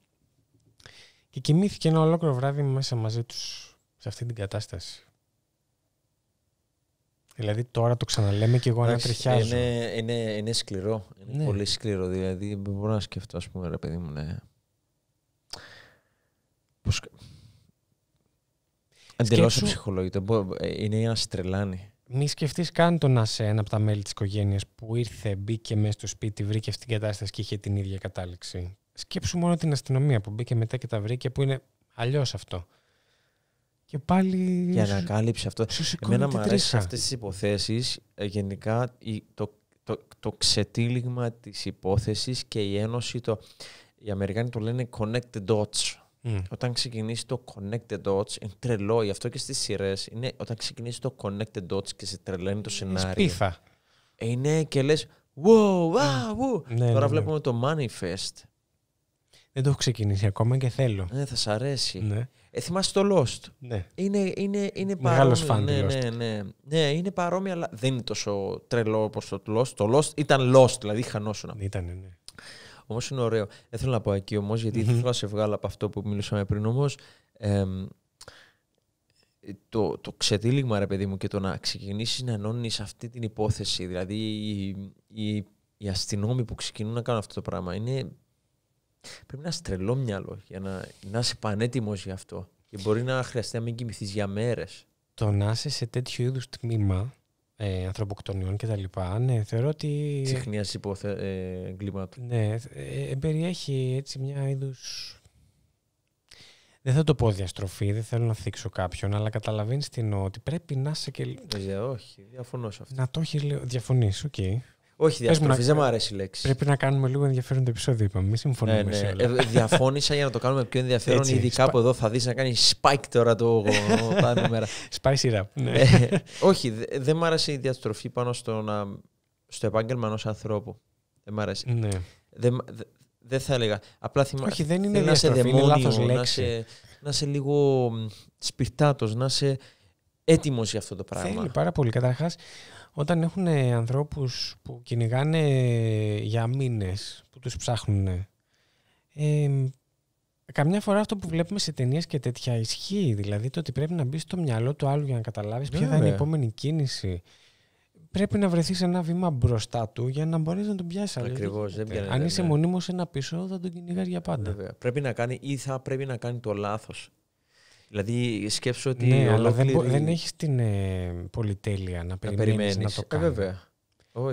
Και κοιμήθηκε ένα ολόκληρο βράδυ μέσα μαζί τους σε αυτή την κατάσταση. Δηλαδή τώρα το ξαναλέμε και εγώ τριχιάζω. Είναι, είναι, είναι σκληρό. Είναι ναι. πολύ σκληρό. Δηλαδή μπορώ να σκεφτώ, ας πούμε, ρε παιδί μου, ναι. Εντελώ αψυχολόγητο. Ε, είναι για είναι Μη σκεφτείς καν τον σε ένα από τα μέλη της οικογένειας που ήρθε, μπήκε μέσα στο σπίτι, βρήκε αυτή την κατάσταση και είχε την ίδια κατάληξη. Σκέψου μόνο την αστυνομία που μπήκε μετά και τα βρήκε, που είναι αλλιώς αυτό. Και πάλι. Για να κάλυψει αυτό. Εμένα μου αρέσει αυτές τις υποθέσεις ε, γενικά το, το, το ξετύλιγμα της υπόθεσης και η ένωση. Το, οι Αμερικάνοι το λένε connected dots. Mm. Όταν ξεκινήσει το Connected Dots, είναι τρελό, γι' αυτό και στις σειρές. Όταν ξεκινήσει το Connected Dots και σε τρελαίνει το σενάριο. Σπίθα. Ε, είναι και λες. Wow, wow, mm. wow. Ναι, ναι, Τώρα ναι. βλέπουμε το Manifest. Δεν το έχω ξεκινήσει ακόμα και θέλω. Ναι, θα σ' αρέσει. Ναι. Ε, θυμάσαι το Lost. Ναι. Είναι, είναι, είναι Μεγάλος φαν ναι, ναι, ναι, ναι. είναι παρόμοια, αλλά δεν είναι τόσο τρελό όπως το Lost. Το Lost ήταν Lost, δηλαδή να Ήταν, ναι. Όμως είναι ωραίο. Δεν θέλω να πω εκει εκεί όμως, γιατί mm-hmm. θέλω να σε βγάλω από αυτό που μιλούσαμε πριν. Όμως ε, το, το ξετύλιγμα, ρε παιδί μου, και το να ξεκινήσεις να ενώνεις αυτή την υπόθεση. Δηλαδή οι, οι, οι αστυνόμοι που ξεκινούν να κάνουν αυτό το πράγμα είναι. Πρέπει να είσαι τρελό μυαλό για να, να είσαι πανέτοιμος γι' αυτό. Και μπορεί να χρειαστεί να μην κοιμηθείς για μέρες. Το να είσαι σε τέτοιο είδους τμήμα ε, ανθρωποκτονιών λοιπά, Ναι, θεωρώ ότι. Συχνίας υποθε... Ε, εγκλημάτων. Ναι, ε, ε, περιέχει έτσι μια είδους. Δεν θα το πω διαστροφή, δεν θέλω να θίξω κάποιον, αλλά καταλαβαίνεις την Ότι πρέπει να είσαι και. Ε, όχι, διαφωνώ σε αυτό. Να το έχεις. Διαφωνείς, οκ. Όχι, διαστροφή δεν μου αρέσει η λέξη. Πρέπει να κάνουμε λίγο ενδιαφέρον το επεισόδιο, είπαμε. Μη συμφωνούμε. Ναι, ναι. Ε, διαφώνησα για να το κάνουμε πιο ενδιαφέρον, Έτσι, ειδικά σπα... που εδώ θα δεις να κάνει spike τώρα το τα νούμερα. it up. Ναι. Ε, όχι, δεν δε μου άρεσε η διαστροφή πάνω στο, να, στο επάγγελμα ενός ανθρώπου. Δεν μου αρέσει. Ναι. Δεν δε θα έλεγα. Απλά θυμά... Όχι, δεν είναι διαστροφή, είναι λάθος λέξη. Να είσαι, να λίγο σπιρτάτος, να είσαι έτοιμος για αυτό το πράγμα. Θέλει πάρα πολύ. Καταρχάς, όταν έχουν ανθρώπους που κυνηγάνε για μήνες, που τους ψάχνουν, ε, καμιά φορά αυτό που βλέπουμε σε ταινίες και τέτοια ισχύει. Δηλαδή το ότι πρέπει να μπει στο μυαλό του άλλου για να καταλάβεις ποια θα είναι η επόμενη κίνηση. Πρέπει να βρεθείς ένα βήμα μπροστά του για να μπορεί να τον πιάσεις. Ε, αν είσαι μονίμω ένα πίσω, θα τον κυνηγάς για πάντα. Πρέπει να κάνει ή θα πρέπει να κάνει το λάθος Δηλαδή σκέψω ότι. Ναι, αλλά δεν, δεν έχεις την ε, πολυτέλεια να περιμένεις να, να, το ε, κάνει. βέβαια.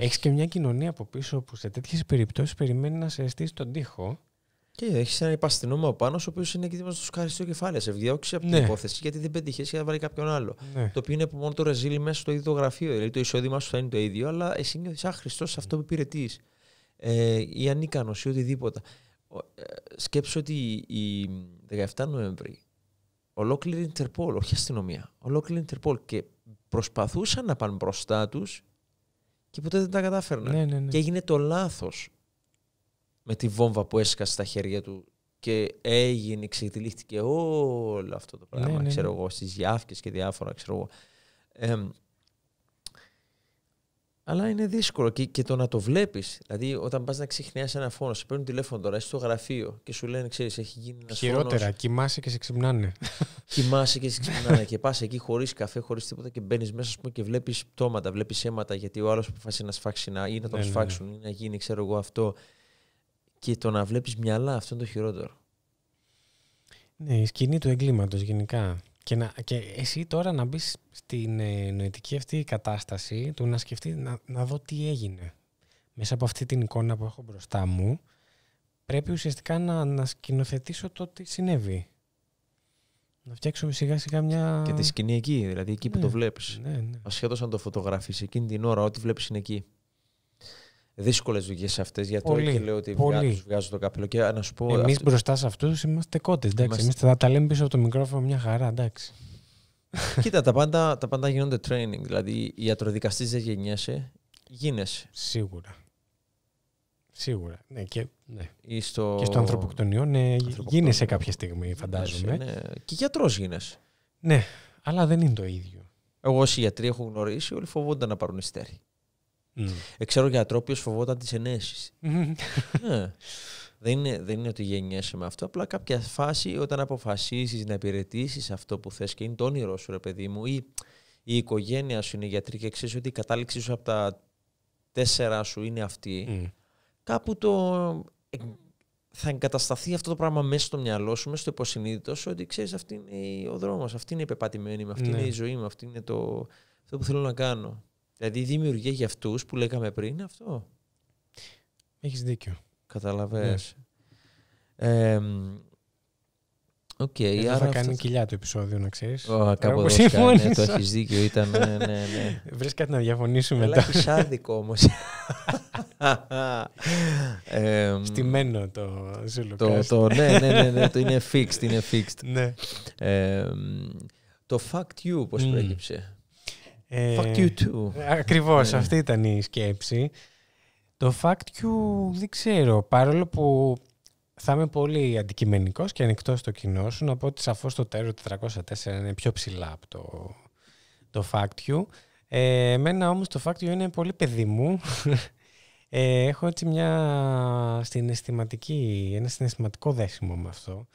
Έχει και μια κοινωνία από πίσω που σε τέτοιες περιπτώσεις περιμένει να σε αισθήσει τον τοίχο. Και έχεις έναν ο πάνω, ο οποίος είναι εκεί να του χάρει στο κεφάλι. Σε διώξει από την ναι. υπόθεση γιατί δεν πετύχεις και θα βάλει κάποιον άλλο. Ναι. Το οποίο είναι που μόνο το ρεζίλι μέσα στο ίδιο γραφείο. Δηλαδή το εισόδημά σου θα είναι το ίδιο, αλλά εσύ νιώθεις άχρηστο σε αυτό που υπηρετείς. Ε, ή ανίκανος ή οτιδήποτε. Ε, σκέψω ότι η 17 Νοέμβρη ολόκληρη Ιντερπόλ, όχι αστυνομία, ολόκληρη Ιντερπόλ και προσπαθούσαν να πάνε μπροστά τους και ποτέ δεν τα κατάφερναν. Ναι, ναι, ναι. Και έγινε το λάθος με τη βόμβα που έσκασε στα χέρια του και έγινε, ξετυλίχθηκε όλο αυτό το πράγμα, ξέρω εγώ, στις γιάφκες και διάφορα, ξέρω εγώ. Αλλά είναι δύσκολο και, και το να το βλέπεις. Δηλαδή, όταν πας να ξεχνιάσει ένα φόνο, σε παίρνουν τηλέφωνο τώρα, στο γραφείο και σου λένε, ξέρεις, έχει γίνει ένας φόνο. Χειρότερα, φόνος. κοιμάσαι και σε ξυπνάνε. [LAUGHS] κοιμάσαι και σε ξυπνάνε. και πας εκεί χωρίς καφέ, χωρίς τίποτα και μπαίνεις μέσα πούμε, και βλέπεις πτώματα, βλέπεις αίματα. Γιατί ο άλλος αποφάσισε να σφάξει να, ή να τον ναι, ναι, ναι, σφάξουν ή να γίνει, ξέρω εγώ αυτό. Και το να βλέπεις μυαλά, αυτό είναι το χειρότερο. Ναι, η σκηνή του εγκλήματος γενικά. Και, να, και εσύ τώρα να μπεις στην ε, νοητική αυτή κατάσταση του να σκεφτεί να, να δω τι έγινε. Μέσα από αυτή την εικόνα που έχω μπροστά μου, πρέπει ουσιαστικά να, να σκηνοθετήσω το τι συνέβη. Να φτιάξουμε σιγά σιγά μια. Και τη σκηνή εκεί, δηλαδή εκεί που το ναι, βλέπεις. Ναι, ναι. αν το φωτογραφεί εκείνη την ώρα, ό,τι βλέπεις είναι εκεί δύσκολες δουλειές αυτές. Γιατί πολύ, και λέω ότι πολύ. βγάζω το καπέλο. Και να σου πω. Εμείς μπροστά σε αυτούς είμαστε κότες. Είμαστε... Εμείς θα τα λέμε πίσω από το μικρόφωνο μια χαρά. Εντάξει. [LAUGHS] Κοίτα, τα πάντα, τα πάντα γίνονται training. Δηλαδή, ιατροδικαστής δεν γεννιέσαι, γίνεσαι. Σίγουρα. Σίγουρα. Ναι, και, ναι. στο... και στο ανθρωποκτονιό, ναι, γίνεσαι κάποια στιγμή, φαντάζομαι. Ναι, και γιατρός γίνεσαι. Ναι, αλλά δεν είναι το ίδιο. Εγώ όσοι γιατροί έχω γνωρίσει, όλοι φοβούνται να πάρουν υστέρι. Mm. Ξέρω γιατρό ο οποίο φοβόταν τις ενέσεις. [LAUGHS] Ναι. Δεν είναι, δεν είναι ότι γεννιέσαι με αυτό. Απλά κάποια φάση όταν αποφασίσει να υπηρετήσεις αυτό που θες και είναι το όνειρό σου, ρε παιδί μου, ή η οικογένεια σου είναι γιατρή και ξέρεις ότι η κατάληξή σου από τα τέσσερα σου είναι αυτή, κάπου το. Ε, θα εγκατασταθεί αυτό το πράγμα μέσα στο μυαλό σου, μέσα στο υποσυνείδητο σου, ότι ξέρεις, αυτή είναι ο δρόμος, αυτή είναι η πεπατημένη μου, αυτή είναι ναι. η ζωή μου, αυτή είναι το, αυτό που θέλω να κάνω. Δηλαδή η δημιουργία για αυτούς που λέγαμε πριν αυτό. Έχεις δίκιο. Ναι. Οκ. Ναι. okay, θα κάνει κοιλιά το επεισόδιο, να ξέρεις. κάπου εδώ ναι, το έχεις δίκιο, ήταν. Ναι, ναι, ναι. [LAUGHS] Βρες κάτι να διαφωνήσουμε μετά. Έχεις άδικο όμως. [LAUGHS] ε, Στημένο το Το το, ναι, ναι, ναι, ναι, το είναι fixed. Είναι fixed. ναι. το fact you πώς mm. προέκυψε. Fuck ε, you too. Ακριβώς, ναι. αυτή ήταν η σκέψη. Το fact you δεν ξέρω, παρόλο που θα είμαι πολύ αντικειμενικός και ανοιχτό στο κοινό σου, να πω ότι σαφώς το τέρο 404 είναι πιο ψηλά από το, το fact you. Ε, εμένα όμως το fact you είναι πολύ παιδί μου. [LAUGHS] Ε, έχω έτσι μια συναισθηματική, ένα συναισθηματικό δέσιμο με αυτό.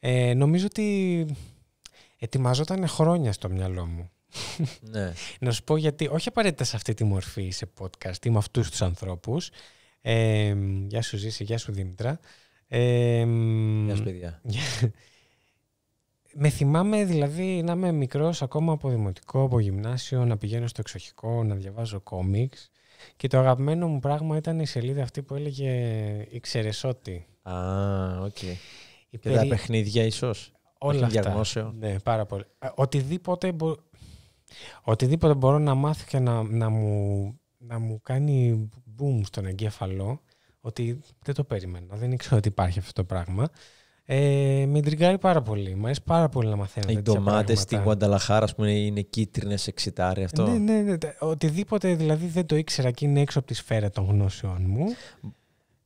Ε, νομίζω ότι ετοιμαζόταν χρόνια στο μυαλό μου. [LAUGHS] Ναι. να σου πω γιατί, όχι απαραίτητα σε αυτή τη μορφή σε podcast ή με αυτούς τους ανθρώπους. Ε, γεια σου Ζήση, γεια σου Δήμητρα. Ε, γεια σου παιδιά. [LAUGHS] με θυμάμαι δηλαδή να είμαι μικρός ακόμα από δημοτικό, από γυμνάσιο, να πηγαίνω στο εξοχικό, να διαβάζω κόμιξ. Και το αγαπημένο μου πράγμα ήταν η σελίδα αυτή που έλεγε Η ότι». Α, οκ. Okay. τα παιχνίδια ίσως. Όλα αυτά. Ναι, πάρα Οτιδήποτε μπο... Οτιδήποτε μπορώ να μάθω και να, να, μου, να μου κάνει boom στον εγκέφαλο ότι δεν το περίμενα, δεν ήξερα ότι υπάρχει αυτό το πράγμα. Ε, με τριγκάρει πάρα πολύ. Μ' αρέσει πάρα πολύ να μαθαίνω. Οι ντομάτε στην Γουανταλαχάρα, ας πούμε, είναι κίτρινες, εξητάρει αυτό. Ναι, ναι, ναι. Οτιδήποτε δηλαδή δεν το ήξερα και είναι έξω από τη σφαίρα των γνώσεών μου.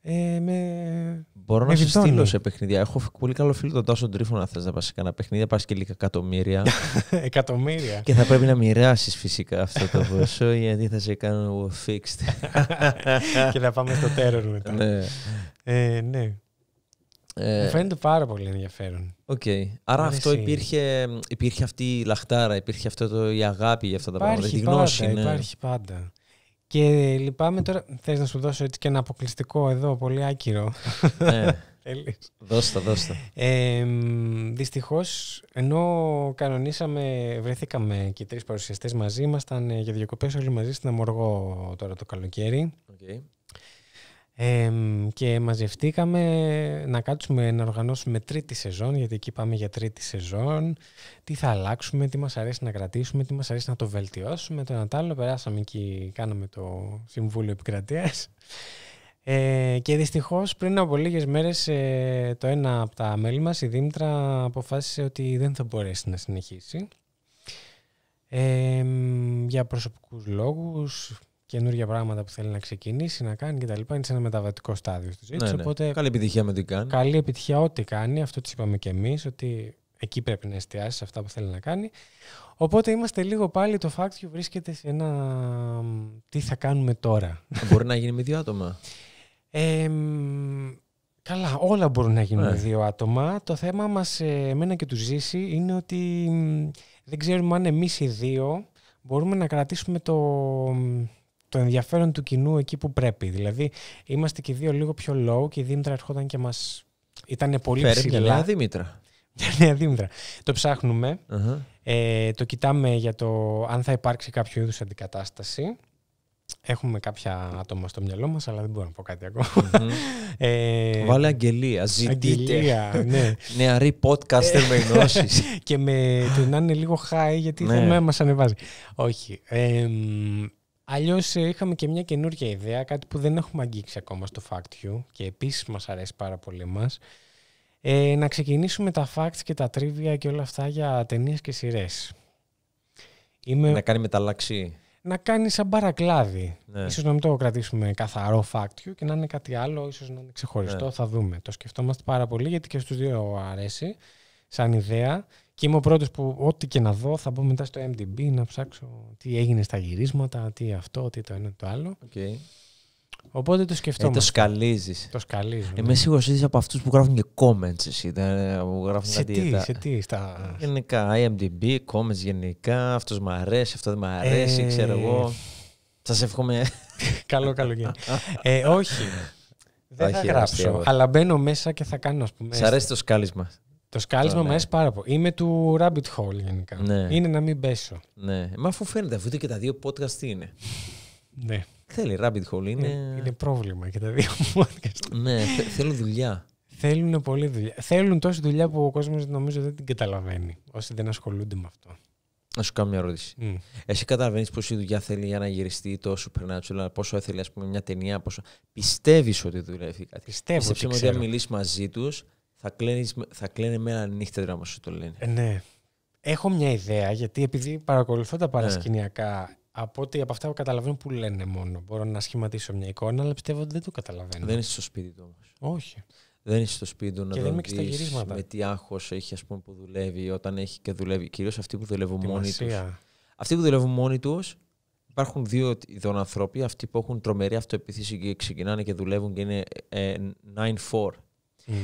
Ε, με... Μπορώ με να βιτώνει. σε στείλω σε παιχνίδια. Έχω πολύ καλό φίλο τον Τάσο Τρίφωνα. Θες να πας σε κανένα παιχνίδι, πας και λίγα εκατομμύρια. [LAUGHS] εκατομμύρια. Και θα πρέπει να μοιράσεις φυσικά αυτό το ποσό, [LAUGHS] γιατί θα σε κάνω fixed. [LAUGHS] και θα πάμε στο τέρορ μετά. ναι. Ε, ναι. Ε, φαίνεται πάρα πολύ ενδιαφέρον. Okay. Άρα αυτό υπήρχε, υπήρχε αυτή η λαχτάρα, υπήρχε αυτό το, η αγάπη για αυτά τα υπάρχει πράγματα. γνώση. Υπάρχει ναι. Υπάρχει πάντα. Και λυπάμαι τώρα. Θες να σου δώσω έτσι και ένα αποκλειστικό εδώ, πολύ άκυρο. Ναι. [LAUGHS] δώστα, δώστε. Ε, Δυστυχώς, ενώ κανονίσαμε, βρεθήκαμε και οι τρεις παρουσιαστές μαζί, ήμασταν για διακοπές όλοι μαζί στην Αμοργό τώρα το καλοκαίρι. Okay και μαζευτήκαμε να κάτσουμε να οργανώσουμε τρίτη σεζόν, γιατί εκεί πάμε για τρίτη σεζόν. Τι θα αλλάξουμε, τι μας αρέσει να κρατήσουμε, τι μας αρέσει να το βελτιώσουμε, το ένα Περάσαμε εκεί, κάναμε το Συμβούλιο Επικρατείας. Ε, και δυστυχώς πριν από λίγες μέρες ε, το ένα από τα μέλη μας, η Δήμητρα, αποφάσισε ότι δεν θα μπορέσει να συνεχίσει. για προσωπικούς λόγους, καινούργια πράγματα που θέλει να ξεκινήσει, να κάνει κτλ. Είναι σε ένα μεταβατικό στάδιο στη ζωή ναι, ναι. Καλή επιτυχία με τι κάνει. Καλή επιτυχία ό,τι κάνει. Αυτό της είπαμε και εμείς, ότι εκεί πρέπει να εστιάσει σε αυτά που θέλει να κάνει. Οπότε είμαστε λίγο πάλι το fact βρίσκεται σε ένα τι θα κάνουμε τώρα. Μπορεί να γίνει με δύο άτομα. Ε, καλά, όλα μπορούν να γίνουν με ναι. δύο άτομα. Το θέμα μας, ε, εμένα και τους Ζήση, είναι ότι δεν ξέρουμε αν εμείς οι δύο μπορούμε να κρατήσουμε το, το ενδιαφέρον του κοινού εκεί που πρέπει. Δηλαδή, είμαστε και δύο λίγο πιο low και η Δήμητρα ερχόταν και μας. Ήταν πολύ Φέρε ψηλά. νέα Δήμητρα. νέα Δήμητρα. Το ψαχνουμε ε, το κοιτάμε για το αν θα υπάρξει κάποιο είδους αντικατάσταση. Έχουμε κάποια άτομα στο μυαλό μας, αλλά δεν μπορώ να πω κάτι ακόμα. Ε, Βάλε αγγελία, ζητείτε. Αγγελία, ναι. Νεαρή podcast με γνώσεις. [LAUGHS] και με το να είναι λίγο high, γιατί δεν ναι. μας ανεβάζει. Όχι. Αλλιώς ε, είχαμε και μια καινούργια ιδέα, κάτι που δεν έχουμε αγγίξει ακόμα στο Fact You και επίσης μας αρέσει πάρα πολύ μα. Ε, να ξεκινήσουμε τα facts και τα τρίβια και όλα αυτά για ταινίες και σειρές. Να κάνει μεταλλαξή. Να κάνει σαν παρακλάδι. Ναι. Ίσως να μην το κρατήσουμε καθαρό you και να είναι κάτι άλλο, ίσως να είναι ξεχωριστό, ναι. θα δούμε. Το σκεφτόμαστε πάρα πολύ γιατί και στους δύο αρέσει σαν ιδέα. Και είμαι ο πρώτος που ό,τι και να δω θα μπω μετά στο MDB να ψάξω τι έγινε στα γυρίσματα, τι αυτό, τι το ένα, το άλλο. Okay. Οπότε το σκεφτόμαστε. Ε, το σκαλίζεις. Το σκαλίζει. Είμαι ναι. σίγουρος είσαι από αυτούς που γράφουν και comments. Εσύ, που γράφουν σε, τι, σε τι, στα... Γενικά, IMDb, comments γενικά. Αυτός μου αρέσει, αυτό δεν μου αρέσει, ε... ξέρω εγώ. Σας εύχομαι. [LAUGHS] καλό καλοκαίρι. [LAUGHS] ε, όχι. Δεν θα γράψω, αλλά μπαίνω μέσα και θα κάνω, ας πούμε. αρέσει το σκάλισμα. Το σκάλισμα μου ναι. αρέσει πάρα πολύ. Είμαι του rabbit hole γενικά. Ναι. Είναι να μην πέσω. Ναι. Μα αφού φαίνεται, αφού και τα δύο podcast τι είναι. ναι. Θέλει rabbit hole. Είναι... Ε, είναι, πρόβλημα και τα δύο [LAUGHS] podcast. ναι, θέλουν δουλειά. Θέλουν πολύ δουλειά. Θέλουν τόση δουλειά που ο κόσμος νομίζω δεν την καταλαβαίνει. Όσοι δεν ασχολούνται με αυτό. Να σου κάνω μια ερώτηση. Mm. Εσύ καταλαβαίνεις πόση δουλειά θέλει για να γυριστεί το Supernatural, πόσο έθελε πούμε, μια ταινία, πόσο. Πιστεύεις ότι δουλεύει κάτι. Πιστεύω. ότι αν μιλήσεις μαζί τους, θα, κλαίνεις, θα κλαίνε μέρα νύχτα δράμα σου το λένε. Ε, ναι. Έχω μια ιδέα, γιατί επειδή παρακολουθώ τα παρασκηνιακά, ναι. από ό,τι από αυτά που καταλαβαίνω που λένε μόνο. Μπορώ να σχηματίσω μια εικόνα, αλλά πιστεύω ότι δεν το καταλαβαίνω. Δεν είσαι στο σπίτι του όμως. Όχι. Δεν είσαι στο σπίτι του να δεις με τι άγχος έχει ας πούμε, που δουλεύει, όταν έχει και δουλεύει. Κυρίως αυτοί που δουλεύουν μόνοι τους. Αυτοί που δουλεύουν μόνοι τους, υπάρχουν δύο ειδών ανθρώποι. Αυτοί που έχουν τρομερή αυτοεπιθύση και ξεκινάνε και δουλεύουν και είναι 9-4. Ε, ε,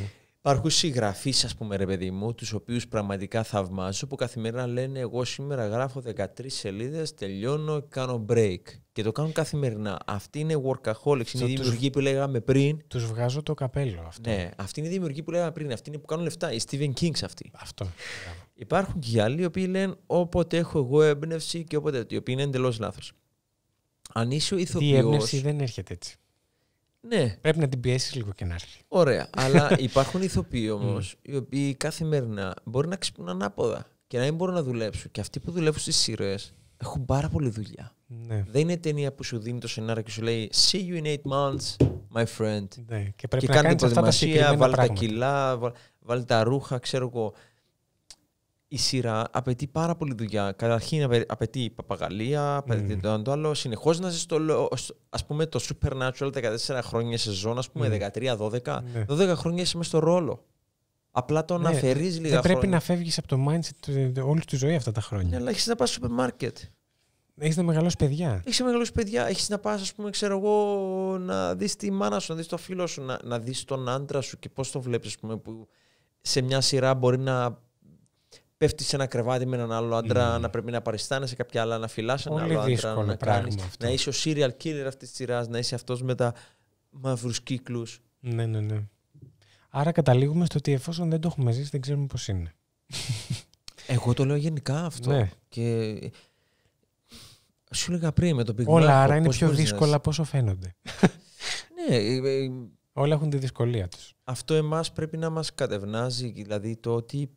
Υπάρχουν συγγραφείς, ας πούμε, ρε παιδί μου, τους οποίους πραγματικά θαυμάζω, που καθημερινά λένε: Εγώ σήμερα γράφω 13 σελίδες, τελειώνω, κάνω break. Και το κάνουν καθημερινά. Αυτή είναι workaholics, είναι η δημιουργή που λέγαμε πριν. Τους βγάζω το καπέλο αυτό. Ναι, αυτή είναι η δημιουργή που λέγαμε πριν. Αυτή είναι που κάνουν λεφτά. η Steven Kings αυτή. Αυτό. Υπάρχουν και άλλοι οι οποίοι λένε: Όποτε έχω εγώ έμπνευση και όποτε. Οι οποίοι είναι εντελώς λάθος. Αν είσαι ο ηθοποιός. Η έμπνευση δεν έρχεται έτσι. Ναι. Πρέπει να την πιέσεις λίγο και να έρθει. Ωραία. [LAUGHS] Αλλά υπάρχουν ηθοποιοί όμως, οι οποίοι καθημερινά μπορεί να ξυπνούν ανάποδα και να μην μπορούν να δουλέψουν. Και αυτοί που δουλεύουν στις σειρές έχουν πάρα πολύ δουλειά. Ναι. Δεν είναι ταινία που σου δίνει το σενάριο και σου λέει See you in eight months, my friend. Ναι. Και πρέπει και να κάνει προετοιμασία, βάλει τα κιλά, βάλει τα ρούχα, ξέρω εγώ η σειρά απαιτεί πάρα πολύ δουλειά. Καταρχήν απαιτεί παπαγαλία, απαιτεί το ένα το άλλο. Συνεχώς να ζεστολώ. ας πούμε το Supernatural 14 χρόνια σε σε ας πούμε mm. 13-12. 12 χρόνια είσαι μέσα στο ρόλο. Απλά το να ναι. αφαιρείς λίγα Δεν πρέπει να φεύγεις από το mindset ε, όλη τη ζωή αυτά τα χρόνια. Ναι, αλλά έχεις να πας στο σούπερ μάρκετ. Έχεις να μεγαλώσεις παιδιά. Έχεις να μεγαλώσεις παιδιά. Έχεις να πας, ας πούμε, ξέρω εγώ, να δεις τη μάνα σου, να δεις το φίλο σου, να δεις τον άντρα σου και πώς το βλέπεις, ας πούμε, που σε μια σειρά μπορεί να πέφτει σε ένα κρεβάτι με έναν άλλο άντρα, ναι. να πρέπει να παριστάνε σε κάποια άλλα, να φυλά ένα άλλο άντρα, να αυτό. Να είσαι ο serial killer αυτής της σειράς, να είσαι αυτός με τα μαύρους κύκλους. Ναι, ναι, ναι. Άρα καταλήγουμε στο ότι εφόσον δεν το έχουμε ζήσει, δεν ξέρουμε πώς είναι. Εγώ το λέω γενικά αυτό. Ναι. Και σου έλεγα πριν με το Big Όλα άρα είναι πιο δύσκολα από όσο φαίνονται. ναι. Ε, ε, ε, Όλα έχουν τη δυσκολία τους. Αυτό εμάς πρέπει να μας κατευνάζει, δηλαδή το ότι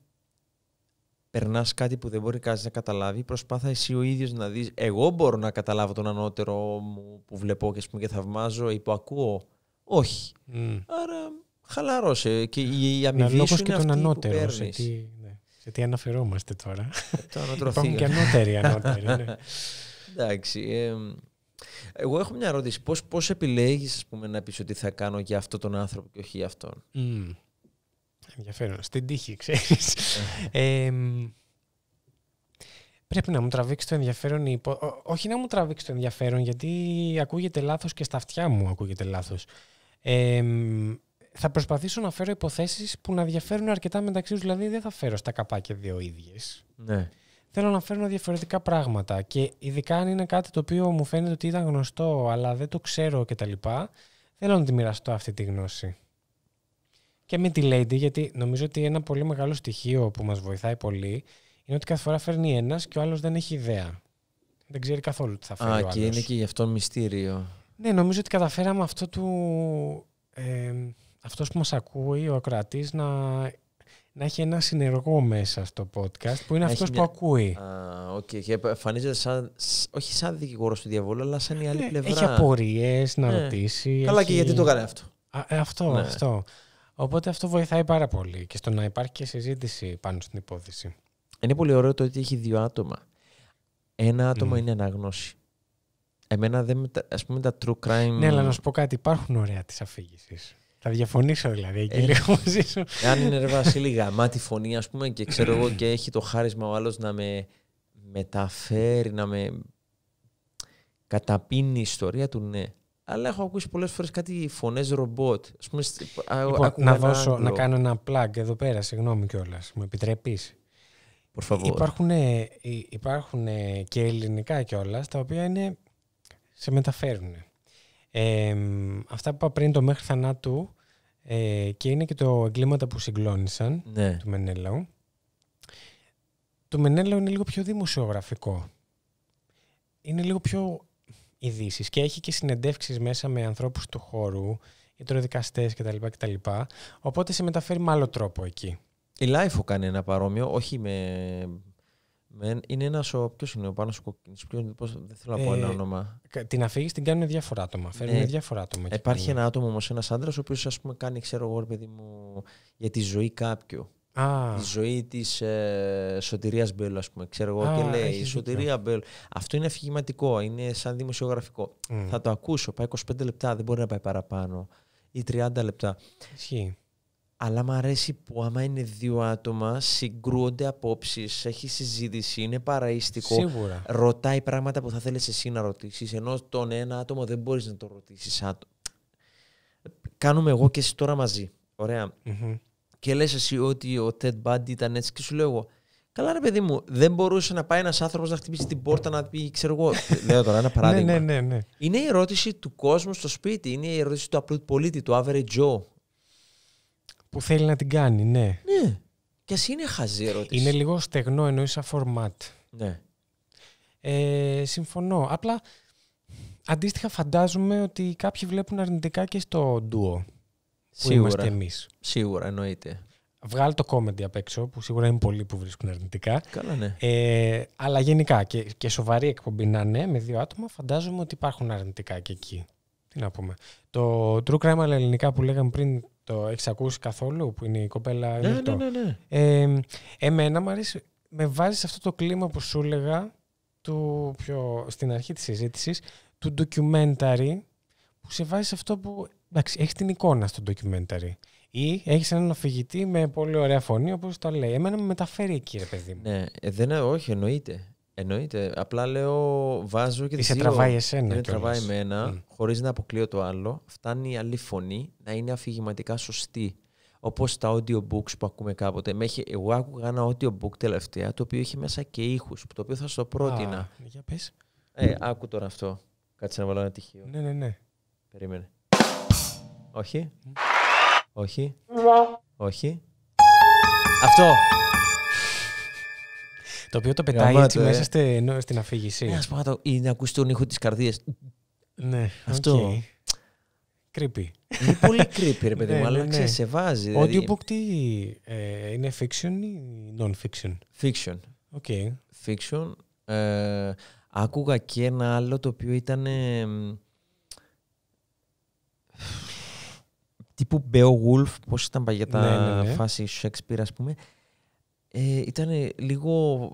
περνάς κάτι που δεν μπορεί κανείς να καταλάβει, προσπάθα εσύ ο ίδιος να δεις. Εγώ μπορώ να καταλάβω τον ανώτερο μου που βλέπω και, πούμε, και θαυμάζω ή που ακούω. Όχι. Mm. Άρα χαλαρώσε. Και η αμοιβή να σου είναι και τον ανώτερο. Σε τι, ναι. σε τι αναφερόμαστε τώρα. Ε, [LAUGHS] Υπάρχουν και ανώτεροι. ανώτεροι ναι. [LAUGHS] Εντάξει. Ε, εγώ έχω μια ερώτηση. Πώς, πώς επιλέγεις να πεις ότι θα κάνω για αυτόν τον άνθρωπο και όχι για αυτόν. Mm ενδιαφέρον. Στην τύχη, ξέρεις. Ε. πρέπει να μου τραβήξει το ενδιαφέρον. Όχι να μου τραβήξει το ενδιαφέρον, γιατί ακούγεται λάθος και στα αυτιά μου ακούγεται λάθος. Ε, θα προσπαθήσω να φέρω υποθέσεις που να διαφέρουν αρκετά μεταξύ τους. Δηλαδή δεν θα φέρω στα καπάκια δύο ίδιες. Ναι. Θέλω να φέρνω διαφορετικά πράγματα και ειδικά αν είναι κάτι το οποίο μου φαίνεται ότι ήταν γνωστό αλλά δεν το ξέρω κτλ. Θέλω να τη μοιραστώ αυτή τη γνώση και με τη Lady, γιατί νομίζω ότι ένα πολύ μεγάλο στοιχείο που μας βοηθάει πολύ είναι ότι κάθε φορά φέρνει ένας και ο άλλος δεν έχει ιδέα. Δεν ξέρει καθόλου τι θα φέρει. Α, ο άλλος. και είναι και γι' αυτό μυστήριο. Ναι, νομίζω ότι καταφέραμε αυτό του. Ε, αυτός που μας ακούει, ο κράτη, να να έχει ένα συνεργό μέσα στο podcast που είναι αυτός που ακούει. Α, οκ. Και εμφανίζεται σαν. Όχι σαν δικηγόρο του διαβόλου, αλλά σαν η άλλη ε, πλευρά. Έχει απορίες να ναι. ρωτήσει. Καλά, και γιατί το έκανε αυτό. Ε, αυτό, ναι. αυτό. Οπότε αυτό βοηθάει πάρα πολύ και στο να υπάρχει και συζήτηση πάνω στην υπόθεση. Είναι πολύ ωραίο το ότι έχει δύο άτομα. Ένα άτομο mm. είναι αναγνώση. Εμένα δεν ας πούμε τα true crime... Ναι, αλλά να σου πω κάτι, υπάρχουν ωραία της αφήγησης. Θα διαφωνήσω δηλαδή και ε. λίγο μαζί σου. Αν είναι λίγα. μα τη φωνή ας πούμε και ξέρω εγώ και έχει το χάρισμα ο άλλος να με μεταφέρει, να με καταπίνει η ιστορία του, ναι. Αλλά έχω ακούσει πολλές φορές κάτι φωνές ρομπότ. πούμε, λοιπόν, να, δώσω, να κάνω ένα plug εδώ πέρα, συγγνώμη κιόλας. Μου επιτρέπεις. Υπάρχουν, υπάρχουν και ελληνικά κιόλας τα οποία είναι, σε μεταφέρουν. αυτά που είπα πριν το μέχρι θανάτου ε, και είναι και το εγκλήματα που συγκλώνησαν ναι. του Μενέλαου. Το Μενέλαου είναι λίγο πιο δημοσιογραφικό. Είναι λίγο πιο ειδήσεις και έχει και συνεντεύξεις μέσα με ανθρώπους του χώρου, ιατροδικαστές κτλ. κτλ οπότε σε μεταφέρει με άλλο τρόπο εκεί. Η Λάιφο κάνει ένα παρόμοιο, όχι με... με είναι ένας Ποιος είναι ο πάνω σου Κοκκίνη, δεν θέλω να πω ένα ε, όνομα. Την αφήγηση την κάνουν διάφορα άτομα. Φέρνουν ε, ναι. διάφορα άτομα. Υπάρχει ένα άτομο όμως, ένας άντρας, ο οποίος ας πούμε κάνει, ξέρω εγώ, παιδί μου, για τη ζωή κάποιου. Η ζωή της ε, Σωτηρίας Μπέλ, ας πούμε. Ξέρω εγώ και λέει η Σωτηρία Μπέλ. Αυτό είναι αφηγηματικό, είναι σαν δημοσιογραφικό. Θα το ακούσω. Πάει 25 λεπτά, δεν μπορεί να πάει παραπάνω. Ή 30 λεπτά. Ισχύει. Αλλά μου αρέσει που άμα είναι δύο άτομα, συγκρούονται απόψεις, έχει συζήτηση, είναι παραίστικο. Σίγουρα. Ρωτάει πράγματα που θα θέλεις εσύ να ρωτήσεις, ενώ τον ένα άτομο δεν μπορείς να το ρωτήσεις. Κάνουμε εγώ και εσύ τώρα μαζί και λες εσύ ότι ο Ted Bundy ήταν έτσι και σου λέω εγώ. Καλά, ρε παιδί μου, δεν μπορούσε να πάει ένας άνθρωπος να χτυπήσει την πόρτα να πει, ξέρω εγώ. [LAUGHS] Λέω τώρα ένα ναι, παράδειγμα. ναι, ναι, ναι, ναι. Είναι η ερώτηση του κόσμου στο σπίτι, είναι η ερώτηση του απλού πολίτη, του average Joe. Που θέλει να την κάνει, ναι. Ναι. Και ας είναι χαζή ερώτηση. Είναι λίγο στεγνό εννοεί σαν format. Ναι. Ε, συμφωνώ. Απλά αντίστοιχα φαντάζομαι ότι κάποιοι βλέπουν αρνητικά και στο ντουο. Σίγουρα. είμαστε εμείς. Σίγουρα, εννοείται. Βγάλει το comedy απ' έξω, που σίγουρα είναι πολλοί που βρίσκουν αρνητικά. Καλά, ναι. Ε, αλλά γενικά και, και σοβαρή εκπομπή να ναι, με δύο άτομα, φαντάζομαι ότι υπάρχουν αρνητικά και εκεί. Τι να πούμε. Το True Crime αλλά ελληνικά που λέγαμε πριν, το έχεις ακούσει καθόλου, που είναι η κοπέλα. Ναι, ναι, ναι, ναι. Ε, εμένα μου αρέσει, με βάζει σε αυτό το κλίμα που σου έλεγα πιο, στην αρχή της συζήτησης, του documentary που σε βάζει σε αυτό που εντάξει, έχεις την εικόνα στο ντοκιμένταρι. Ή έχεις έναν αφηγητή με πολύ ωραία φωνή, όπως το λέει. Εμένα με μεταφέρει εκεί, ρε παιδί μου. Ναι, ε, δεν, όχι, εννοείται. Εννοείται. Απλά λέω, βάζω και Σε τραβάει εσένα. Τι τραβάει εμένα, mm. χωρίς να αποκλείω το άλλο. Φτάνει η άλλη φωνή να είναι αφηγηματικά σωστή. Όπως τα audiobooks που ακούμε κάποτε. Έχει, εγώ άκουγα ένα audiobook τελευταία το οποίο έχει μέσα και ήχους. Το οποίο θα το πρότεινα. Α, για πες. Ε, άκου τώρα αυτό. Κάτσε να βάλω ένα τυχείο. Ναι, ναι, ναι. Περίμενε. Όχι. Ναι. Όχι. Ναι. Όχι. Αυτό. Το οποίο το πετάει έτσι ε. μέσα στην αφήγηση. Ας πω ή να ακούσει τον ήχο της καρδίας. Ναι. Αυτό. Creepy. Είναι πολύ creepy, ρε παιδί ναι, μου, αλλά ξεσεβάζει. σε βάζει. Δηλαδή. Audiobook τι ε, είναι, fiction ή non-fiction? Fiction. Okay. Fiction. Ε, άκουγα και ένα άλλο το οποίο ήταν τύπου Beowulf, Πώς ήταν παγιατά ναι, ναι, ναι, φάση Shakespeare ας πούμε, ε, ήταν λίγο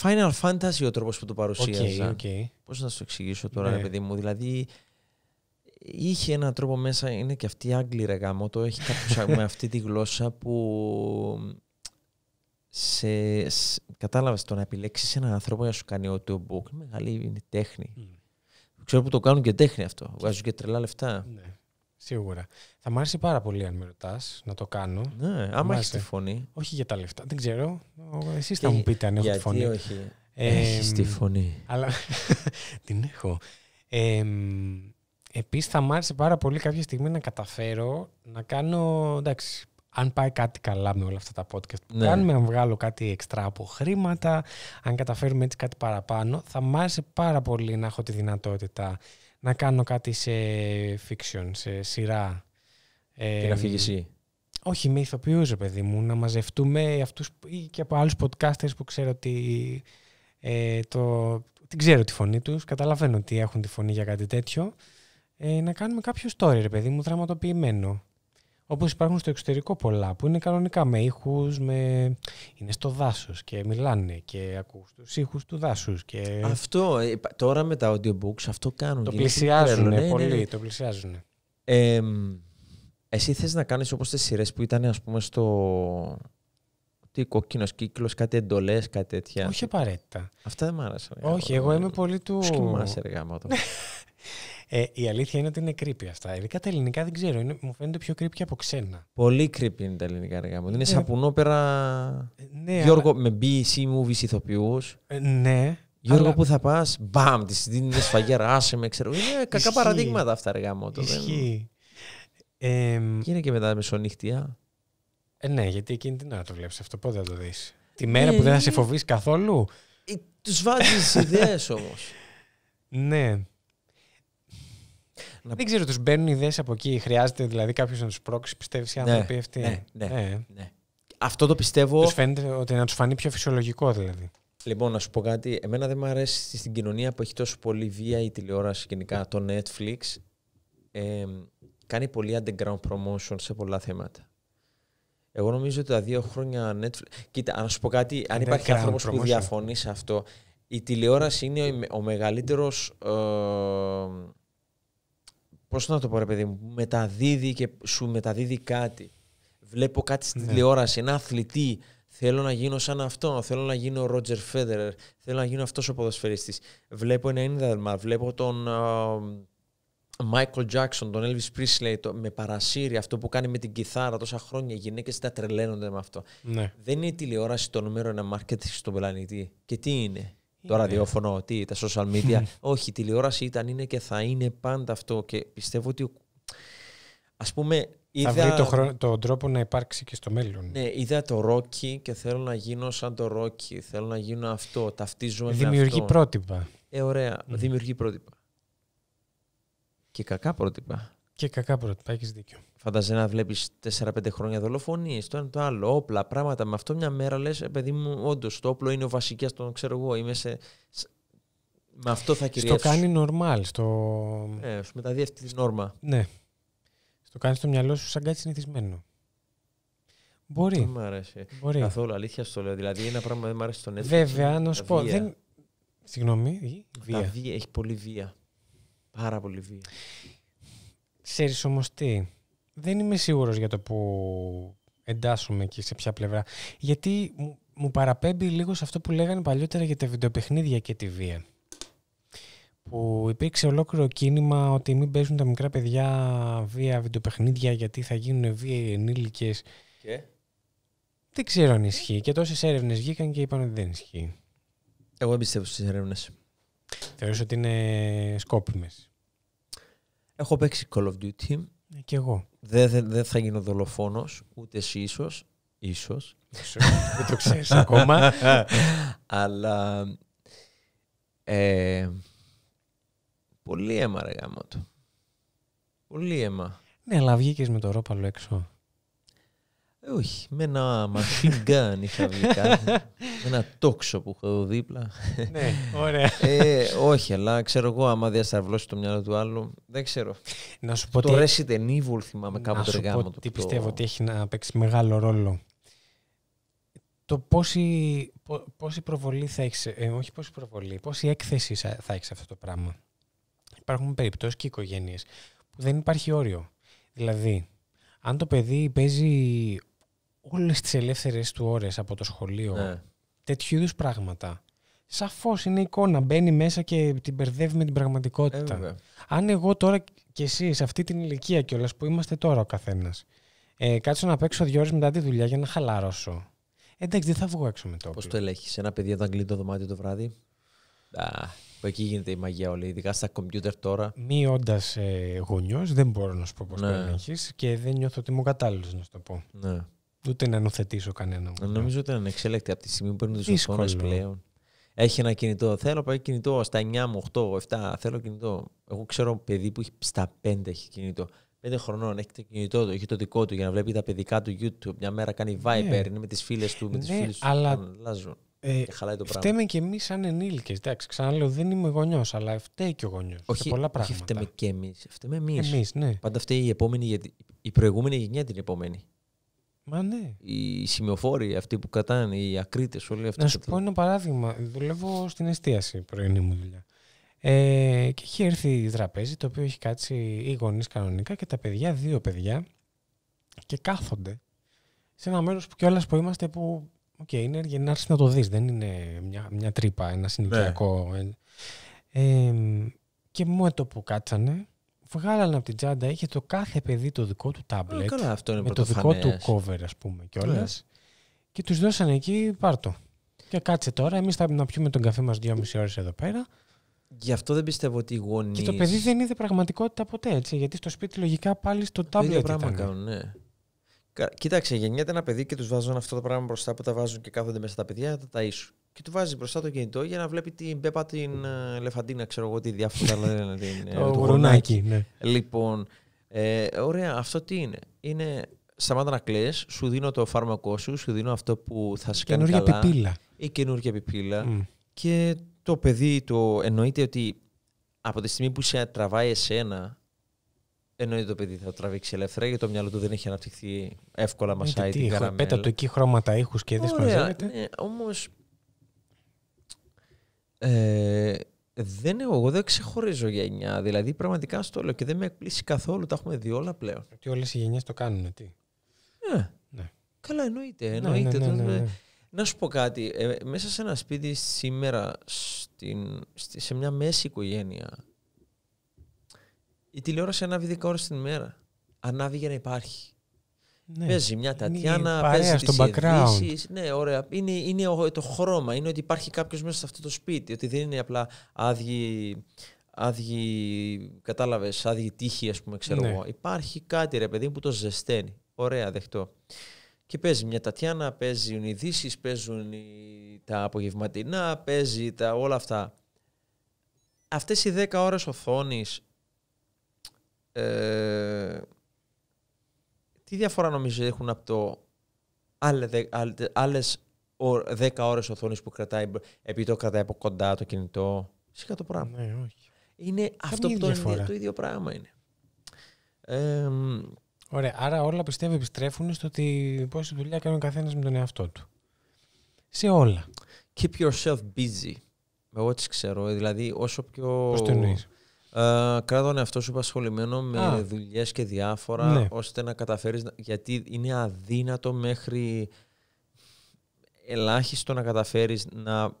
Final Fantasy ο τρόπος που το παρουσίαζα. Okay, Πώς να σου εξηγήσω τώρα, ναι. παιδί μου. Δηλαδή, είχε έναν τρόπο μέσα, είναι και αυτή η Άγγλη ρε γάμο, το έχει κάποιος [LAUGHS] με αυτή τη γλώσσα που σε, σε, κατάλαβες το να επιλέξεις έναν άνθρωπο για να σου κάνει ότι audiobook. Μεγάλη είναι τέχνη. Mm. Ξέρω που το κάνουν και τέχνη αυτό. Βγάζουν και τρελά λεφτά. Σίγουρα. Θα μου άρεσε πάρα πολύ αν με ρωτάς να το κάνω. Ναι, άμα έχει τη φωνή. Όχι για τα λεφτά, δεν ξέρω. εσύ θα μου πείτε αν έχω τη φωνή. Όχι. Ε, έχεις τη φωνή. Αλλά [LAUGHS] την έχω. Ε, Επίσης, θα μ' άρεσε πάρα πολύ κάποια στιγμή να καταφέρω να κάνω. Εντάξει, αν πάει κάτι καλά με όλα αυτά τα podcast που ναι. κάνουμε, αν βγάλω κάτι εξτρά από χρήματα, αν καταφέρουμε έτσι κάτι παραπάνω, θα μ' άρεσε πάρα πολύ να έχω τη δυνατότητα να κάνω κάτι σε fiction, σε σειρά. Την αφήγηση. Όχι, με ηθοποιούς, παιδί μου, να μαζευτούμε αυτούς ή και από άλλους podcasters που ξέρω ότι ε, το, την ξέρω τη φωνή τους, καταλαβαίνω ότι έχουν τη φωνή για κάτι τέτοιο, ε, να κάνουμε κάποιο story, ρε παιδί μου, δραματοποιημένο όπως υπάρχουν στο εξωτερικό πολλά, που είναι κανονικά με ήχους. με... είναι στο δάσος και μιλάνε και ακούς τους ήχους του δάσους. Και... Αυτό, ε, τώρα με τα audiobooks αυτό κάνουν. Το πλησιάζουν ναι, πολύ, ναι, ναι. το πλησιάζουν. Ε, εσύ θες να κάνεις όπως τις σειρές που ήταν ας πούμε στο... Τι κόκκινος κύκλος, κάτι εντολές, κάτι τέτοια. Όχι απαραίτητα. Αυτά δεν μ' άρεσαν. Όχι, εγώ είμαι πολύ του. Σκυμάσαι, εργάμα [LAUGHS] Ε, η αλήθεια είναι ότι είναι creepy αυτά. Ειδικά τα ελληνικά δεν ξέρω. Είναι, μου φαίνεται πιο creepy από ξένα. Πολύ creepy είναι τα ελληνικά αργά μου. Είναι ε. σαπουνόπερα. Ε, ναι, ε, ναι, Γιώργο, αλλά... με BC movies ηθοποιούς. Ε, ναι. Γιώργο, που θα πας, μπαμ, της δίνεις σφαγέρα, άσε με, ξέρω. Είναι κακά παραδείγματα αυτά αργά μου. Ισχύει. Ε, και είναι και μετά μεσονύχτια. Ε, ναι, γιατί εκείνη την ώρα το βλέπεις αυτό. Πότε θα το δεις. Τη μέρα που δεν θα σε ναι. φοβείς καθόλου. Τους βάζεις ιδέες όμως. Ναι. Δεν ξέρω, τους μπαίνουν ιδέες από εκεί. Χρειάζεται δηλαδή κάποιος να τους πρόξει, πιστεύεις οι ναι, άνθρωποι ναι, αυτοί. Ναι, ναι, ναι, Αυτό το πιστεύω. Τους φαίνεται ότι να τους φανεί πιο φυσιολογικό δηλαδή. Λοιπόν, να σου πω κάτι. Εμένα δεν μου αρέσει στην κοινωνία που έχει τόσο πολύ βία η τηλεόραση γενικά. Το Netflix ε, κάνει πολύ underground promotion σε πολλά θέματα. Εγώ νομίζω ότι τα δύο χρόνια Netflix. Κοίτα, να σου πω κάτι, αν υπάρχει άνθρωπος που διαφωνεί σε αυτό, η τηλεόραση είναι ο μεγαλύτερος. Ε, πώς να το πω ρε παιδί μου, μεταδίδει και σου μεταδίδει κάτι. Βλέπω κάτι στην ναι. τηλεόραση, ένα αθλητή. Θέλω να γίνω σαν αυτό. Θέλω να γίνω ο Ρότζερ Φέντερερ. Θέλω να γίνω αυτός ο ποδοσφαιριστής, Βλέπω ένα ένδαλμα. Βλέπω τον Μάικλ uh, τον Elvis Presley, το, με παρασύρει αυτό που κάνει με την κιθάρα τόσα χρόνια. Οι γυναίκες τα τρελαίνονται με αυτό. Ναι. Δεν είναι η τηλεόραση το νούμερο ένα μάρκετ στον πλανήτη. Και τι είναι το ναι. ραδιόφωνο, τι, τα social media. [LAUGHS] Όχι, τηλεόραση ήταν, είναι και θα είναι πάντα αυτό. Και πιστεύω ότι. Ας πούμε. Είδα... Θα βρει το τον τρόπο να υπάρξει και στο μέλλον. Ναι, είδα το Ρόκι και θέλω να γίνω σαν το Ρόκι. Θέλω να γίνω αυτό. Ταυτίζομαι Δημιουργεί με αυτό. πρότυπα. Ε, ωραία. Δημιουργεί πρότυπα. Και κακά πρότυπα. Και κακά πρότυπα. Έχεις δίκιο. Φανταζέ να βλέπεις 4-5 χρόνια δολοφονίες, το ένα το άλλο, όπλα, πράγματα. Με αυτό μια μέρα λες, «Ε, παιδί μου, όντως το όπλο είναι ο βασική, τον ξέρω εγώ, είμαι σε. Με αυτό θα κυριεύσω. Στο κάνει normal. Στο... Ε, σου μεταδίδει αυτή τη νόρμα. Ναι. Στο κάνει στο μυαλό σου σαν κάτι συνηθισμένο. Μπορεί. Δεν μ' αρέσει. Μπορεί. Καθόλου αλήθεια στο λέω. Δηλαδή ένα πράγμα δεν μ' αρέσει στον Netflix. Βέβαια, να σου πω. Δεν... Συγγνώμη. Βία. Τα βία. Έχει πολύ βία. Πάρα πολύ βία. Ξέρεις όμως τι δεν είμαι σίγουρος για το που εντάσσουμε και σε ποια πλευρά. Γιατί μου παραπέμπει λίγο σε αυτό που λέγανε παλιότερα για τα βιντεοπαιχνίδια και τη βία. Που υπήρξε ολόκληρο κίνημα ότι μην παίζουν τα μικρά παιδιά βία βιντεοπαιχνίδια γιατί θα γίνουν οι ενήλικες. Και... Δεν ξέρω αν ισχύει. Και τόσες έρευνες βγήκαν και είπαν ότι δεν ισχύει. Εγώ δεν πιστεύω στις έρευνες. Θεωρώ ότι είναι σκόπιμες. Έχω παίξει Call of Duty. Ε, και εγώ. Δεν δε, θα γίνω δολοφόνος, ούτε εσύ ίσως. Ίσως. Δεν το ξέρεις ακόμα. [LAUGHS] Αλλά... Ε, πολύ αίμα ρε γάμο του. Πολύ αίμα. Ναι, αλλά βγήκες με το ρόπαλο έξω. Ε, όχι, με ένα machine gun είχα βγει κάτι. [LAUGHS] ένα τόξο που έχω δίπλα. ναι, ωραία. Ε, όχι, αλλά ξέρω εγώ, άμα διασταυλώσει το μυαλό του άλλου, δεν ξέρω. Να σου πω το ότι... Resident Evil θυμάμαι κάπου το εργάμο του. Τι πιστεύω ότι έχει να παίξει μεγάλο ρόλο. Το πόση, πόση προβολή θα έχεις, ε, όχι πόση προβολή, πόση έκθεση θα έχεις αυτό το πράγμα. Υπάρχουν περιπτώσεις και οικογένειες που δεν υπάρχει όριο. Δηλαδή, αν το παιδί παίζει Όλες τις ελεύθερες του ώρες από το σχολείο, ναι. τέτοιου είδους πράγματα. Σαφώς είναι εικόνα. Μπαίνει μέσα και την μπερδεύει με την πραγματικότητα. Ε, Αν εγώ τώρα κι εσύ, σε αυτή την ηλικία κιόλας που είμαστε τώρα ο καθένας, ε, κάτσω να παίξω δύο ώρες μετά τη δουλειά για να χαλαρώσω. Εντάξει, δεν θα βγω έξω με το Πώς το ελέγχεις, ένα παιδί όταν κλείνει το δωμάτιο το βράδυ. Α, που εκεί γίνεται η μαγεία όλη, ειδικά στα κομπιούτερ τώρα. Μη όντας ε, γονιός, δεν μπορώ να σου πω πώς ναι. το ελέγχεις και δεν νιώθω ότι μου κατάλληλος να σου το πω. Ναι. Ούτε να νοθετήσω κανένα. Νομίζω ότι είναι εξέλεκτη από τη στιγμή που παίρνουν τι οθόνες πλέον. Έχει ένα κινητό. Θέλω πάει κινητό στα 9 μου, 8, 7. Θέλω κινητό. Εγώ ξέρω παιδί που έχει στα 5 έχει κινητό. 5 χρονών έχει το κινητό του, έχει το δικό του για να βλέπει τα παιδικά του YouTube. Μια μέρα κάνει ναι. Viper, είναι με τις φίλες του, με τις ναι, φίλες τους. Αλλά... Ε, χαλάει το πράγμα. Φταίμε και εμείς σαν ενήλικες. Εντάξει, ξαναλέω, δεν είμαι γονιός, αλλά φταίει και ο γονιός. Όχι, πολλά πράγματα. Όχι, φταίμε και εμείς. Φταίμε εμείς. ναι. Πάντα φταίει η επόμενη, η προηγούμενη γενιά την επόμενη. Μα ναι. Οι σημειοφόροι αυτοί που κατάνε, οι ακρίτες, όλοι αυτοί. Να σου πω ένα παράδειγμα. Δουλεύω στην εστίαση πρωινή μου δουλειά. Ε, και έχει έρθει η τραπέζι το οποίο έχει κάτσει οι γονείς κανονικά και τα παιδιά, δύο παιδιά, και κάθονται σε ένα μέρος που κιόλας που είμαστε που. Οκ, είναι για να να το δεις, δεν είναι μια, μια τρύπα, ένα ναι. συνοικιακό. Ε, ε, και μου το που κάτσανε, βγάλανε από την τσάντα, είχε το κάθε παιδί το δικό του ε, τάμπλετ. με το δικό του cover, ας πούμε, κιόλας. Ναι. Και τους δώσανε εκεί, πάρτο. Και κάτσε τώρα, εμείς θα να πιούμε τον καφέ μας μισή ώρες εδώ πέρα. Γι' αυτό δεν πιστεύω ότι οι γονείς. Και το παιδί δεν είδε πραγματικότητα ποτέ έτσι. Γιατί στο σπίτι λογικά πάλι στο τάμπλετ. πράγμα ήταν. κάνουν, ναι. Κοίταξε, γεννιέται ένα παιδί και τους βάζουν αυτό το πράγμα μπροστά που τα βάζουν και κάθονται μέσα τα παιδιά τα ταΐσουν. Και του βάζει μπροστά το κινητό για να βλέπει την μπεπα, την ε, Λεφαντίνα, ξέρω εγώ τι διάφορα λένε. [LAUGHS] Ε, το γουρνάκι, ναι. Λοιπόν, ε, ωραία, αυτό τι είναι. Είναι σταμάτα να κλέ, σου δίνω το φάρμακό σου, σου δίνω αυτό που θα σου κάνει καινούργια Πιπίλα. Η καινούργια πιπίλα. Mm. Και το παιδί το εννοείται ότι από τη στιγμή που σε τραβάει εσένα Εννοείται το παιδί θα το τραβήξει ελεύθερα γιατί το μυαλό του δεν έχει αναπτυχθεί εύκολα ε, μα την καραμέλα. Πέτα το εκεί χρώματα, ήχους και δεν Ναι, Όμως. Ε, δεν έχω, εγώ δεν ξεχωρίζω γενιά. Δηλαδή πραγματικά στο λέω και δεν με εκπλήσει καθόλου. Τα έχουμε δει όλα πλέον. Ότι όλες οι γενιές το κάνουν, τι. Ναι. ναι. Καλά, εννοείται. Ναι, εννοείται ναι ναι, ναι, ναι, να σου πω κάτι. Ε, μέσα σε ένα σπίτι σήμερα στην, σε μια μέση οικογένεια η τηλεόραση ανάβει 10 ώρες την ημέρα. Ανάβει για να υπάρχει. Ναι. Παίζει μια Τατιάνα, παίζει στο background. Ναι, ωραία. Είναι, είναι το χρώμα, είναι ότι υπάρχει κάποιος μέσα σε αυτό το σπίτι, ότι δεν είναι απλά άδειοι, άδειοι κατάλαβες, άδειοι τύχοι, ας πούμε, ξέρω ναι. εγώ. Υπάρχει κάτι, ρε παιδί, που το ζεσταίνει. Ωραία, δεχτώ. Και παίζει μια Τατιάνα, παίζουν οι ειδήσεις, παίζουν τα απογευματινά, παίζει τα, όλα αυτά. Αυτές οι 10 ώρες οθόνης ε, τι διαφορά νομίζω έχουν από το άλλες 10 ώρες οθόνης που κρατάει, επειδή το κρατάει από κοντά το κινητό. Φυσικά το πράγμα. Ναι, είναι αυτό που το, είναι, το ίδιο πράγμα είναι. Ωραία. Άρα όλα πιστεύω επιστρέφουν στο ότι πόση δουλειά κάνει ο καθένας με τον εαυτό του. Σε όλα. Keep yourself busy. με ό,τι ξέρω. Δηλαδή, όσο πιο. Πώς το εννοείς. Uh, τον εαυτό σου απασχολημένο με δουλειές και διάφορα, ναι. ώστε να καταφέρεις. Γιατί είναι αδύνατο μέχρι ελάχιστο να καταφέρεις να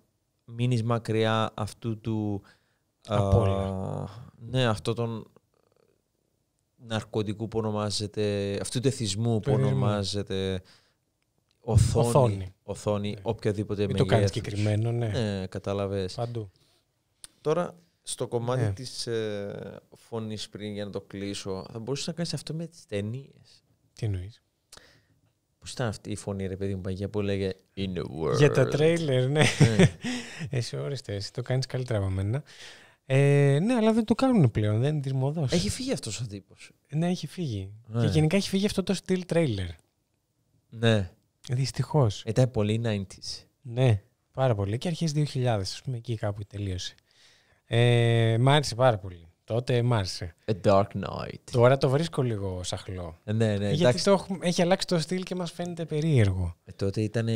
μείνεις μακριά αυτού του. Ε, ναι, αυτό τον ναρκωτικού που ονομάζεται. αυτού του εθισμού που ονομάζεται. Οθόνη. Οθόνη, ναι. οποιαδήποτε με το κάνεις συγκεκριμένο, ναι. Ναι, Παντού. Τώρα στο κομμάτι ναι. της ε, φωνής πριν για να το κλείσω, θα μπορούσες να κάνεις αυτό με τις ταινίες. Τι εννοείς. Πώς ήταν αυτή η φωνή, ρε παιδί μου, παγιά που έλεγε In the world. Για τα τρέιλερ, ναι. ναι. εσύ ορίστε, εσύ το κάνεις καλύτερα από μένα. Ε, ναι, αλλά δεν το κάνουν πλέον, δεν είναι τη μοδός. Έχει φύγει αυτός ο τύπος. Ναι, έχει φύγει. Ναι. Και γενικά έχει φύγει αυτό το στυλ τρέιλερ. Ναι. Δυστυχώς. Ήταν πολύ 90s. Ναι, πάρα πολύ. Και αρχές 2000, ας πούμε, εκεί κάπου τελείωσε. Ε, μ' άρεσε πάρα πολύ. Τότε μ' άρεσε. A Dark Knight. Τώρα το βρίσκω λίγο σαχλό. Ε, ναι, ναι, Γιατί εντάξει. το έχει αλλάξει το στυλ και μας φαίνεται περίεργο. Ε, τότε ήταν ε,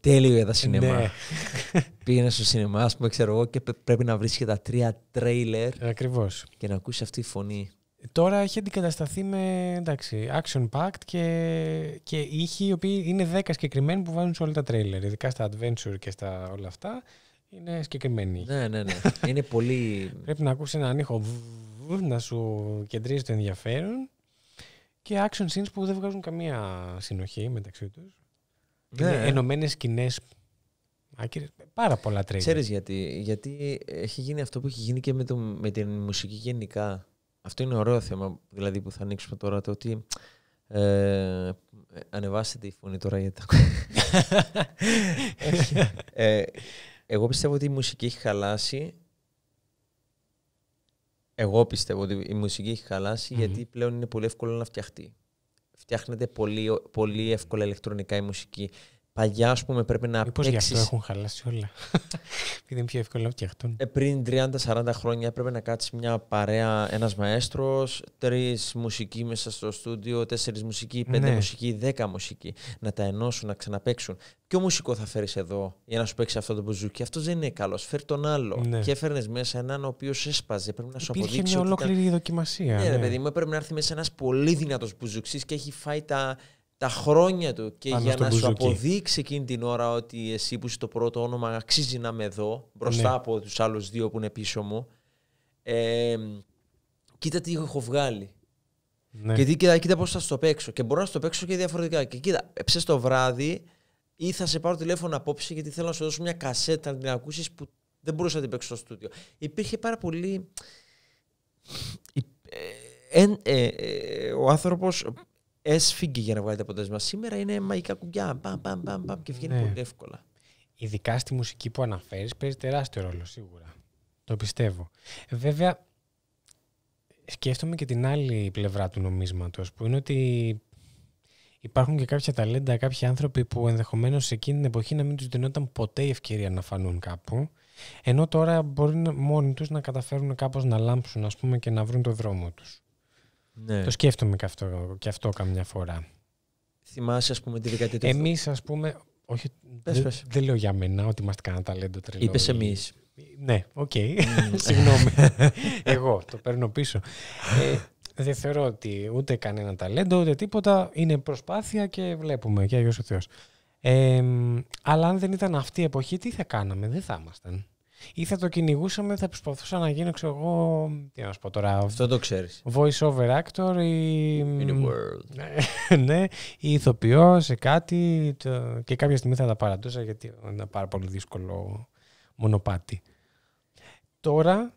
τέλειο για τα σινεμά. Ναι. [LAUGHS] Πήγαινε στο σινεμά, ας πούμε, ξέρω εγώ, και πρέπει να βρεις και τα τρία τρέιλερ. Ε, Ακριβώς. Και να ακούσεις αυτή τη φωνή. Τώρα έχει αντικατασταθεί με εντάξει, action packed και, και ήχοι οι οποίοι είναι 10 συγκεκριμένοι που βάζουν σε όλα τα τρέιλερ, ειδικά στα adventure και στα όλα αυτά είναι συγκεκριμένη. Ναι, ναι, ναι. είναι πολύ. Πρέπει να ακούσεις έναν ήχο να σου κεντρίζει το ενδιαφέρον και action scenes που δεν βγάζουν καμία συνοχή μεταξύ τους. Ναι. ενωμένες σκηνές. Πάρα πολλά τρέλια. Ξέρεις γιατί. Γιατί έχει γίνει αυτό που έχει γίνει και με, το, με την μουσική γενικά. Αυτό είναι ωραίο θέμα δηλαδή, που θα ανοίξουμε τώρα. Το ότι ε, τη φωνή τώρα γιατί τα ακούω. [LAUGHS] Ε, εγώ πιστεύω ότι η μουσική έχει χαλάσει. Εγώ πιστεύω ότι η μουσική έχει γιατί πλέον είναι πολύ εύκολο να φτιαχτεί. Φτιάχνεται πολύ, πολύ εύκολα ηλεκτρονικά η μουσική. Παλιά, ας πούμε, πρέπει να Μήπως παίξεις... γι' αυτό έχουν χαλάσει όλα. [LAUGHS] Επειδή είναι πιο εύκολο να φτιαχτούν. Ε, πριν 30-40 χρόνια έπρεπε να κάτσεις μια παρέα, ένας μαέστρος, τρεις μουσικοί μέσα στο στούντιο, τέσσερις μουσικοί, πέντε ναι. μουσικοί, δέκα μουσικοί. Να τα ενώσουν, να ξαναπέξουν. Ποιο μουσικό θα φέρεις εδώ για να σου παίξει αυτό το μπουζούκι. Αυτό δεν είναι καλό. Φέρει τον άλλο. Ναι. Και έφερνες μέσα έναν ο οποίος έσπαζε. Πρέπει να σου αποδείξει. Υπήρχε μια ολόκληρη δοκιμασία. Ναι, ναι, παιδί μου, έπρεπε να έρθει μέσα ένας πολύ δυνατός μπουζουξή και έχει φάει τα τα χρόνια του και για να σου αποδείξει εκείνη την ώρα ότι εσύ που είσαι το πρώτο όνομα αξίζει να είμαι εδώ μπροστά ναι. από τους άλλους δύο που είναι πίσω μου ε, κοίτα τι έχω βγάλει ναι. και κοίτα, κοίτα πώς θα στο παίξω και μπορώ να στο παίξω και διαφορετικά και κοίτα ψέ το βράδυ ή θα σε πάρω τηλέφωνο απόψε γιατί θέλω να σου δώσω μια κασέτα να την ακούσεις που δεν μπορούσα να την παίξω στο στούντιο υπήρχε πάρα πολύ ε, ε, ε, ο άνθρωπος έσφυγγε για να βγάλει τα αποτέλεσμα. Σήμερα είναι μαγικά κουμπιά. Παμ, παμ, παμ, παμ, και βγαίνει ναι. πολύ εύκολα. Ειδικά στη μουσική που αναφέρεις, παίζει τεράστιο ρόλο σίγουρα. Το πιστεύω. Ε, βέβαια, σκέφτομαι και την άλλη πλευρά του νομίσματος, που είναι ότι υπάρχουν και κάποια ταλέντα, κάποιοι άνθρωποι που ενδεχομένως σε εκείνη την εποχή να μην τους δινόταν ποτέ η ευκαιρία να φανούν κάπου, ενώ τώρα μπορεί μόνοι τους να καταφέρουν κάπως να λάμψουν ας πούμε, και να βρουν το δρόμο τους. Ναι. Το σκέφτομαι και αυτό, και αυτό καμιά φορά. Θυμάσαι, ας πούμε, τη δεκαετία του. Εμείς, ας πούμε. Όχι, δεν, λέω για μένα ότι είμαστε κανένα ταλέντο τρελό. Είπες εμείς. Ναι, οκ. Okay. [LAUGHS] Mm. Συγγνώμη. [LAUGHS] Εγώ το παίρνω πίσω. ε, δεν θεωρώ ότι ούτε κανένα ταλέντο ούτε τίποτα. Είναι προσπάθεια και βλέπουμε. Και Αγίος ο Θεός. Ε, αλλά αν δεν ήταν αυτή η εποχή, τι θα κάναμε, δεν θα ήμασταν ή θα το κυνηγούσαμε, θα προσπαθούσα να γίνω, εγώ. Τι να σου πω τώρα. Αυτό το ξέρεις. Voice over actor ή. In the world. Ναι, [LAUGHS] ναι, ή ηθοποιό σε κάτι. Και κάποια στιγμή θα τα παρατούσα γιατί είναι ένα πάρα πολύ δύσκολο μονοπάτι. Τώρα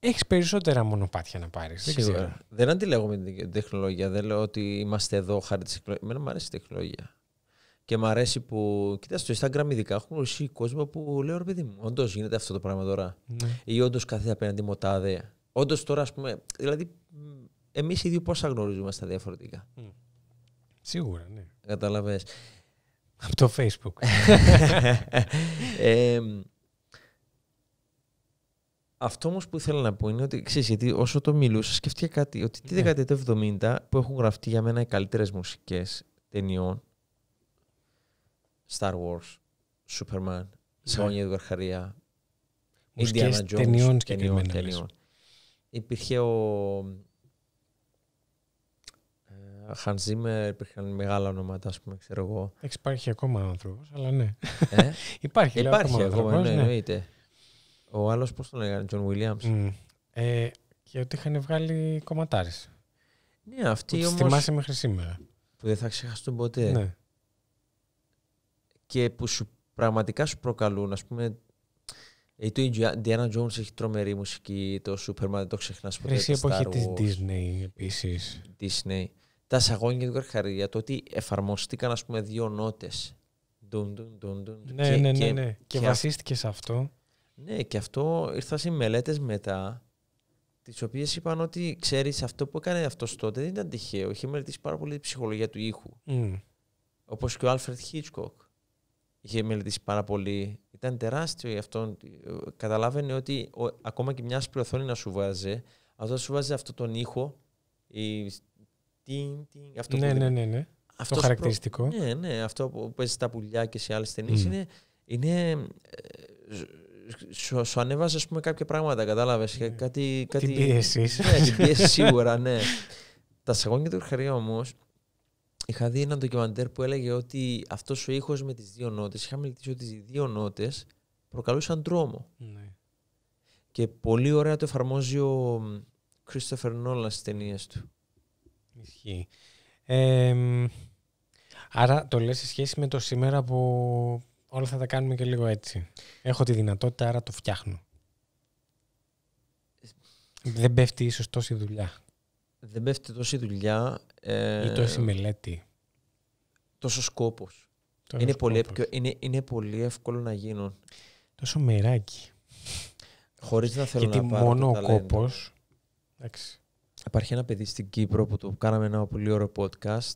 έχεις περισσότερα μονοπάτια να πάρεις. Δεν, δεν αντιλέγω με την τεχνολογία. Δεν λέω ότι είμαστε εδώ χάρη της τεχνολογία. Εμένα μου αρέσει η τεχνολογία. Και μου αρέσει που. Κοίτα, στο Instagram ειδικά έχουν ορίσει κόσμο που λέω ρε παιδί μου, όντως γίνεται αυτό το πράγμα τώρα. Ναι. Ή όντως κάθεται απέναντι μοτάδε. Όντως τώρα, ας πούμε. Δηλαδή, εμείς οι δύο πόσα γνωρίζουμε στα διαφορετικά. Mm. Σίγουρα, ναι. Κατάλαβε. Από το Facebook. [LAUGHS] ε, αυτό όμως που ήθελα να πω είναι ότι ξέρεις, γιατί όσο το μιλούσα, σκέφτηκα κάτι. Ότι τη ναι. δεκαετία του 70 που έχουν γραφτεί για μένα οι καλύτερες μουσικές ταινιών Star Wars, Superman, Σόνια του Καρχαρία, Indiana Jones, ταινιών, ταινιών, ταινιών. Υπήρχε ο ε, Hans Zimmer, υπήρχαν μεγάλα ονόματα, ας πούμε, ξέρω εγώ. Υπάρχει ακόμα άνθρωπος, αλλά ναι. Ε? [LAUGHS] υπάρχει, λέω, υπάρχει ακόμα, άνθρωπος, ναι, ναι. Ο άλλος, πώς τον έκανε, John Williams. Mm. Ε, και ότι είχαν βγάλει κομματάρες. Ναι, αυτή όμως... Θυμάσαι μέχρι σήμερα. Που δεν θα ξεχαστούν ποτέ. Ναι και που σου, πραγματικά σου προκαλούν. ας πούμε, η ε, Diana Indiana Jones έχει τρομερή μουσική, το Superman δεν το ξεχνάς ποτέ. Χρυσή εποχή της Disney επίσης. Disney. Τα σαγόνια του την καρχαρία, το ότι εφαρμοστήκαν ας πούμε δύο νότες. Ναι, ναι, και, ναι, ναι, ναι. Και, βασίστηκες σε αυτό. Ναι, και αυτό ήρθα σε μελέτες μετά, τις οποίες είπαν ότι ξέρεις, αυτό που έκανε αυτός τότε δεν ήταν τυχαίο. Είχε μελετήσει πάρα πολύ τη ψυχολογία του ήχου. Mm. Όπως και ο Alfred Χίτσκοκ είχε μελετήσει πάρα πολύ. Ήταν τεράστιο γι' αυτό. Καταλάβαινε ότι ακόμα και μια σπλοθόνη να σου βάζει, αυτό σου βάζει αυτόν τον ήχο. Η, τιν, τιν, αυτό ναι, που, ναι, ναι, ναι. Αυτό το χαρακτηριστικό. Ναι, ναι, αυτό που παίζεις στα πουλιά και σε άλλες ταινίες mm. είναι. είναι ε, σου, σου ανέβαζε πούμε, κάποια πράγματα, κατάλαβες. Ναι. Κάτι, κάτι... Την πίεσης. Ναι, την πίεση σίγουρα, ναι. Τα σαγόνια του χαρία όμω είχα δει ένα ντοκιμαντέρ που έλεγε ότι αυτός ο ήχος με τις δύο νότες, είχα μιλήσει ότι οι δύο νότες προκαλούσαν τρόμο. Ναι. Και πολύ ωραία το εφαρμόζει ο Κρίστοφερ Νόλα στις ταινίες του. Ισχύει. άρα το λες σε σχέση με το σήμερα που όλα θα τα κάνουμε και λίγο έτσι. Έχω τη δυνατότητα, άρα το φτιάχνω. Ε, Δεν πέφτει ίσως τόση δουλειά. Δεν πέφτει τόση δουλειά. Ε, Ή το έχει μελέτη. Τόσο σκόπος. Είναι, πολύ, είναι, είναι πολύ εύκολο να γίνουν. Τόσο μεράκι. Χωρίς να θέλω Γιατί να Γιατί μόνο ο κόπο. Υπάρχει ένα παιδί στην Κύπρο που το κάναμε ένα πολύ ωραίο podcast.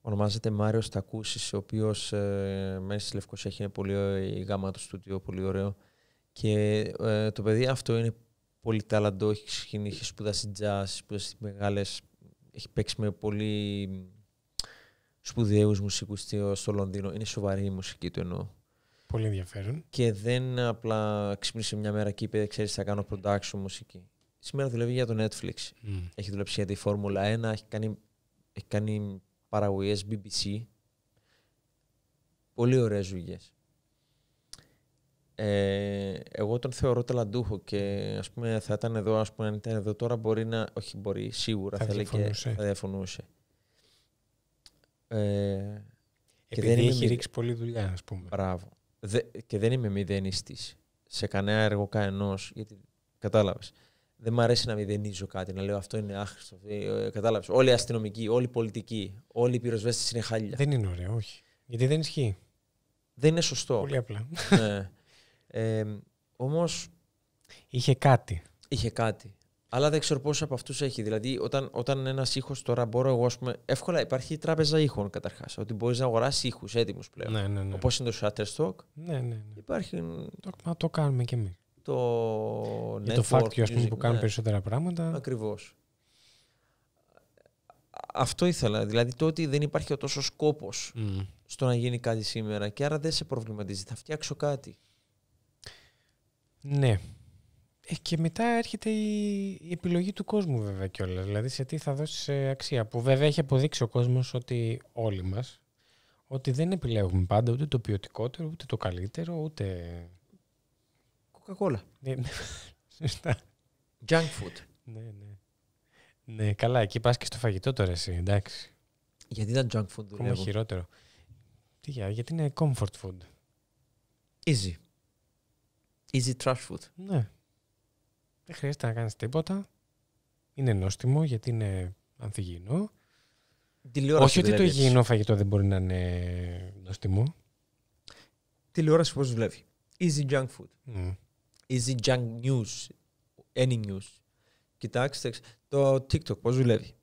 Ονομάζεται Μάριος Τακούσης, ο οποίος ε, μέσα στη Λευκοσία έχει πολύ η γάμα του στούτιο, πολύ ωραίο. Και ε, το παιδί αυτό είναι πολύ ταλαντό, έχει σπουδάσει jazz, σπουδάσει μεγάλες έχει παίξει με πολύ σπουδαίους μουσικούς στο Λονδίνο. Είναι σοβαρή η μουσική του εννοώ. Πολύ ενδιαφέρον. Και δεν απλά ξύπνησε μια μέρα και είπε, ξέρεις, θα κάνω production μουσική. Σήμερα δουλεύει για το Netflix. Έχει δουλέψει για τη Φόρμουλα 1, έχει κάνει, έχει κάνει παραγωγές BBC. Πολύ ωραίες δουλειές. Ε, εγώ τον θεωρώ ταλαντούχο και ας πούμε, θα ήταν εδώ, ας πούμε, αν ήταν εδώ τώρα μπορεί να. Όχι, μπορεί, σίγουρα θα, διαφωνούσε. Και, θα διαφωνούσε. Ε, και δεν έχει ρίξει πολλή δουλειά, ας πούμε. Μπράβο. Δε... Και δεν είμαι μηδενιστής σε κανένα έργο κανενός, γιατί κατάλαβες. Δεν μ' αρέσει να μηδενίζω κάτι, να λέω αυτό είναι άχρηστο. Ε, ε κατάλαβες. Όλοι οι αστυνομικοί, όλοι οι πολιτικοί, όλοι οι πυροσβέστες είναι χάλια. Δεν είναι ωραίο, όχι. Γιατί δεν ισχύει. Δεν είναι σωστό. Πολύ απλά. Ναι. [LAUGHS] Ε, Όμως. Είχε κάτι. Είχε κάτι. Αλλά δεν ξέρω πόσο από αυτούς έχει. Δηλαδή, όταν, όταν ένας ήχος τώρα μπορώ εγώ, πούμε. Εύκολα υπάρχει η τράπεζα ήχων καταρχάς. Ότι μπορείς να αγοράσεις ήχους έτοιμους πλέον. Ναι, ναι, ναι. Όπως είναι το Shutterstock. Ναι, ναι. ναι. Υπάρχει. Το, μα, το κάνουμε κι εμείς. Το. Για το fact, ας πούμε, που κάνουν ναι. περισσότερα πράγματα. Ακριβώς. Αυτό ήθελα. Δηλαδή, το ότι δεν υπάρχει ο τόσος κόπο mm. στο να γίνει κάτι σήμερα. Και άρα δεν σε προβληματίζει. Θα φτιάξω κάτι. Ναι. Ε, και μετά έρχεται η, επιλογή του κόσμου βέβαια κιόλας. Δηλαδή σε τι θα δώσεις ε, αξία. Που βέβαια έχει αποδείξει ο κόσμος ότι όλοι μας ότι δεν επιλέγουμε πάντα ούτε το ποιοτικότερο, ούτε το καλύτερο, ούτε. Κοκακόλα. Ναι, ναι. [LAUGHS] Junk food. Ναι, ναι. Ναι, καλά, εκεί πας και στο φαγητό τώρα εσύ, εντάξει. Γιατί ήταν junk food, Ακόμα χειρότερο. Τι, για, γιατί είναι comfort food. Easy. Easy trash food. Ναι. Δεν χρειάζεται να κάνεις τίποτα. Είναι νόστιμο γιατί είναι ανθυγιεινό. Τηλεόραση Όχι ότι το υγιεινό φαγητό δεν μπορεί να είναι νόστιμο. Τηλεόραση πώς δουλεύει. Easy junk food. Mm. Easy junk news. Any news. Κοιτάξτε το TikTok πώς δουλεύει.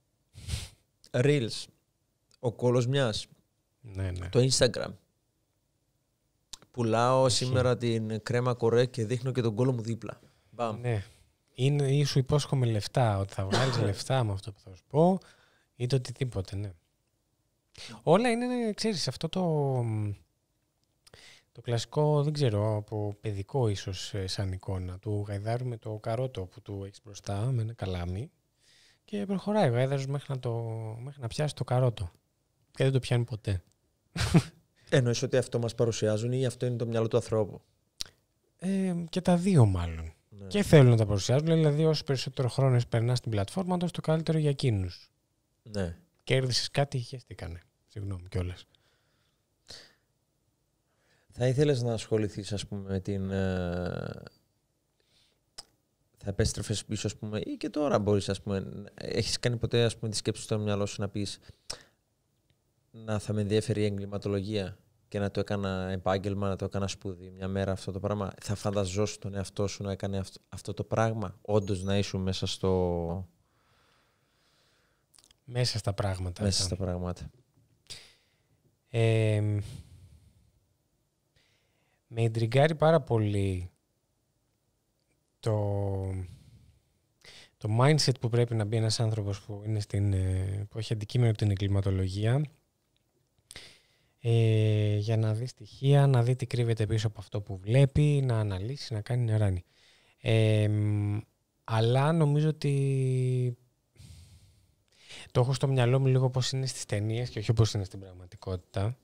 [LAUGHS] Reels. Ο κόλος μιας. Ναι, ναι. Το Instagram. Πουλάω σήμερα την κρέμα κορέ και δείχνω και τον κόλλο μου δίπλα. Μπαμ. Ναι. Είναι, ή σου υπόσχομαι λεφτά, ότι θα βγάλεις ναι. λεφτά με αυτό που θα σου πω, ή το οτιδήποτε, ναι. Όλα είναι, ξέρεις, αυτό το, το κλασικό, δεν ξέρω, από παιδικό ίσως ε, σαν εικόνα, του γαϊδάρου με το καρότο που του έχεις μπροστά με ένα καλάμι και προχωράει ο γαϊδάρος το, μέχρι να πιάσει το καρότο και δεν το πιάνει ποτέ. Εννοείς ότι αυτό μας παρουσιάζουν ή αυτό είναι το μυαλό του ανθρώπου. Ε, και τα δύο μάλλον. Ναι. Και θέλουν να τα παρουσιάζουν, δηλαδή όσο περισσότερο χρόνος περνάς στην πλατφόρμα, τόσο το καλύτερο για εκείνους. Ναι. Κέρδισες κάτι, χαίρεστηκανε. Συγγνώμη κιόλας. Θα ήθελες να ασχοληθείς, ας πούμε, με την. Ε, θα επέστρεφες πίσω, ας πούμε, ή και τώρα μπορείς, ας πούμε. Έχεις κάνει ποτέ ας πούμε, τη σκέψη στο μυαλό σου να πεις να θα με ενδιαφέρει η εγκληματολογία και να το έκανα επάγγελμα, να το έκανα σπουδή μια μέρα αυτό το πράγμα. Θα φανταζόσου τον εαυτό σου να έκανε αυτό, το πράγμα, όντως να ήσουν μέσα στο. Μέσα στα πράγματα. Μέσα ναι. στα πράγματα. Ε, με εντριγκάρει πάρα πολύ το, το mindset που πρέπει να μπει ένας άνθρωπος που, είναι στην, ε, που έχει αντικείμενο την εγκληματολογία ε, για να δεις στοιχεία, να δει τι κρύβεται πίσω από αυτό που βλέπει, να αναλύσει, να κάνει νεράνι. αλλά νομίζω ότι το έχω στο μυαλό μου λίγο πώς είναι στις ταινίες και όχι πώς είναι στην πραγματικότητα.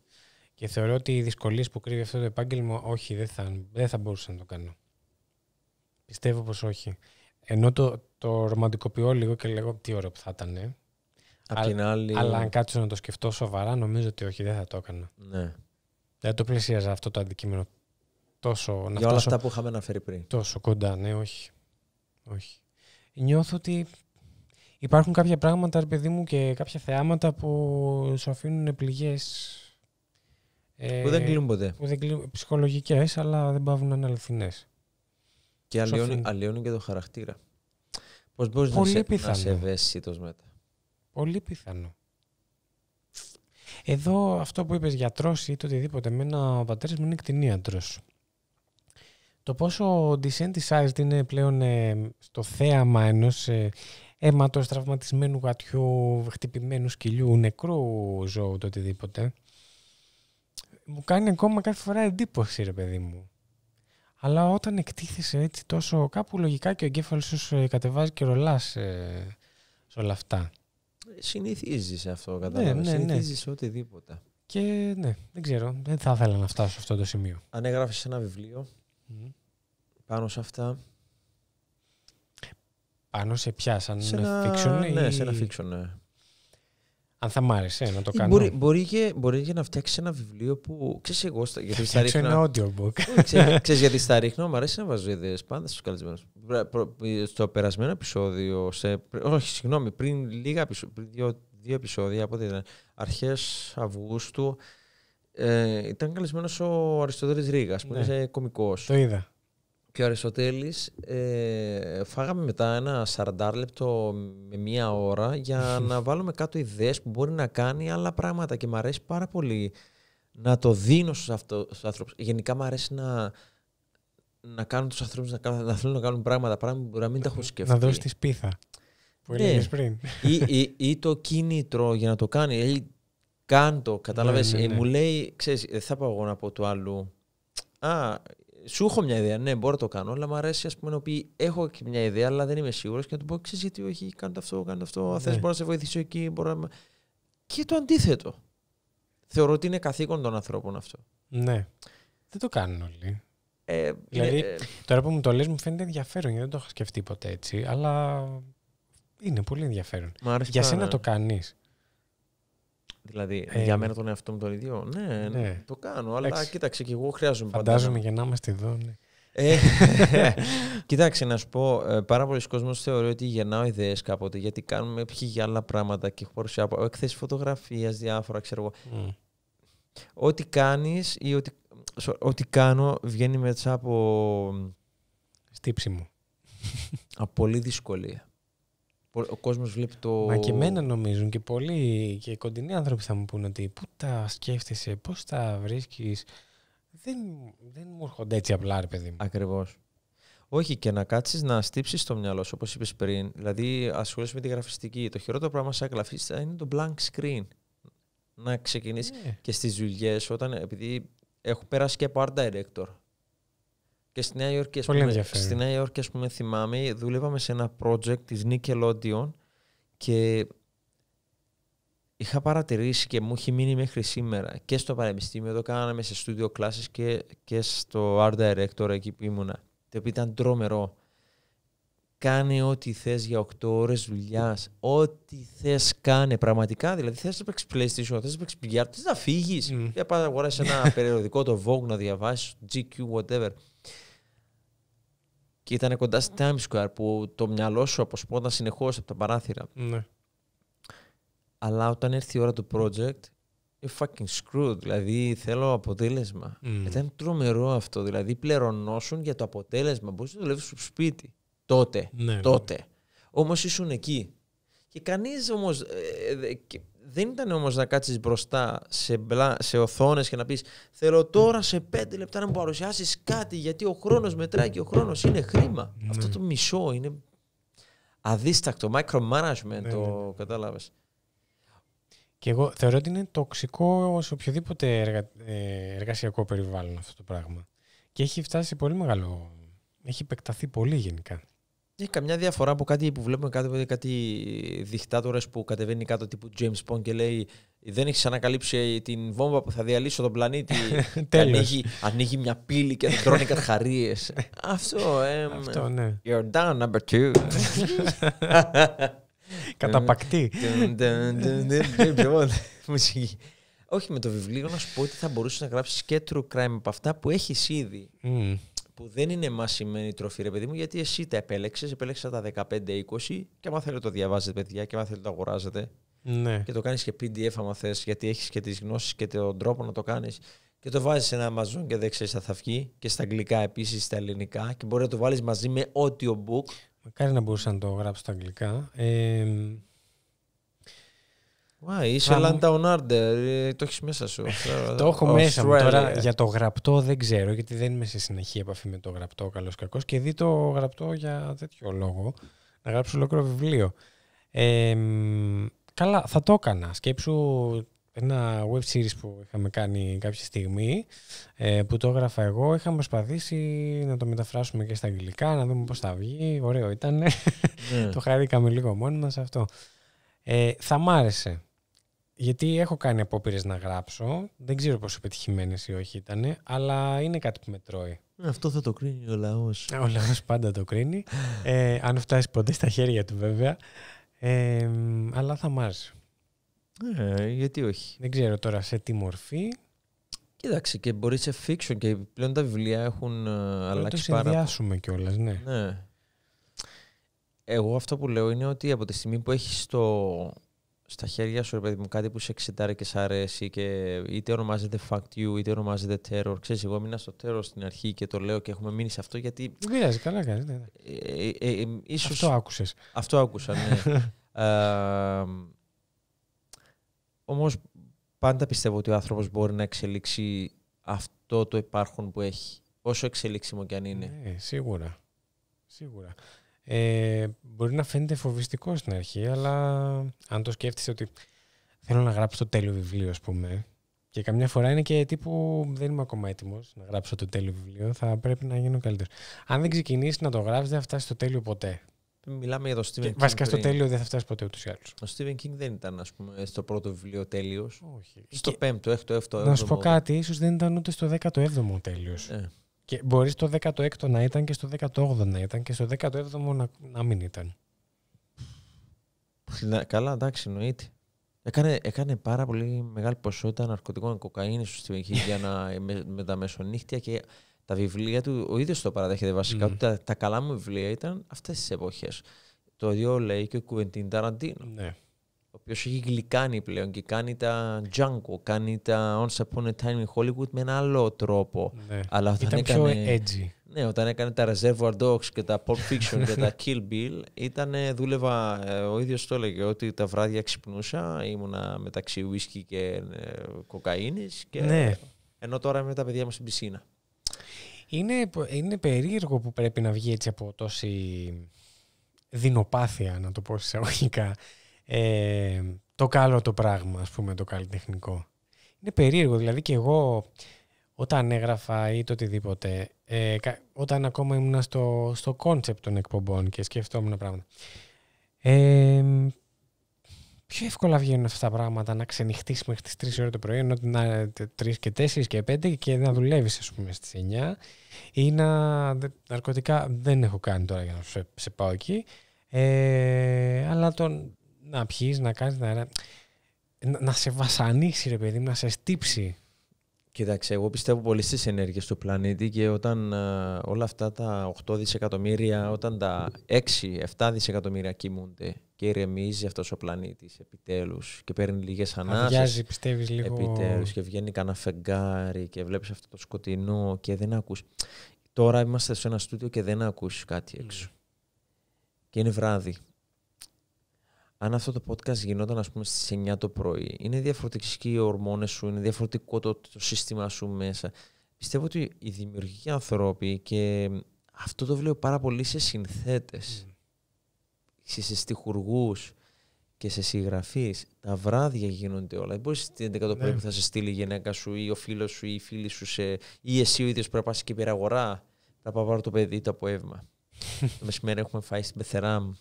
Και θεωρώ ότι οι δυσκολίες που κρύβει αυτό το επάγγελμα, όχι, δεν θα, δεν θα μπορούσα να το κάνω. Πιστεύω πως όχι. Ενώ το, το ρομαντικοποιώ λίγο και λέγω τι ώρα που θα ήταν, την άλλη... Αλλά αν κάτσω να το σκεφτώ σοβαρά, νομίζω ότι όχι, δεν θα το έκανα. Ναι. Δεν το πλησίαζα αυτό το αντικείμενο τόσο... Για όλα αυτά που είχαμε αναφέρει πριν. Τόσο κοντά, ναι, όχι. όχι. Νιώθω ότι υπάρχουν κάποια πράγματα, ρε παιδί μου, και κάποια θεάματα που σου αφήνουν πληγές... Ε, που δεν κλείνουν ποτέ. Που δεν αλλά δεν πάβουν να είναι αληθινές. Και αλλοιώνει, και το χαρακτήρα. Πώς μπορείς να, σε είσαι ευαίσθητο μετά. Πολύ πιθανό. Εδώ αυτό που είπες γιατρός ή το οτιδήποτε, εμένα ο πατέρας μου είναι κτηνίατρος. Το πόσο desensitized είναι πλέον ε, στο θέαμα ενός ε, αίματος τραυματισμένου γατιού, χτυπημένου σκυλιού, νεκρού ζώου, το οτιδήποτε, μου κάνει ακόμα κάθε φορά εντύπωση ρε παιδί μου. Αλλά όταν εκτίθεσαι έτσι τόσο, κάπου λογικά και ο εγκέφαλος σου κατεβάζει και ρολάς ε, σε όλα αυτά. Συνηθίζεις αυτό, ναι, κατάλαβα. Ναι, ναι, οτιδήποτε. Και ναι, δεν ξέρω, δεν θα ήθελα να φτάσω σε αυτό το σημείο. Αν έγραφες ένα βιβλίο πάνω σε αυτά. Πάνω σε ποια, σαν σε ένα ναι, σε ένα fiction, ναι. Αν θα μ' άρεσε να το κάνω. Μπορεί, μπορεί, και, να φτιάξει ένα βιβλίο που. ξέρεις εγώ. Στα, γιατί στα ρίχνω, ένα audiobook. Ε, γιατί στα ρίχνω, Μ' αρέσει να βάζω ιδέες πάντα στους καλεσμένους. Στο περασμένο επεισόδιο. Σε, όχι, συγγνώμη, πριν λίγα πριν δύο, επεισόδια, από ήταν αρχές Αυγούστου. Ε, ήταν καλεσμένος ο Αριστοτέλης Ρίγα, που ναι. είναι κωμικός. Το είδα και ο Αριστοτέλης, ε, φάγαμε μετά ένα 40 λεπτό με μία ώρα για [LAUGHS] να βάλουμε κάτω ιδέες που μπορεί να κάνει άλλα πράγματα και μου αρέσει πάρα πολύ να το δίνω στους ανθρώπου. Γενικά μου αρέσει να, να κάνουν τους ανθρώπους να, να θέλουν να κάνουν πράγματα, πράγματα που να μην τα έχουν σκεφτεί. Να δώσεις τη σπίθα που ναι. πριν. Ή, ή, ή, το κίνητρο για να το κάνει. Ή κάν το, κατάλαβες. Ναι, ναι, ε, ναι. μου λέει, ξέρεις, δεν θα πάω εγώ να πω του άλλου. Α, σου έχω μια ιδέα, ναι, μπορώ να το κάνω, αλλά μου αρέσει πούμε, να πει έχω και μια ιδέα, αλλά δεν είμαι σίγουρος και να του πω ξέρεις γιατί όχι, κάνω αυτό, κάνω αυτό. Ναι. θες, μπορώ να σε βοηθήσω εκεί. Μπορώ να... Και το αντίθετο. Θεωρώ ότι είναι καθήκον των ανθρώπων αυτό. Ναι. Δεν το κάνουν όλοι. Ε, δηλαδή, ε, τώρα που μου το λες μου φαίνεται ενδιαφέρον γιατί δεν το έχω σκεφτεί ποτέ έτσι, αλλά είναι πολύ ενδιαφέρον. Για σένα το κάνεις. Δηλαδή, ε, για ναι. μένα τον εαυτό μου τον ίδιο. Ναι, ναι. το κάνω. Αλλά κοίταξε και εγώ χρειάζομαι Φαντάζομαι για να είμαστε εδώ. Ναι. Ε, [LAUGHS] κοιτάξε, να σου πω, ε, πάρα πολλοί κόσμοι θεωρεί ότι γεννάω ιδέες κάποτε γιατί κάνουμε π.χ. για άλλα πράγματα και έχω από εκθέσεις φωτογραφίας, διάφορα, ξέρω εγώ. Ό,τι κάνεις ή ό,τι, ό,τι κάνω βγαίνει μέσα από. Στύψη μου. Από πολύ δυσκολία ο κόσμος βλέπει το. Μα και εμένα νομίζουν και πολλοί και κοντινοί άνθρωποι θα μου πούνε ότι πού τα σκέφτεσαι, πώς τα βρίσκεις. Δεν, δεν μου έρχονται έτσι απλά, ρε παιδί μου. Ακριβώς. Όχι, και να κάτσεις να στύψεις το μυαλό σου, όπως είπες πριν. Δηλαδή, ασχολείσαι με τη γραφιστική. Το χειρότερο πράγμα σε είναι το blank screen. Να ξεκινήσεις ναι. και στις δουλειές, όταν. Επειδή έχω πέρασει και από art director. Και στη Νέα Υόρκη, Πολύ πούμε, στη Νέα Υόρκη, ας πούμε, θυμάμαι, δούλευαμε σε ένα project της Nickelodeon και είχα παρατηρήσει και μου έχει μείνει μέχρι σήμερα και στο Πανεπιστήμιο, εδώ κάναμε σε studio classes και, και στο art director εκεί που ήμουνα, το οποίο ήταν τρομερό. Κάνε ό,τι θες για 8 ώρες δουλειάς. Ό,τι θες κάνε πραγματικά. Δηλαδή θες να παίξεις PlayStation, θες να παίξεις PGR, θες να φύγεις. Mm. Για να αγοράσεις ένα [LAUGHS] περιοδικό, το Vogue να διαβάσεις GQ, whatever και ήταν κοντά στη Times Square που το μυαλό σου αποσπόταν συνεχώς από τα παράθυρα. Ναι. Αλλά όταν έρθει η ώρα του project, you're fucking screwed. Δηλαδή θέλω αποτέλεσμα. Mm. Ήταν τρομερό αυτό. Δηλαδή πληρωνόσουν για το αποτέλεσμα. Μπορείς να δουλεύεις στο σπίτι. Τότε. Ναι, ναι. τότε. Ναι. Όμως ήσουν εκεί. Και κανείς όμως. Ε, ε, δεν ήταν όμως να κάτσεις μπροστά σε, μπλα... σε οθόνες και να πεις Θέλω τώρα σε πέντε λεπτά να μου παρουσιάσεις κάτι, γιατί ο χρόνος μετράει και ο χρόνος είναι χρήμα. Ναι. Αυτό το μισό είναι αδίστακτο, micromanagement, ναι, το ναι. κατάλαβες. Και εγώ θεωρώ ότι είναι τοξικό σε οποιοδήποτε εργα... Ε, εργασιακό περιβάλλον αυτό το πράγμα. Και έχει φτάσει πολύ μεγάλο. Έχει επεκταθεί πολύ γενικά. Έχει καμιά διαφορά από κάτι που βλέπουμε κάτι, κάτι που κατεβαίνει κάτω τύπου James Bond και λέει Δεν έχεις ανακαλύψει την βόμβα που θα διαλύσει τον πλανήτη. ανοίγει, ανοίγει μια πύλη και τρώνε καρχαρίες. Αυτό, Αυτό, ναι. You're done, number two. Καταπακτή. Όχι με το βιβλίο, να σου πω ότι θα μπορούσες να γράψεις και true crime από αυτά που έχεις ήδη που δεν είναι μασημένη τροφή, ρε παιδί μου, γιατί εσύ τα επέλεξες. επέλεξε τα 15-20 και άμα θέλετε το διαβάζετε, παιδιά, και άμα θέλει το αγοράζετε. Ναι. Και το κάνεις και PDF, άμα θες, γιατί έχεις και τις γνώσεις και τον τρόπο να το κάνεις. Και το βάζεις σε ένα Amazon και δεν ξέρεις θα βγει. Και στα αγγλικά επίσης, στα ελληνικά. Και μπορεί να το βάλεις μαζί με audiobook. book. Μακάρι να μπορούσα να το γράψω στα αγγλικά. Ε, Μα, είσαι ε, το έχεις μέσα σου. [LAUGHS] το έχω μέσα μου τώρα. Για το γραπτό δεν ξέρω, γιατί δεν είμαι σε συνεχή επαφή με το γραπτό, καλός κακός. Και δει το γραπτό για τέτοιο λόγο. Να γράψω ολόκληρο βιβλίο. καλά, θα το έκανα. Σκέψου ένα web series που είχαμε κάνει κάποια στιγμή, ε, που το έγραφα εγώ. Είχαμε προσπαθήσει να το μεταφράσουμε και στα αγγλικά, να δούμε πώς θα βγει. Ωραίο ήταν. Ναι. [LAUGHS] το χαρήκαμε λίγο μόνοι μας αυτό. Ε, θα μ' άρεσε γιατί έχω κάνει απόπειρες να γράψω. Δεν ξέρω πόσο πετυχημένες ή όχι ήταν, αλλά είναι κάτι που με τρώει. Ε, αυτό θα το κρίνει ο λαός. Ε, ο λαός πάντα το κρίνει. Ε, αν φτάσει ποτέ στα χέρια του, βέβαια. Ε, αλλά θα μάζει. Ε, γιατί όχι. Δεν ξέρω τώρα σε τι μορφή. Κοίταξε και μπορεί σε fiction και πλέον τα βιβλία έχουν ε, αλλάξει πάρα πολύ. Να το συνδυάσουμε κιόλας, ναι. ναι. Εγώ αυτό που λέω είναι ότι από τη στιγμή που έχεις το στα χέρια σου, ρε παιδί μου, κάτι που σε εξετάρει και σε αρέσει και είτε ονομάζεται Fact You, είτε ονομάζεται Terror. Ξέρεις, εγώ μείνα στο Terror στην αρχή και το λέω και έχουμε μείνει σε αυτό γιατί... Δεν πειράζει, καλά κάνεις. Ναι, ναι. Ε, ε, ε, ίσως... Αυτό άκουσες. Αυτό άκουσα, ναι. [LAUGHS] όμως πάντα πιστεύω ότι ο άνθρωπος μπορεί να εξελίξει αυτό το υπάρχον που έχει. Όσο εξελίξιμο κι αν είναι. Ναι, σίγουρα. Σίγουρα. Ε, μπορεί να φαίνεται φοβιστικό στην αρχή, αλλά αν το σκέφτεσαι ότι θέλω να γράψω το τέλειο βιβλίο, ας πούμε, και καμιά φορά είναι και τύπου δεν είμαι ακόμα έτοιμος να γράψω το τέλειο βιβλίο, θα πρέπει να γίνω καλύτερος. Αν δεν ξεκινήσεις να το γράψεις, δεν θα φτάσεις στο τέλειο ποτέ. Μιλάμε για το Stephen King. Βασικά στο τέλειο δεν θα φτάσεις ποτέ ούτως ή άλλως. Ο Stephen King δεν ήταν, ας πούμε, στο πρώτο βιβλίο τέλειος. Όχι. Στο πέμπτο, έκτο, έκτο. Να σου πω κάτι, ίσως δεν ήταν ούτε στο 17ο τέλειος. Ε. Και μπορείς στο 16ο να ήταν και στο 18ο να ήταν και στο 17ο να, να μην ήταν. Καλά, εντάξει, εννοείται. Έκανε, έκανε πάρα πολύ μεγάλη ποσότητα ναρκωτικών κοκαίνη στο Στίβεν για [LAUGHS] με, τα μεσονύχτια και τα βιβλία του. Ο ίδιος το παραδέχεται βασικά. Mm. Τα, καλά μου βιβλία ήταν αυτές τις εποχές. Το ίδιο λέει και ο Κουβεντίν Ταραντίνο. Ναι. Ποιο έχει γλυκάνει πλέον και κάνει τα Django, κάνει τα Once Upon a Time in Hollywood με ένα άλλο τρόπο. Ναι. Αλλά όταν ήταν έκανε, πιο edgy. Ναι, όταν έκανε τα Reservoir Dogs και τα Pulp Fiction και τα Kill Bill, ήταν, δούλευα, ε, ο ίδιος το έλεγε, ότι τα βράδια ξυπνούσα, ήμουνα μεταξύ whisky και ε, κοκαίνης και... Ναι. Ενώ τώρα είμαι με τα παιδιά μου στην πισίνα. Είναι, είναι περίεργο που πρέπει να βγει έτσι από τόση δεινοπάθεια, να το πω εισαγωγικά, ε, το καλό το πράγμα, ας πούμε, το καλλιτεχνικό. Είναι περίεργο, δηλαδή και εγώ όταν έγραφα ή το οτιδήποτε, ε, όταν ακόμα ήμουν στο, στο concept των εκπομπών και σκεφτόμουν πράγματα, ε, πιο εύκολα βγαίνουν αυτά τα πράγματα να ξενυχτείς μέχρι τις 3 ώρες το πρωί, ενώ να 3 και 4 και 5 και να δουλεύεις ας πούμε στις 9 ή να ναρκωτικά δεν έχω κάνει τώρα για να σε, πάω εκεί. Ε, αλλά τον, να πιείς, να κάνεις, να, να σε βασανίσει ρε παιδί να σε στύψει. Κοίταξε, εγώ πιστεύω πολύ στις ενέργειες του πλανήτη και όταν ε, όλα αυτά τα 8 δισεκατομμύρια, όταν τα 6-7 δισεκατομμύρια κοιμούνται και ηρεμίζει αυτός ο πλανήτης επιτέλους και παίρνει λίγες ανάσες. Αδειάζει, πιστεύεις λίγο. Επιτέλους και βγαίνει κανένα φεγγάρι και βλέπεις αυτό το σκοτεινό και δεν ακούς. Τώρα είμαστε σε ένα στούντιο και δεν ακούς κάτι έξω. Και είναι βράδυ αν αυτό το podcast γινόταν ας πούμε στις 9 το πρωί, είναι διαφορετικοί οι ορμόνες σου, είναι διαφορετικό το, το σύστημα σου μέσα. Πιστεύω ότι οι δημιουργικοί ανθρώποι και αυτό το βλέπω πάρα πολύ σε συνθέτες, mm. σε στιχουργούς και σε συγγραφείς. Τα βράδια γίνονται όλα. Δεν μπορείς την 11 το πρωί ναι. που θα σε στείλει η γυναίκα σου ή ο φίλος σου ή η φίλη σου σε... ή εσύ ο ίδιος πρέπει να πας και αγορά. Θα πάω πάρω το παιδί το απόγευμα. [LAUGHS] το μεσημέρι έχουμε φάει στην μου.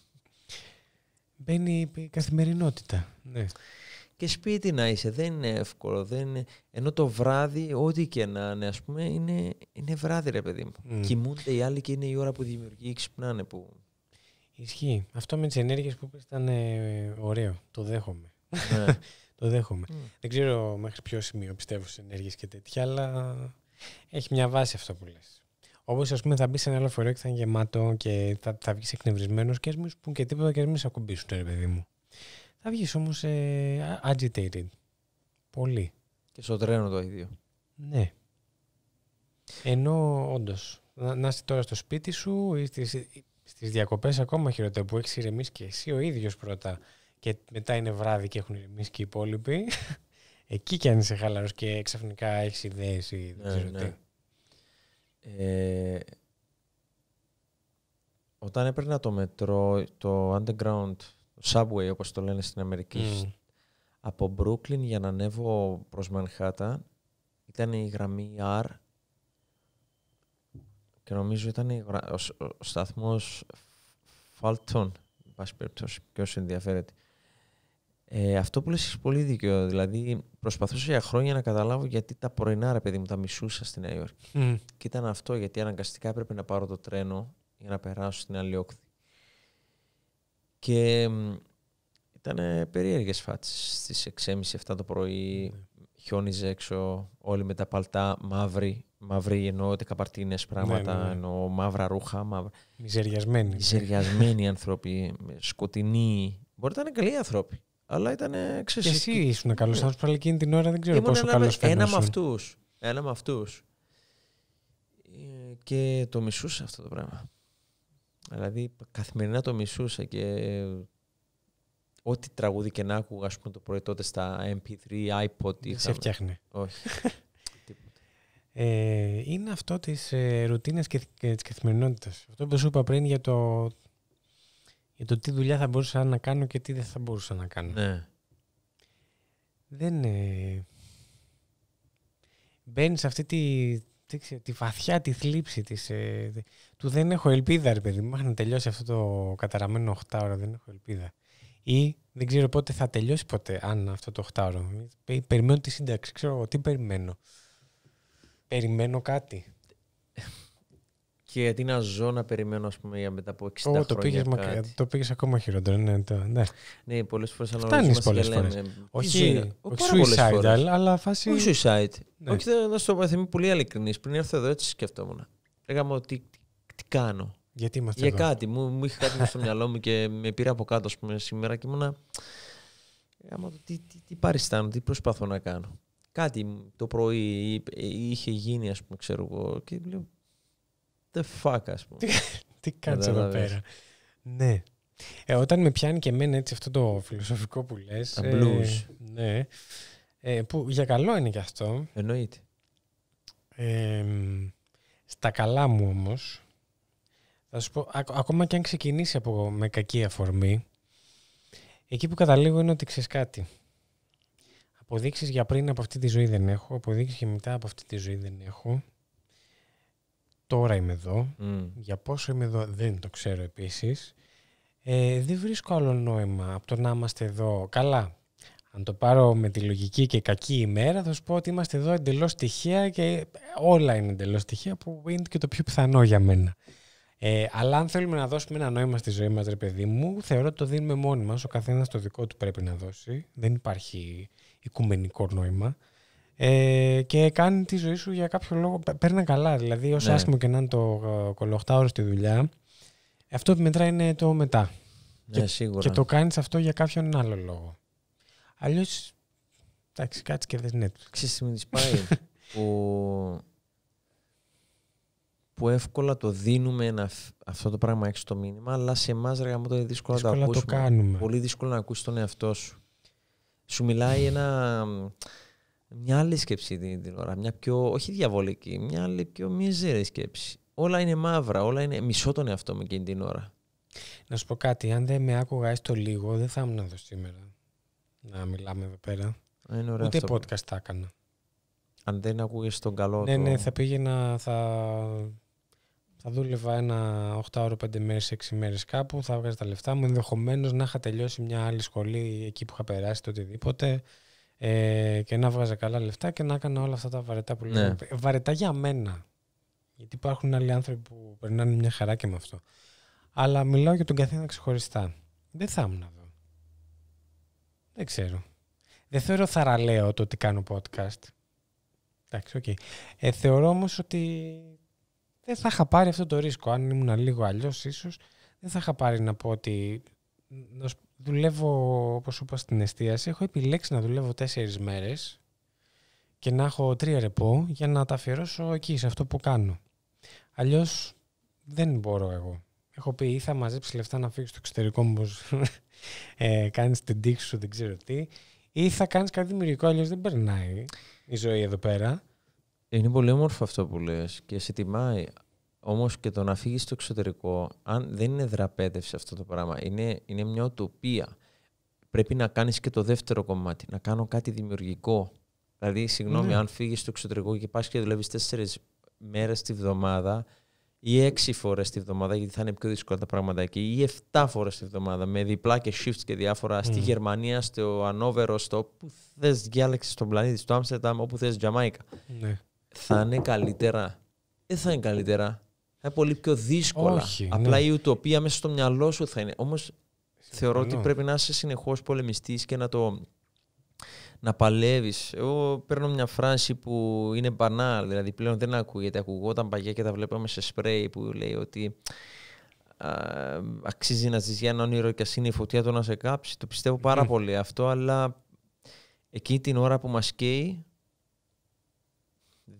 Μπαίνει η καθημερινότητα. Ναι. Και σπίτι να είσαι, δεν είναι εύκολο. Δεν είναι... Ενώ το βράδυ, ό,τι και να είναι, ας πούμε, είναι, είναι βράδυ, ρε παιδί μου. Mm. Κοιμούνται οι άλλοι και είναι η ώρα που δημιουργεί, ξυπνάνε. Που... Ισχύει. Αυτό με τις ενέργειες που είπες ήταν ε, ωραίο. Το δέχομαι. Ναι. [LAUGHS] το δέχομαι. Mm. Δεν ξέρω μέχρι ποιο σημείο πιστεύω στις ενέργειες και τέτοια, αλλά έχει μια βάση αυτό που λες. Όπως ας πούμε θα μπεις σε ένα φορέα και θα είναι γεμάτο και θα, θα βγεις εκνευρισμένος και ας μην σου πούν και τίποτα και ας μην σε ακουμπήσουν, ρε παιδί μου. Θα βγεις όμως ε, agitated. Πολύ. Και στο τρένο το ίδιο. Ναι. Ενώ όντως, να, να, είσαι τώρα στο σπίτι σου ή στις στις διακοπές ακόμα χειρότερα που έχεις ηρεμήσει και εσύ ο ίδιος πρώτα και μετά είναι βράδυ και έχουν ηρεμήσει και οι υπόλοιποι [LAUGHS] εκεί κι αν είσαι χαλαρός και ξαφνικά έχεις ιδέες ή δεν ναι, ξέρω τι ναι. Ε, όταν έπαιρνα το μετρό, το underground, το subway όπως το λένε στην Αμερική, από Brooklyn για να ανέβω προς Μανχάτα, ήταν η γραμμή R και νομίζω ήταν η, ο, ο, ο σταθμός Fulton, εν πάση περιπτώσει, ποιος ενδιαφέρεται. Ε, αυτό που λες έχεις πολύ δίκιο. Δηλαδή, προσπαθούσα για χρόνια να καταλάβω γιατί τα πρωινά, ρε παιδί μου, τα μισούσα στη Νέα Υόρκη. Mm. Και ήταν αυτό, γιατί αναγκαστικά έπρεπε να πάρω το τρένο για να περάσω στην Αλλιόκτη. Και ήταν περίεργες φάτσεις Στις 6.30-7 το πρωί mm. χιόνιζε έξω, όλοι με τα παλτά μαύροι. Μαύροι εννοώ ό,τι καπαρτίνες ναι, πράγματα, ναι, εννοώ μαύρα ρούχα. Μαύρα... Μιζεριασμένοι. Μιζεριασμένοι άνθρωποι, σκοτεινοί. Μπορεί να είναι καλοί άνθρωποι. Αλλά ήταν. Ξέρεις, εσύ ήσουν καλός άνθρωπος, αλλά εκείνη την ώρα δεν ξέρω πόσο καλό Ένα με αυτούς. Ένα με αυτούς. Και το μισούσα αυτό το πράγμα. Δηλαδή, καθημερινά το μισούσα και ό,τι τραγούδι και να άκουγα, ας πούμε, το πρωί τότε στα MP3, iPod. Δεν σε φτιάχνει. Όχι. [LAUGHS] ε, είναι αυτό τις ε, και, και της καθημερινότητας. Αυτό που σου είπα πριν για το για το τι δουλειά θα μπορούσα να κάνω και τι δεν θα μπορούσα να κάνω. Ναι. Δεν... Ε... Μπαίνεις σε αυτή τη, τη, τη βαθιά τη θλίψη της, ε, του δεν έχω ελπίδα ρε παιδί μου, να τελειώσει αυτό το καταραμένο 8 ώρα δεν έχω ελπίδα. Ή δεν ξέρω πότε θα τελειώσει ποτέ, αν αυτό το 8 ώρα». Περιμένω τη σύνταξη, ξέρω τι περιμένω. Περιμένω κάτι. Και γιατί να ζω να περιμένω, ας πούμε, για μετά από 60 oh, χρόνια. Το πήγε Το πήγες ακόμα χειρότερα. Ναι, ναι, ναι. ναι πολλές φορές αναρωτιόμαστε. Φτάνει πολλέ φορέ. Όχι, όχι suicide, αλλά φάση. Όχι suicide. Ναι. Όχι, να στο πω, θα είμαι πολύ ειλικρινής. Πριν έρθω εδώ, έτσι σκεφτόμουν. Λέγαμε ότι τι κάνω. Γιατί είμαστε Για εδώ. κάτι. Μου, μου είχε κάτι στο μυαλό μου και με πήρε από κάτω, πούμε, σήμερα και ήμουνα. Λέγαμε ότι τι, τι, τι παριστάνω, τι προσπαθώ να κάνω. Κάτι το πρωί είχε γίνει, ας πούμε, ξέρω εγώ. Και λέω, the fuck, Τι κάτσε εδώ πέρα. Ναι. Ε, όταν με πιάνει και εμένα έτσι αυτό το φιλοσοφικό που λες... Τα ε, blues. ναι. Ε, που για καλό είναι και αυτό. Εννοείται. στα καλά μου όμως, θα σου πω, ακόμα και αν ξεκινήσει από, με κακή αφορμή, εκεί που καταλήγω είναι ότι ξέρεις κάτι. Αποδείξεις για πριν από αυτή τη ζωή δεν έχω, αποδείξεις και μετά από αυτή τη ζωή δεν έχω τώρα είμαι εδώ, για πόσο είμαι εδώ δεν το ξέρω επίσης. Ε, δεν βρίσκω άλλο νόημα από το να είμαστε εδώ. Καλά, αν το πάρω με τη λογική και κακή ημέρα, θα σου πω ότι είμαστε εδώ εντελώς στοιχεία και όλα είναι εντελώς στοιχεία, που είναι και το πιο πιθανό για μένα. Ε, αλλά αν θέλουμε να δώσουμε ένα νόημα στη ζωή μας, ρε παιδί μου, θεωρώ ότι το δίνουμε μόνοι μας. Ο καθένας το δικό του πρέπει να δώσει. Δεν υπάρχει οικουμενικό νόημα. Ε, και κάνει τη ζωή σου για κάποιο λόγο. Παίρνει καλά. Δηλαδή, όσο ναι. άσχημο και να είναι το ε, κολοχτάωρο στη δουλειά, αυτό που μετράει είναι το μετά. Ναι, και, σίγουρα. Και το κάνεις αυτό για κάποιον άλλο λόγο. Αλλιώς. Εντάξει, κάτσε και δεν Netflix. Ξέρεις τι πάει, [LAUGHS] που, που εύκολα το δίνουμε αυτό το πράγμα έξω το μήνυμα, αλλά σε εμάς ρε γαμώτο είναι δύσκολο, να το, ακούσουμε. Πολύ δύσκολο να ακούσει τον εαυτό σου. Σου μιλάει ένα μια άλλη σκέψη την, την ώρα, μια πιο, όχι διαβολική, μια άλλη πιο μιζέρη σκέψη. Όλα είναι μαύρα, όλα είναι μισό τον εαυτό μου εκείνη την ώρα. Να σου πω κάτι, αν δεν με άκουγα έστω λίγο, δεν θα ήμουν εδώ σήμερα. Να μιλάμε εδώ πέρα. Είναι ωραία Ούτε αυτό. podcast θα έκανα. Αν δεν ακούγες τον καλό Ναι, ναι το... ναι, θα πήγαινα, θα, θα δούλευα ένα 8 ώρο, 5 μέρε, 6 μέρες κάπου, θα βγάζα τα λεφτά μου, ενδεχομένως να είχα τελειώσει μια άλλη σχολή εκεί που είχα περάσει το οτιδήποτε ε, και να βγάζα καλά λεφτά και να έκανα όλα αυτά τα βαρετά που ναι. λέω. Ε, βαρετά για μένα. Γιατί υπάρχουν άλλοι άνθρωποι που περνάνε μια χαρά και με αυτό. Αλλά μιλάω για τον καθένα ξεχωριστά. Δεν θα ήμουν εδώ. Δεν ξέρω. Δεν θεωρώ θαραλέο το ότι κάνω podcast. Εντάξει, οκ. Okay. Ε, θεωρώ όμως ότι δεν θα είχα πάρει αυτό το ρίσκο. Αν ήμουν λίγο αλλιώς, ίσως δεν θα είχα πάρει να πω ότι δουλεύω, όπως είπα, στην εστίαση. Έχω επιλέξει να δουλεύω τέσσερις μέρες και να έχω τρία ρεπό για να τα αφιερώσω εκεί, σε αυτό που κάνω. Αλλιώς δεν μπορώ εγώ. Έχω πει ή θα μαζέψει λεφτά να φύγεις στο εξωτερικό μου, [LAUGHS] ε, κάνεις την τύχη σου, δεν ξέρω τι, ή θα κάνεις κάτι δημιουργικό. Αλλιώς δεν περνάει η ζωή εδώ πέρα. Είναι πολύ όμορφο αυτό που λες και σε τιμάει. Όμως και το να φύγεις στο εξωτερικό, αν δεν είναι δραπέτευση αυτό το πράγμα, είναι, είναι μια οτοπία. Πρέπει να κάνεις και το δεύτερο κομμάτι, να κάνω κάτι δημιουργικό. Δηλαδή, συγγνώμη, ναι. αν φύγεις στο εξωτερικό και πας και δουλεύεις τέσσερις μέρες τη βδομάδα ή έξι φορές τη βδομάδα, γιατί θα είναι πιο δύσκολα τα πράγματα εκεί, ή εφτά φορές τη βδομάδα με διπλά και shifts και διάφορα στη ναι. Γερμανία, στο Ανόβερο, στο όπου θε διάλεξη στον πλανήτη, στο Άμστερνταμ, όπου θες Τζαμάικα. Ναι. Θα είναι καλύτερα. Δεν θα είναι καλύτερα είναι πολύ πιο δύσκολα. Ναι. Απλά η ουτοπία μέσα στο μυαλό σου θα είναι. Όμως θεωρώ ότι πρέπει να είσαι συνεχώς πολεμιστής και να το. Να παλεύεις. Εγώ παίρνω μια φράση που είναι μπανάλ, δηλαδή πλέον δεν ακούγεται. Ακουγόταν παγιά και τα βλέπαμε σε σπρέι που λέει ότι α, αξίζει να ζεις για ένα όνειρο και ας είναι η φωτιά του να σε κάψει. Το πιστεύω πάρα πολύ αυτό, αλλά εκεί την ώρα που μας καίει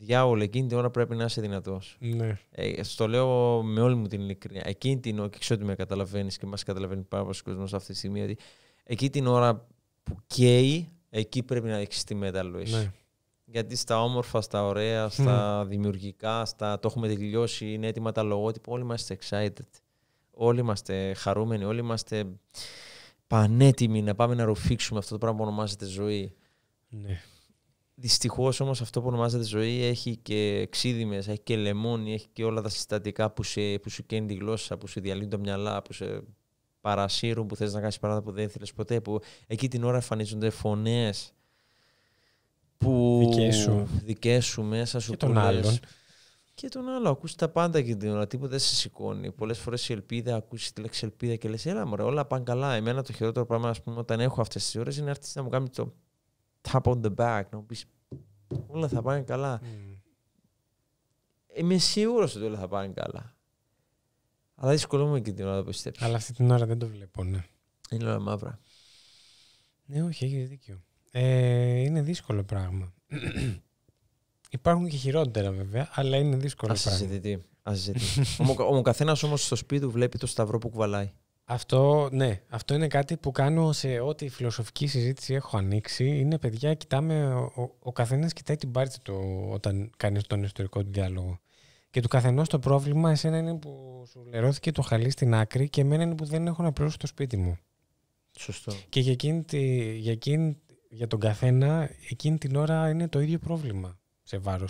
διάολο, εκείνη την ώρα πρέπει να είσαι δυνατός. Ναι. Ε, στο λέω με όλη μου την ειλικρίνεια. Εκείνη την ώρα, και ξέρω ότι με καταλαβαίνεις και μας καταλαβαίνει πάρα πολλοί κόσμος αυτή τη στιγμή, ότι εκεί την ώρα που καίει, εκεί πρέπει να έχεις τη μέταλλο. Ναι. Γιατί στα όμορφα, στα ωραία, στα mm. δημιουργικά, στα το έχουμε τελειώσει, είναι έτοιμα τα λογότυπα, όλοι είμαστε excited. Όλοι είμαστε χαρούμενοι, όλοι είμαστε πανέτοιμοι να πάμε να ρουφήξουμε αυτό το πράγμα που ονομάζεται ζωή. Ναι. Δυστυχώς όμως αυτό που ονομάζεται ζωή έχει και μέσα, έχει και λεμόνι, έχει και όλα τα συστατικά που, σε, που σου καίνει τη γλώσσα, που σου διαλύνει το μυαλά, που σε παρασύρουν, που θες να κάνεις πράγματα που δεν ήθελες ποτέ. Που εκεί την ώρα εμφανίζονται φωνές που δικές σου. μέσα σου και τον Και τον άλλο, ακούς τα πάντα και την ώρα, τίποτα δεν σε σηκώνει. Πολλές φορές η ελπίδα, ακούσει τη λέξη ελπίδα και λες: Ελά, μωρέ, όλα πάνε καλά. Εμένα το χειρότερο πράγμα, ας πούμε, όταν έχω αυτές τις ώρες είναι αυτή να μου κάνεις το tap on the back, να μου πεις όλα θα πάνε καλά. Είμαι σίγουρος ότι όλα θα πάνε καλά. Αλλά δυσκολούμαι και την ώρα που το Αλλά αυτή την ώρα δεν το βλέπω, ναι. Είναι όλα μαύρα. Ναι, όχι, έχει δίκιο. Ε, είναι δύσκολο πράγμα. [CLEARS THROAT] Υπάρχουν και χειρότερα βέβαια, αλλά είναι δύσκολο Ας πράγμα. Ας συζητηθεί. ο ο καθένας όμως στο σπίτι του βλέπει το σταυρό που κουβαλάει. Αυτό, ναι, αυτό είναι κάτι που κάνω σε ό,τι φιλοσοφική συζήτηση έχω ανοίξει. Είναι παιδιά, κοιτάμε, ο, ο καθένας κοιτάει την πάρτη του όταν κάνει τον ιστορικό του διάλογο. Και του καθενός το πρόβλημα, εσένα είναι που σου λερώθηκε το χαλί στην άκρη και εμένα είναι που δεν έχω να πληρώσω το σπίτι μου. Σωστό. Και για, για, τον καθένα, εκείνη την ώρα είναι το ίδιο πρόβλημα σε βάρος.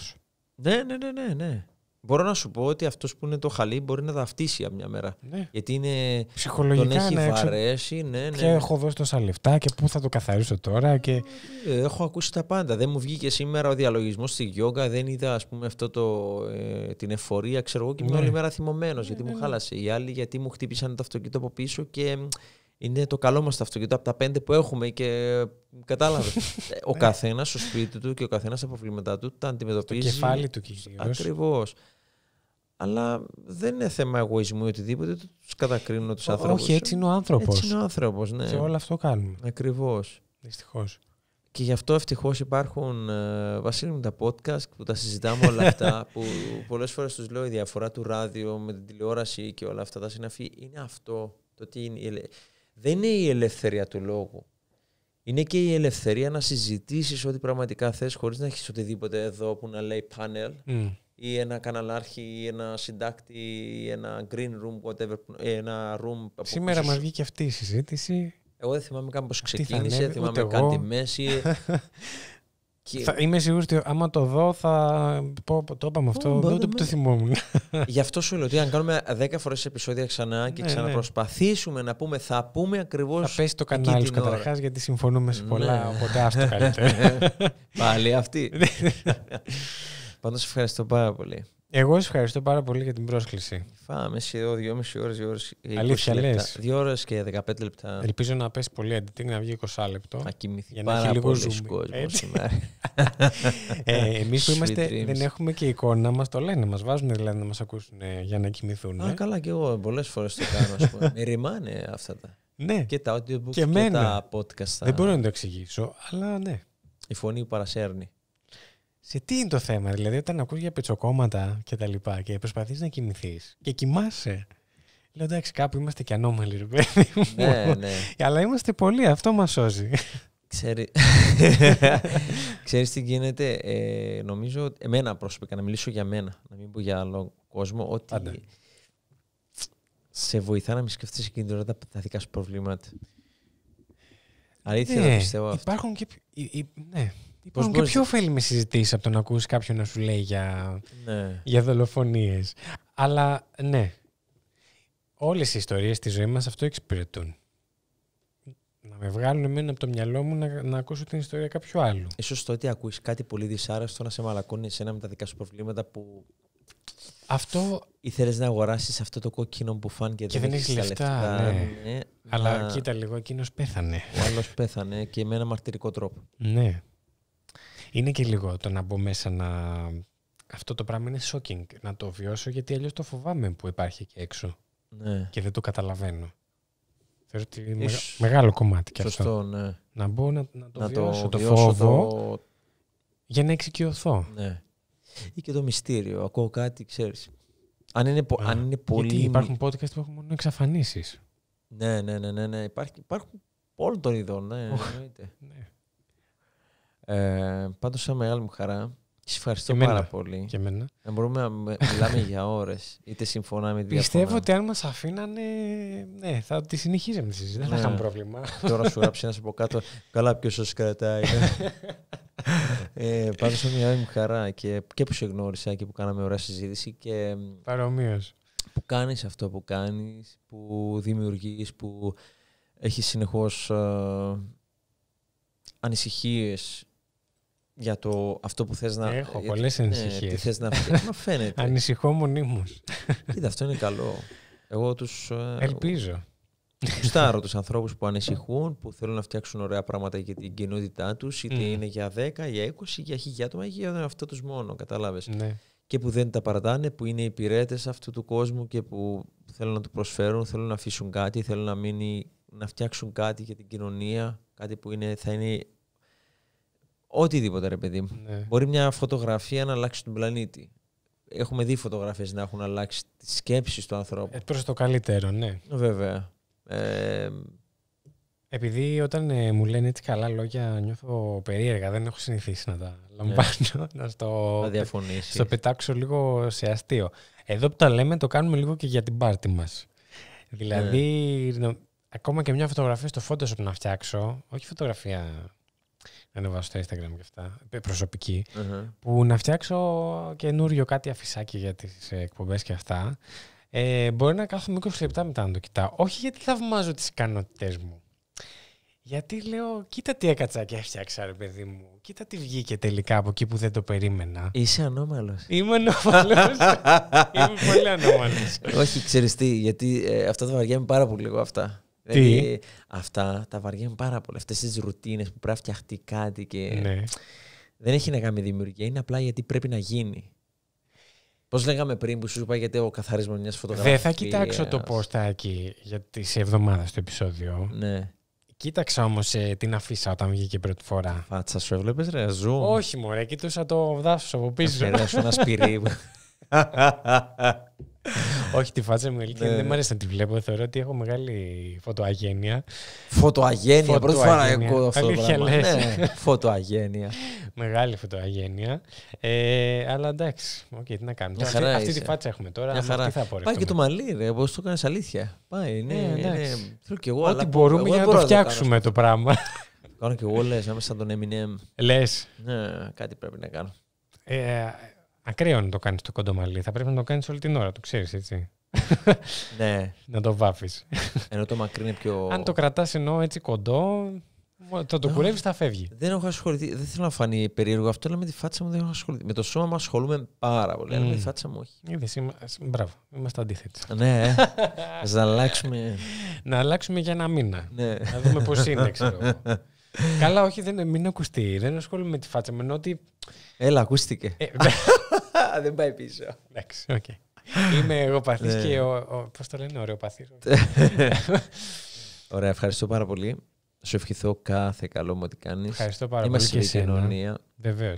ναι, ναι, ναι, ναι. ναι. Μπορώ να σου πω ότι αυτός που είναι το χαλί μπορεί να ταυτίσει από μια μέρα. Ναι. Γιατί είναι. Ψυχολογικά τον έχει ναι, βαρέσει. Ναι, ναι. Και ναι. έχω δώσει τόσα λεφτά και πού θα το καθαρίσω τώρα. Και... Ε, έχω ακούσει τα πάντα. Δεν μου βγήκε σήμερα ο διαλογισμός στη γιόγκα. Δεν είδα ας πούμε, αυτό το, ε, την εφορία. Ξέρω εγώ και ήμουν ναι. όλη μέρα θυμωμένος ναι, γιατί μου χάλασε. Οι άλλοι γιατί μου χτύπησαν το αυτοκίνητο από πίσω και είναι το καλό μας το αυτοκίνητο από τα πέντε που έχουμε και κατάλαβες. [LAUGHS] Ε, ο καθένας στο σπίτι του και ο καθένας τα του τα αντιμετωπίζει. Το κεφάλι του κυρίως. Ακριβώς. Αλλά δεν είναι θέμα εγωισμού ή οτιδήποτε, τους κατακρίνουν τους ανθρώπου. Όχι, έτσι είναι ο άνθρωπος. Έτσι είναι ο άνθρωπος, ναι. Και όλο αυτό κάνουν. Ακριβώς. Δυστυχώς. Και γι' αυτό ευτυχώς υπάρχουν, ε, τα podcast που τα συζητάμε όλα αυτά. [LAUGHS] που πολλές φορές τους λέω η διαφορά του ράδιο με την τηλεόραση και όλα αυτά τα συναφή είναι αυτό. Το τι είναι, ελε... δεν είναι η ελευθερία του λόγου. Είναι και η ελευθερία να συζητήσεις ό,τι πραγματικά θες χωρίς να έχεις οτιδήποτε εδώ που να λέει πάνελ ή ένα καναλάρχη ή ένα συντάκτη ή ένα green room, whatever, ε, ένα room. Σήμερα μας μας βγήκε αυτή η συζήτηση. Εγώ δεν θυμάμαι καν πώς ξεκίνησε, δεν θυμάμαι καν τη μέση. [LAUGHS] και... θα, είμαι σίγουρος ότι άμα το δω θα πω, το είπαμε αυτό, δεν το, το θυμόμουν. [LAUGHS] Γι' αυτό σου λέω ότι αν κάνουμε 10 φορές επεισόδια ξανά και ναι, ξαναπροσπαθήσουμε να πούμε, θα πούμε ακριβώς Θα πέσει το κανάλι σου καταρχάς γιατί συμφωνούμε σε πολλά, ναι. οπότε οπότε το καλύτερα. [LAUGHS] Πάλι αυτή. Πάντως ευχαριστώ πάρα πολύ. Εγώ σας ευχαριστώ πάρα πολύ για την πρόσκληση. Φάμε εδώ δύο μισή ώρες, δύο ώρες. Αλήθεια Δύο ώρες και 15 λεπτά. Ελπίζω να πέσει πολύ αντί να βγει 20 λεπτό. Να κοιμηθεί για να πάρα λίγο κόσμο [LAUGHS] ε, Εμείς που είμαστε, δεν έχουμε και εικόνα, μας το λένε. Μας βάζουν δηλαδή να μας ακούσουν ε, για να κοιμηθούν. Α, ε. καλά, και εγώ πολλές φορές το κάνω. Πούμε. [LAUGHS] Με ρημάνε αυτά τα. Ναι. Και τα audiobooks και, και τα podcast. Δεν μπορώ να το εξηγήσω, αλλά ναι. Η φωνή παρασέρνει. Σε τι είναι το θέμα, δηλαδή όταν ακούς για πετσοκόμματα και τα λοιπά και προσπαθείς να κοιμηθείς και κοιμάσαι. Λέω εντάξει κάπου είμαστε και ανώμαλοι ρε παιδί μου. Ναι, ναι. Αλλά είμαστε πολλοί, αυτό μας σώζει. Ξέρει... [LAUGHS] Ξέρεις τι γίνεται, ε, νομίζω εμένα προσωπικά, να μιλήσω για μένα, να μην πω για άλλο κόσμο, ότι σε βοηθά να μην σκεφτείς εκείνη την ώρα τα δικά σου προβλήματα. Αλήθεια ναι, πιστεύω αυτό. Υπάρχουν και... ναι, Υπάρχουν και πιο ωφέλιμες συζητήσεις από το να ακούσεις κάποιον να σου λέει για, ναι. για δολοφονίες. Αλλά ναι, όλες οι ιστορίες στη ζωή μας αυτό εξυπηρετούν. Να με βγάλουν εμένα από το μυαλό μου να, να ακούσω την ιστορία κάποιου άλλου. σω το ότι ακούει κάτι πολύ δυσάρεστο να σε μαλακώνει εσένα με τα δικά σου προβλήματα που αυτό... Ήθελες να αγοράσεις αυτό το κόκκινο που φάνηκε. Και δεν έχει λεφτά. λεφτά ναι. Ναι, Αλλά κοίτα λίγο, εκείνος πέθανε. Ο άλλος πέθανε και με ένα μαρτυρικό τρόπο. Ναι. Είναι και λίγο το να μπω μέσα να... Αυτό το πράγμα είναι shocking να το βιώσω γιατί αλλιώς το φοβάμαι που υπάρχει εκεί έξω ναι. και δεν το καταλαβαίνω. Θεωρώ ότι είναι μεγάλο κομμάτι και Σωστό, αυτό. Ναι. Να μπω να, το βιώσω το, βιώσω φόβο για να εξοικειωθώ. Ναι. Ή και το μυστήριο. Ακούω κάτι, ξέρεις. Αν είναι, αν είναι πολύ... Γιατί υπάρχουν podcast που έχουν μόνο εξαφανίσεις. Ναι, ναι, ναι, ναι, ναι. Υπάρχει, υπάρχουν όλων των ειδών, ναι, εννοείται. Ναι. Ε, Πάντως, σαν μεγάλη μου χαρά. Σε ευχαριστώ πάρα πολύ. Και εμένα. Να μπορούμε να μιλάμε για ώρες, είτε συμφωνάμε είτε διαφωνάμε. Πιστεύω ότι αν μας αφήνανε. Ναι, θα τη συνεχίζαμε τη συζήτηση. Δεν θα ναι. είχαμε πρόβλημα. Τώρα σου [LAUGHS] γράψει ένα από κάτω. Καλά, ποιος σας κρατάει. Ναι». ε, Πάντως, μια μεγάλη μου χαρά και, και που σε γνώρισα και που κάναμε ωραία συζήτηση. Και... Παρομοίως. Που κάνεις αυτό που κάνεις, που δημιουργείς, που έχεις συνεχώς ε, ανησυχίες για το αυτό που θες να... Έχω για, πολλές ανησυχίες. Ναι, θες να φαίνεται. [LAUGHS] Ανησυχώ μονίμως. Κοίτα, αυτό είναι καλό. Εγώ τους... Ε, Ελπίζω. Στάρω τους ανθρώπους που ανησυχούν, που θέλουν να φτιάξουν ωραία πράγματα για την κοινότητά τους, είτε mm. είναι για 10, για 20, για χίλια άτομα ή για αυτό τους μόνο. κατάλαβες. Ναι. Και που δεν τα παρατάνε, που είναι υπηρέτες αυτού του κόσμου και που θέλουν να του προσφέρουν, θέλουν να αφήσουν κάτι, θέλουν να, μείνει, να φτιάξουν κάτι για την κοινωνία, κάτι που είναι, θα είναι Οτιδήποτε, ρε παιδί μου. Ναι. Μπορεί μια φωτογραφία να αλλάξει τον πλανήτη. Έχουμε δει φωτογραφίες να έχουν αλλάξει τι σκέψει του ανθρώπου. Ε, Προς το καλύτερο, ναι. Βέβαια. Ε, επειδή όταν ε, μου λένε έτσι καλά λόγια νιώθω περίεργα, δεν έχω συνηθίσει να τα ναι. λαμβάνω, [LAUGHS] να στο, πετάξω λίγο σε αστείο. Εδώ που τα λέμε το κάνουμε λίγο και για την πάρτι μας. Δηλαδή, ναι. ακόμα και μια φωτογραφία στο Photoshop να φτιάξω, όχι φωτογραφία ανεβάζω στο Instagram και αυτά, προσωπική, mm-hmm. που να φτιάξω καινούριο κάτι αφισάκι για τις ε, εκπομπές και αυτά, ε, μπορεί να κάθομαι 20 λεπτά μετά να το κοιτάω. Όχι γιατί θαυμάζω τις ικανότητε μου. Γιατί λέω, κοίτα τι έκατσα και έφτιαξα, ρε παιδί μου. Κοίτα τι βγήκε τελικά από εκεί που δεν το περίμενα. Είσαι ανώμαλος. Είμαι ανώμαλος. [LAUGHS] Είμαι πολύ ανώμαλος. Όχι, ξέρεις τι, γιατί ε, αυτά τα βαριά είναι πάρα πολύ λίγο αυτά. Τι? Δηλαδή, αυτά τα βαριέμαι πάρα πολύ. Αυτές τις ρουτίνες που πρέπει να φτιαχτεί κάτι και. Ναι. Δεν έχει να κάνει δημιουργία, είναι απλά γιατί πρέπει να γίνει. Πώς λέγαμε πριν που σου είπα γιατί ο καθαρισμός μιας φωτογραφία. Δεν θα κοιτάξω το ποστάκι για τις εβδομάδες στο επεισόδιο. Ναι. Κοίταξα όμως ε, την αφήσα όταν βγήκε πρώτη φορά. Φάτσα σου έβλεπες, ρε, ζούμε. Όχι, μωρέ, κοίταξα το δάσος από πίσω. Φέρε ένα σπυρί. [LAUGHS] [LAUGHS] Όχι τη φάτσα μου, ναι, δεν ναι. μου αρέσει να τη βλέπω. Θεωρώ ότι έχω μεγάλη φωτοαγένεια. Φωτοαγένεια, πρώτη φορά αυτό ναι, φωτοαγένεια. Μεγάλη φωτοαγένεια. Ε, αλλά εντάξει, okay, τι να κάνουμε. Αυτή, αυτή τη φάτσα έχουμε τώρα. χαρά. Πάει και το μαλλί, ρε, να το κάνεις αλήθεια. Πάει, ναι, ε, ναι. Και εγώ, Ό,τι μπορούμε για να το φτιάξουμε το πράγμα. Κάνω και εγώ λες, μέσα είμαι τον Eminem. Λες. Ναι, κάτι πρέπει να κάνω. Ε, Ακραίο να το κάνεις το κοντομαλί. Θα πρέπει να το κάνεις όλη την ώρα, το ξέρεις έτσι. ναι. [LAUGHS] να το βάφεις. Ενώ το μακρύ είναι πιο. Αν το κρατάς ενώ έτσι κοντό, θα το κουρεύεις, θα φεύγει. Δεν έχω ασχοληθεί. Δεν θέλω να φανεί περίεργο αυτό, αλλά με τη φάτσα μου δεν έχω ασχοληθεί. Με το σώμα μου ασχολούμαι πάρα πολύ, αλλά με τη mm. φάτσα μου όχι. Είδες, μπράβο, είμαστε αντίθετοι. ναι, ε. [LAUGHS] ας αλλάξουμε. να αλλάξουμε για ένα μήνα. Ναι. Να δούμε πώς είναι, ξέρω [LAUGHS] Καλά, όχι, δεν, μην ακουστεί. Δεν ασχολούμαι με τη φάτσα μου. Ενώ ότι... Έλα, ακούστηκε. Ε, [LAUGHS] δεν πάει πίσω. Εντάξει, οκ. Είμαι εγώ και ναι. ο, ο, πώς το λένε, ωραίος παθής. Ωραία, ευχαριστώ πάρα πολύ. Σου ευχηθώ κάθε καλό μου ότι κάνεις. Ευχαριστώ πάρα Είμαστε πολύ. Είμαστε στην κοινωνία. Βεβαίως.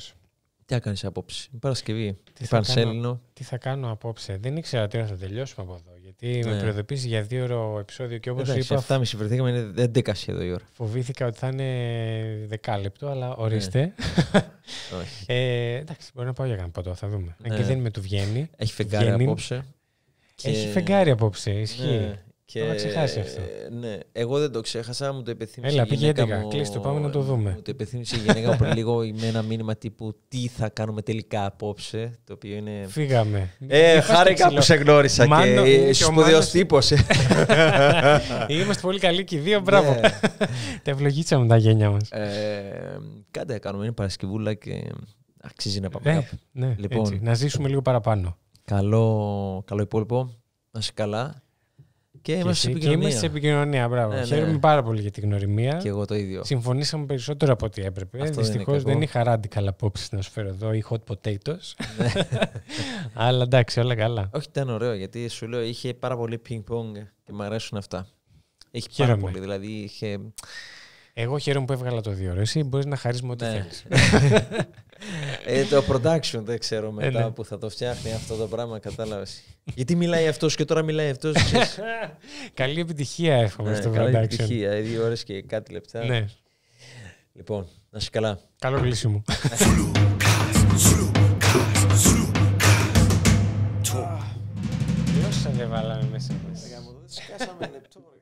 Τι θα κάνεις απόψε, Παρασκευή, τι κάνω, Τι θα κάνω απόψε, δεν ήξερα τι θα τελειώσουμε από εδώ. Γιατί με ναι. προειδοποίησε για δύο ώρο επεισόδιο και όπως είπα. Σε 7.30 βρεθήκαμε, είναι 11 εδώ η ώρα. Φοβήθηκα ότι θα είναι δεκάλεπτο, αλλά ναι. ορίστε. [LAUGHS] Όχι. ε, εντάξει, μπορεί να πάω για κανένα θα δούμε. Αν ναι. και δεν είμαι του βγαίνει. Έχει φεγγάρι απόψε. Και... Έχει ε, φεγγάρι απόψε, ισχύει. Και... Το ξεχάσει αυτό. Ναι, εγώ δεν το ξέχασα, μου το επιθύμησε Έλα, η γυναίκα μου. το, πάμε να το δούμε. Μου το επιθύμησε η γυναίκα μου πριν λίγο με ένα μήνυμα τύπου τι θα κάνουμε τελικά απόψε, το οποίο είναι... Φύγαμε. Ε, χάρηκα που σε γνώρισα Μάνο... και σπουδαίος τύπος. Ε. [LAUGHS] Είμαστε πολύ καλοί και οι δύο, μπράβο. Ναι. [LAUGHS] Τα ευλογήσαμε τα γένια μας. Ε, κάτι κάνουμε, είναι Παρασκευούλα και αξίζει να πάμε ναι, κάπου. Ναι, λοιπόν. να ζήσουμε λίγο παραπάνω. Καλό, καλό υπόλοιπο. Να είσαι καλά. Και, είμαστε, σε και είμαστε σε επικοινωνία. Μπράβο. Ναι, ναι Χαίρομαι ναι. πάρα πολύ για την γνωριμία. Και εγώ το ίδιο. Συμφωνήσαμε περισσότερο από ό,τι έπρεπε. Δυστυχώ δεν είχα καλά απόψεις να σου φέρω εδώ ή hot potatoes. Ναι. [LAUGHS] Αλλά εντάξει, όλα καλά. Όχι, ήταν ωραίο γιατί σου λέω είχε πάρα πολύ ping-pong και μου αρέσουν αυτά. Έχει πάρα πολύ. Δηλαδή είχε. Εγώ χαίρομαι που έβγαλα το δύο. Εσύ μπορείς να χαρίσουμε ό,τι ναι. θέλεις. [LAUGHS] ε, το production δεν ξέρω μετά ε, ναι. που θα το φτιάχνει αυτό το πράγμα, κατάλαβες. Γιατί μιλάει αυτός και τώρα μιλάει αυτός. [LAUGHS] καλή επιτυχία έχουμε ναι, στο καλή production. Καλή επιτυχία, δύο ώρες και κάτι λεπτά. Ναι. Λοιπόν, να είσαι καλά. Καλό κλείσιμο. Λιώσαμε, βάλαμε μέσα. Σκάσαμε λεπτό.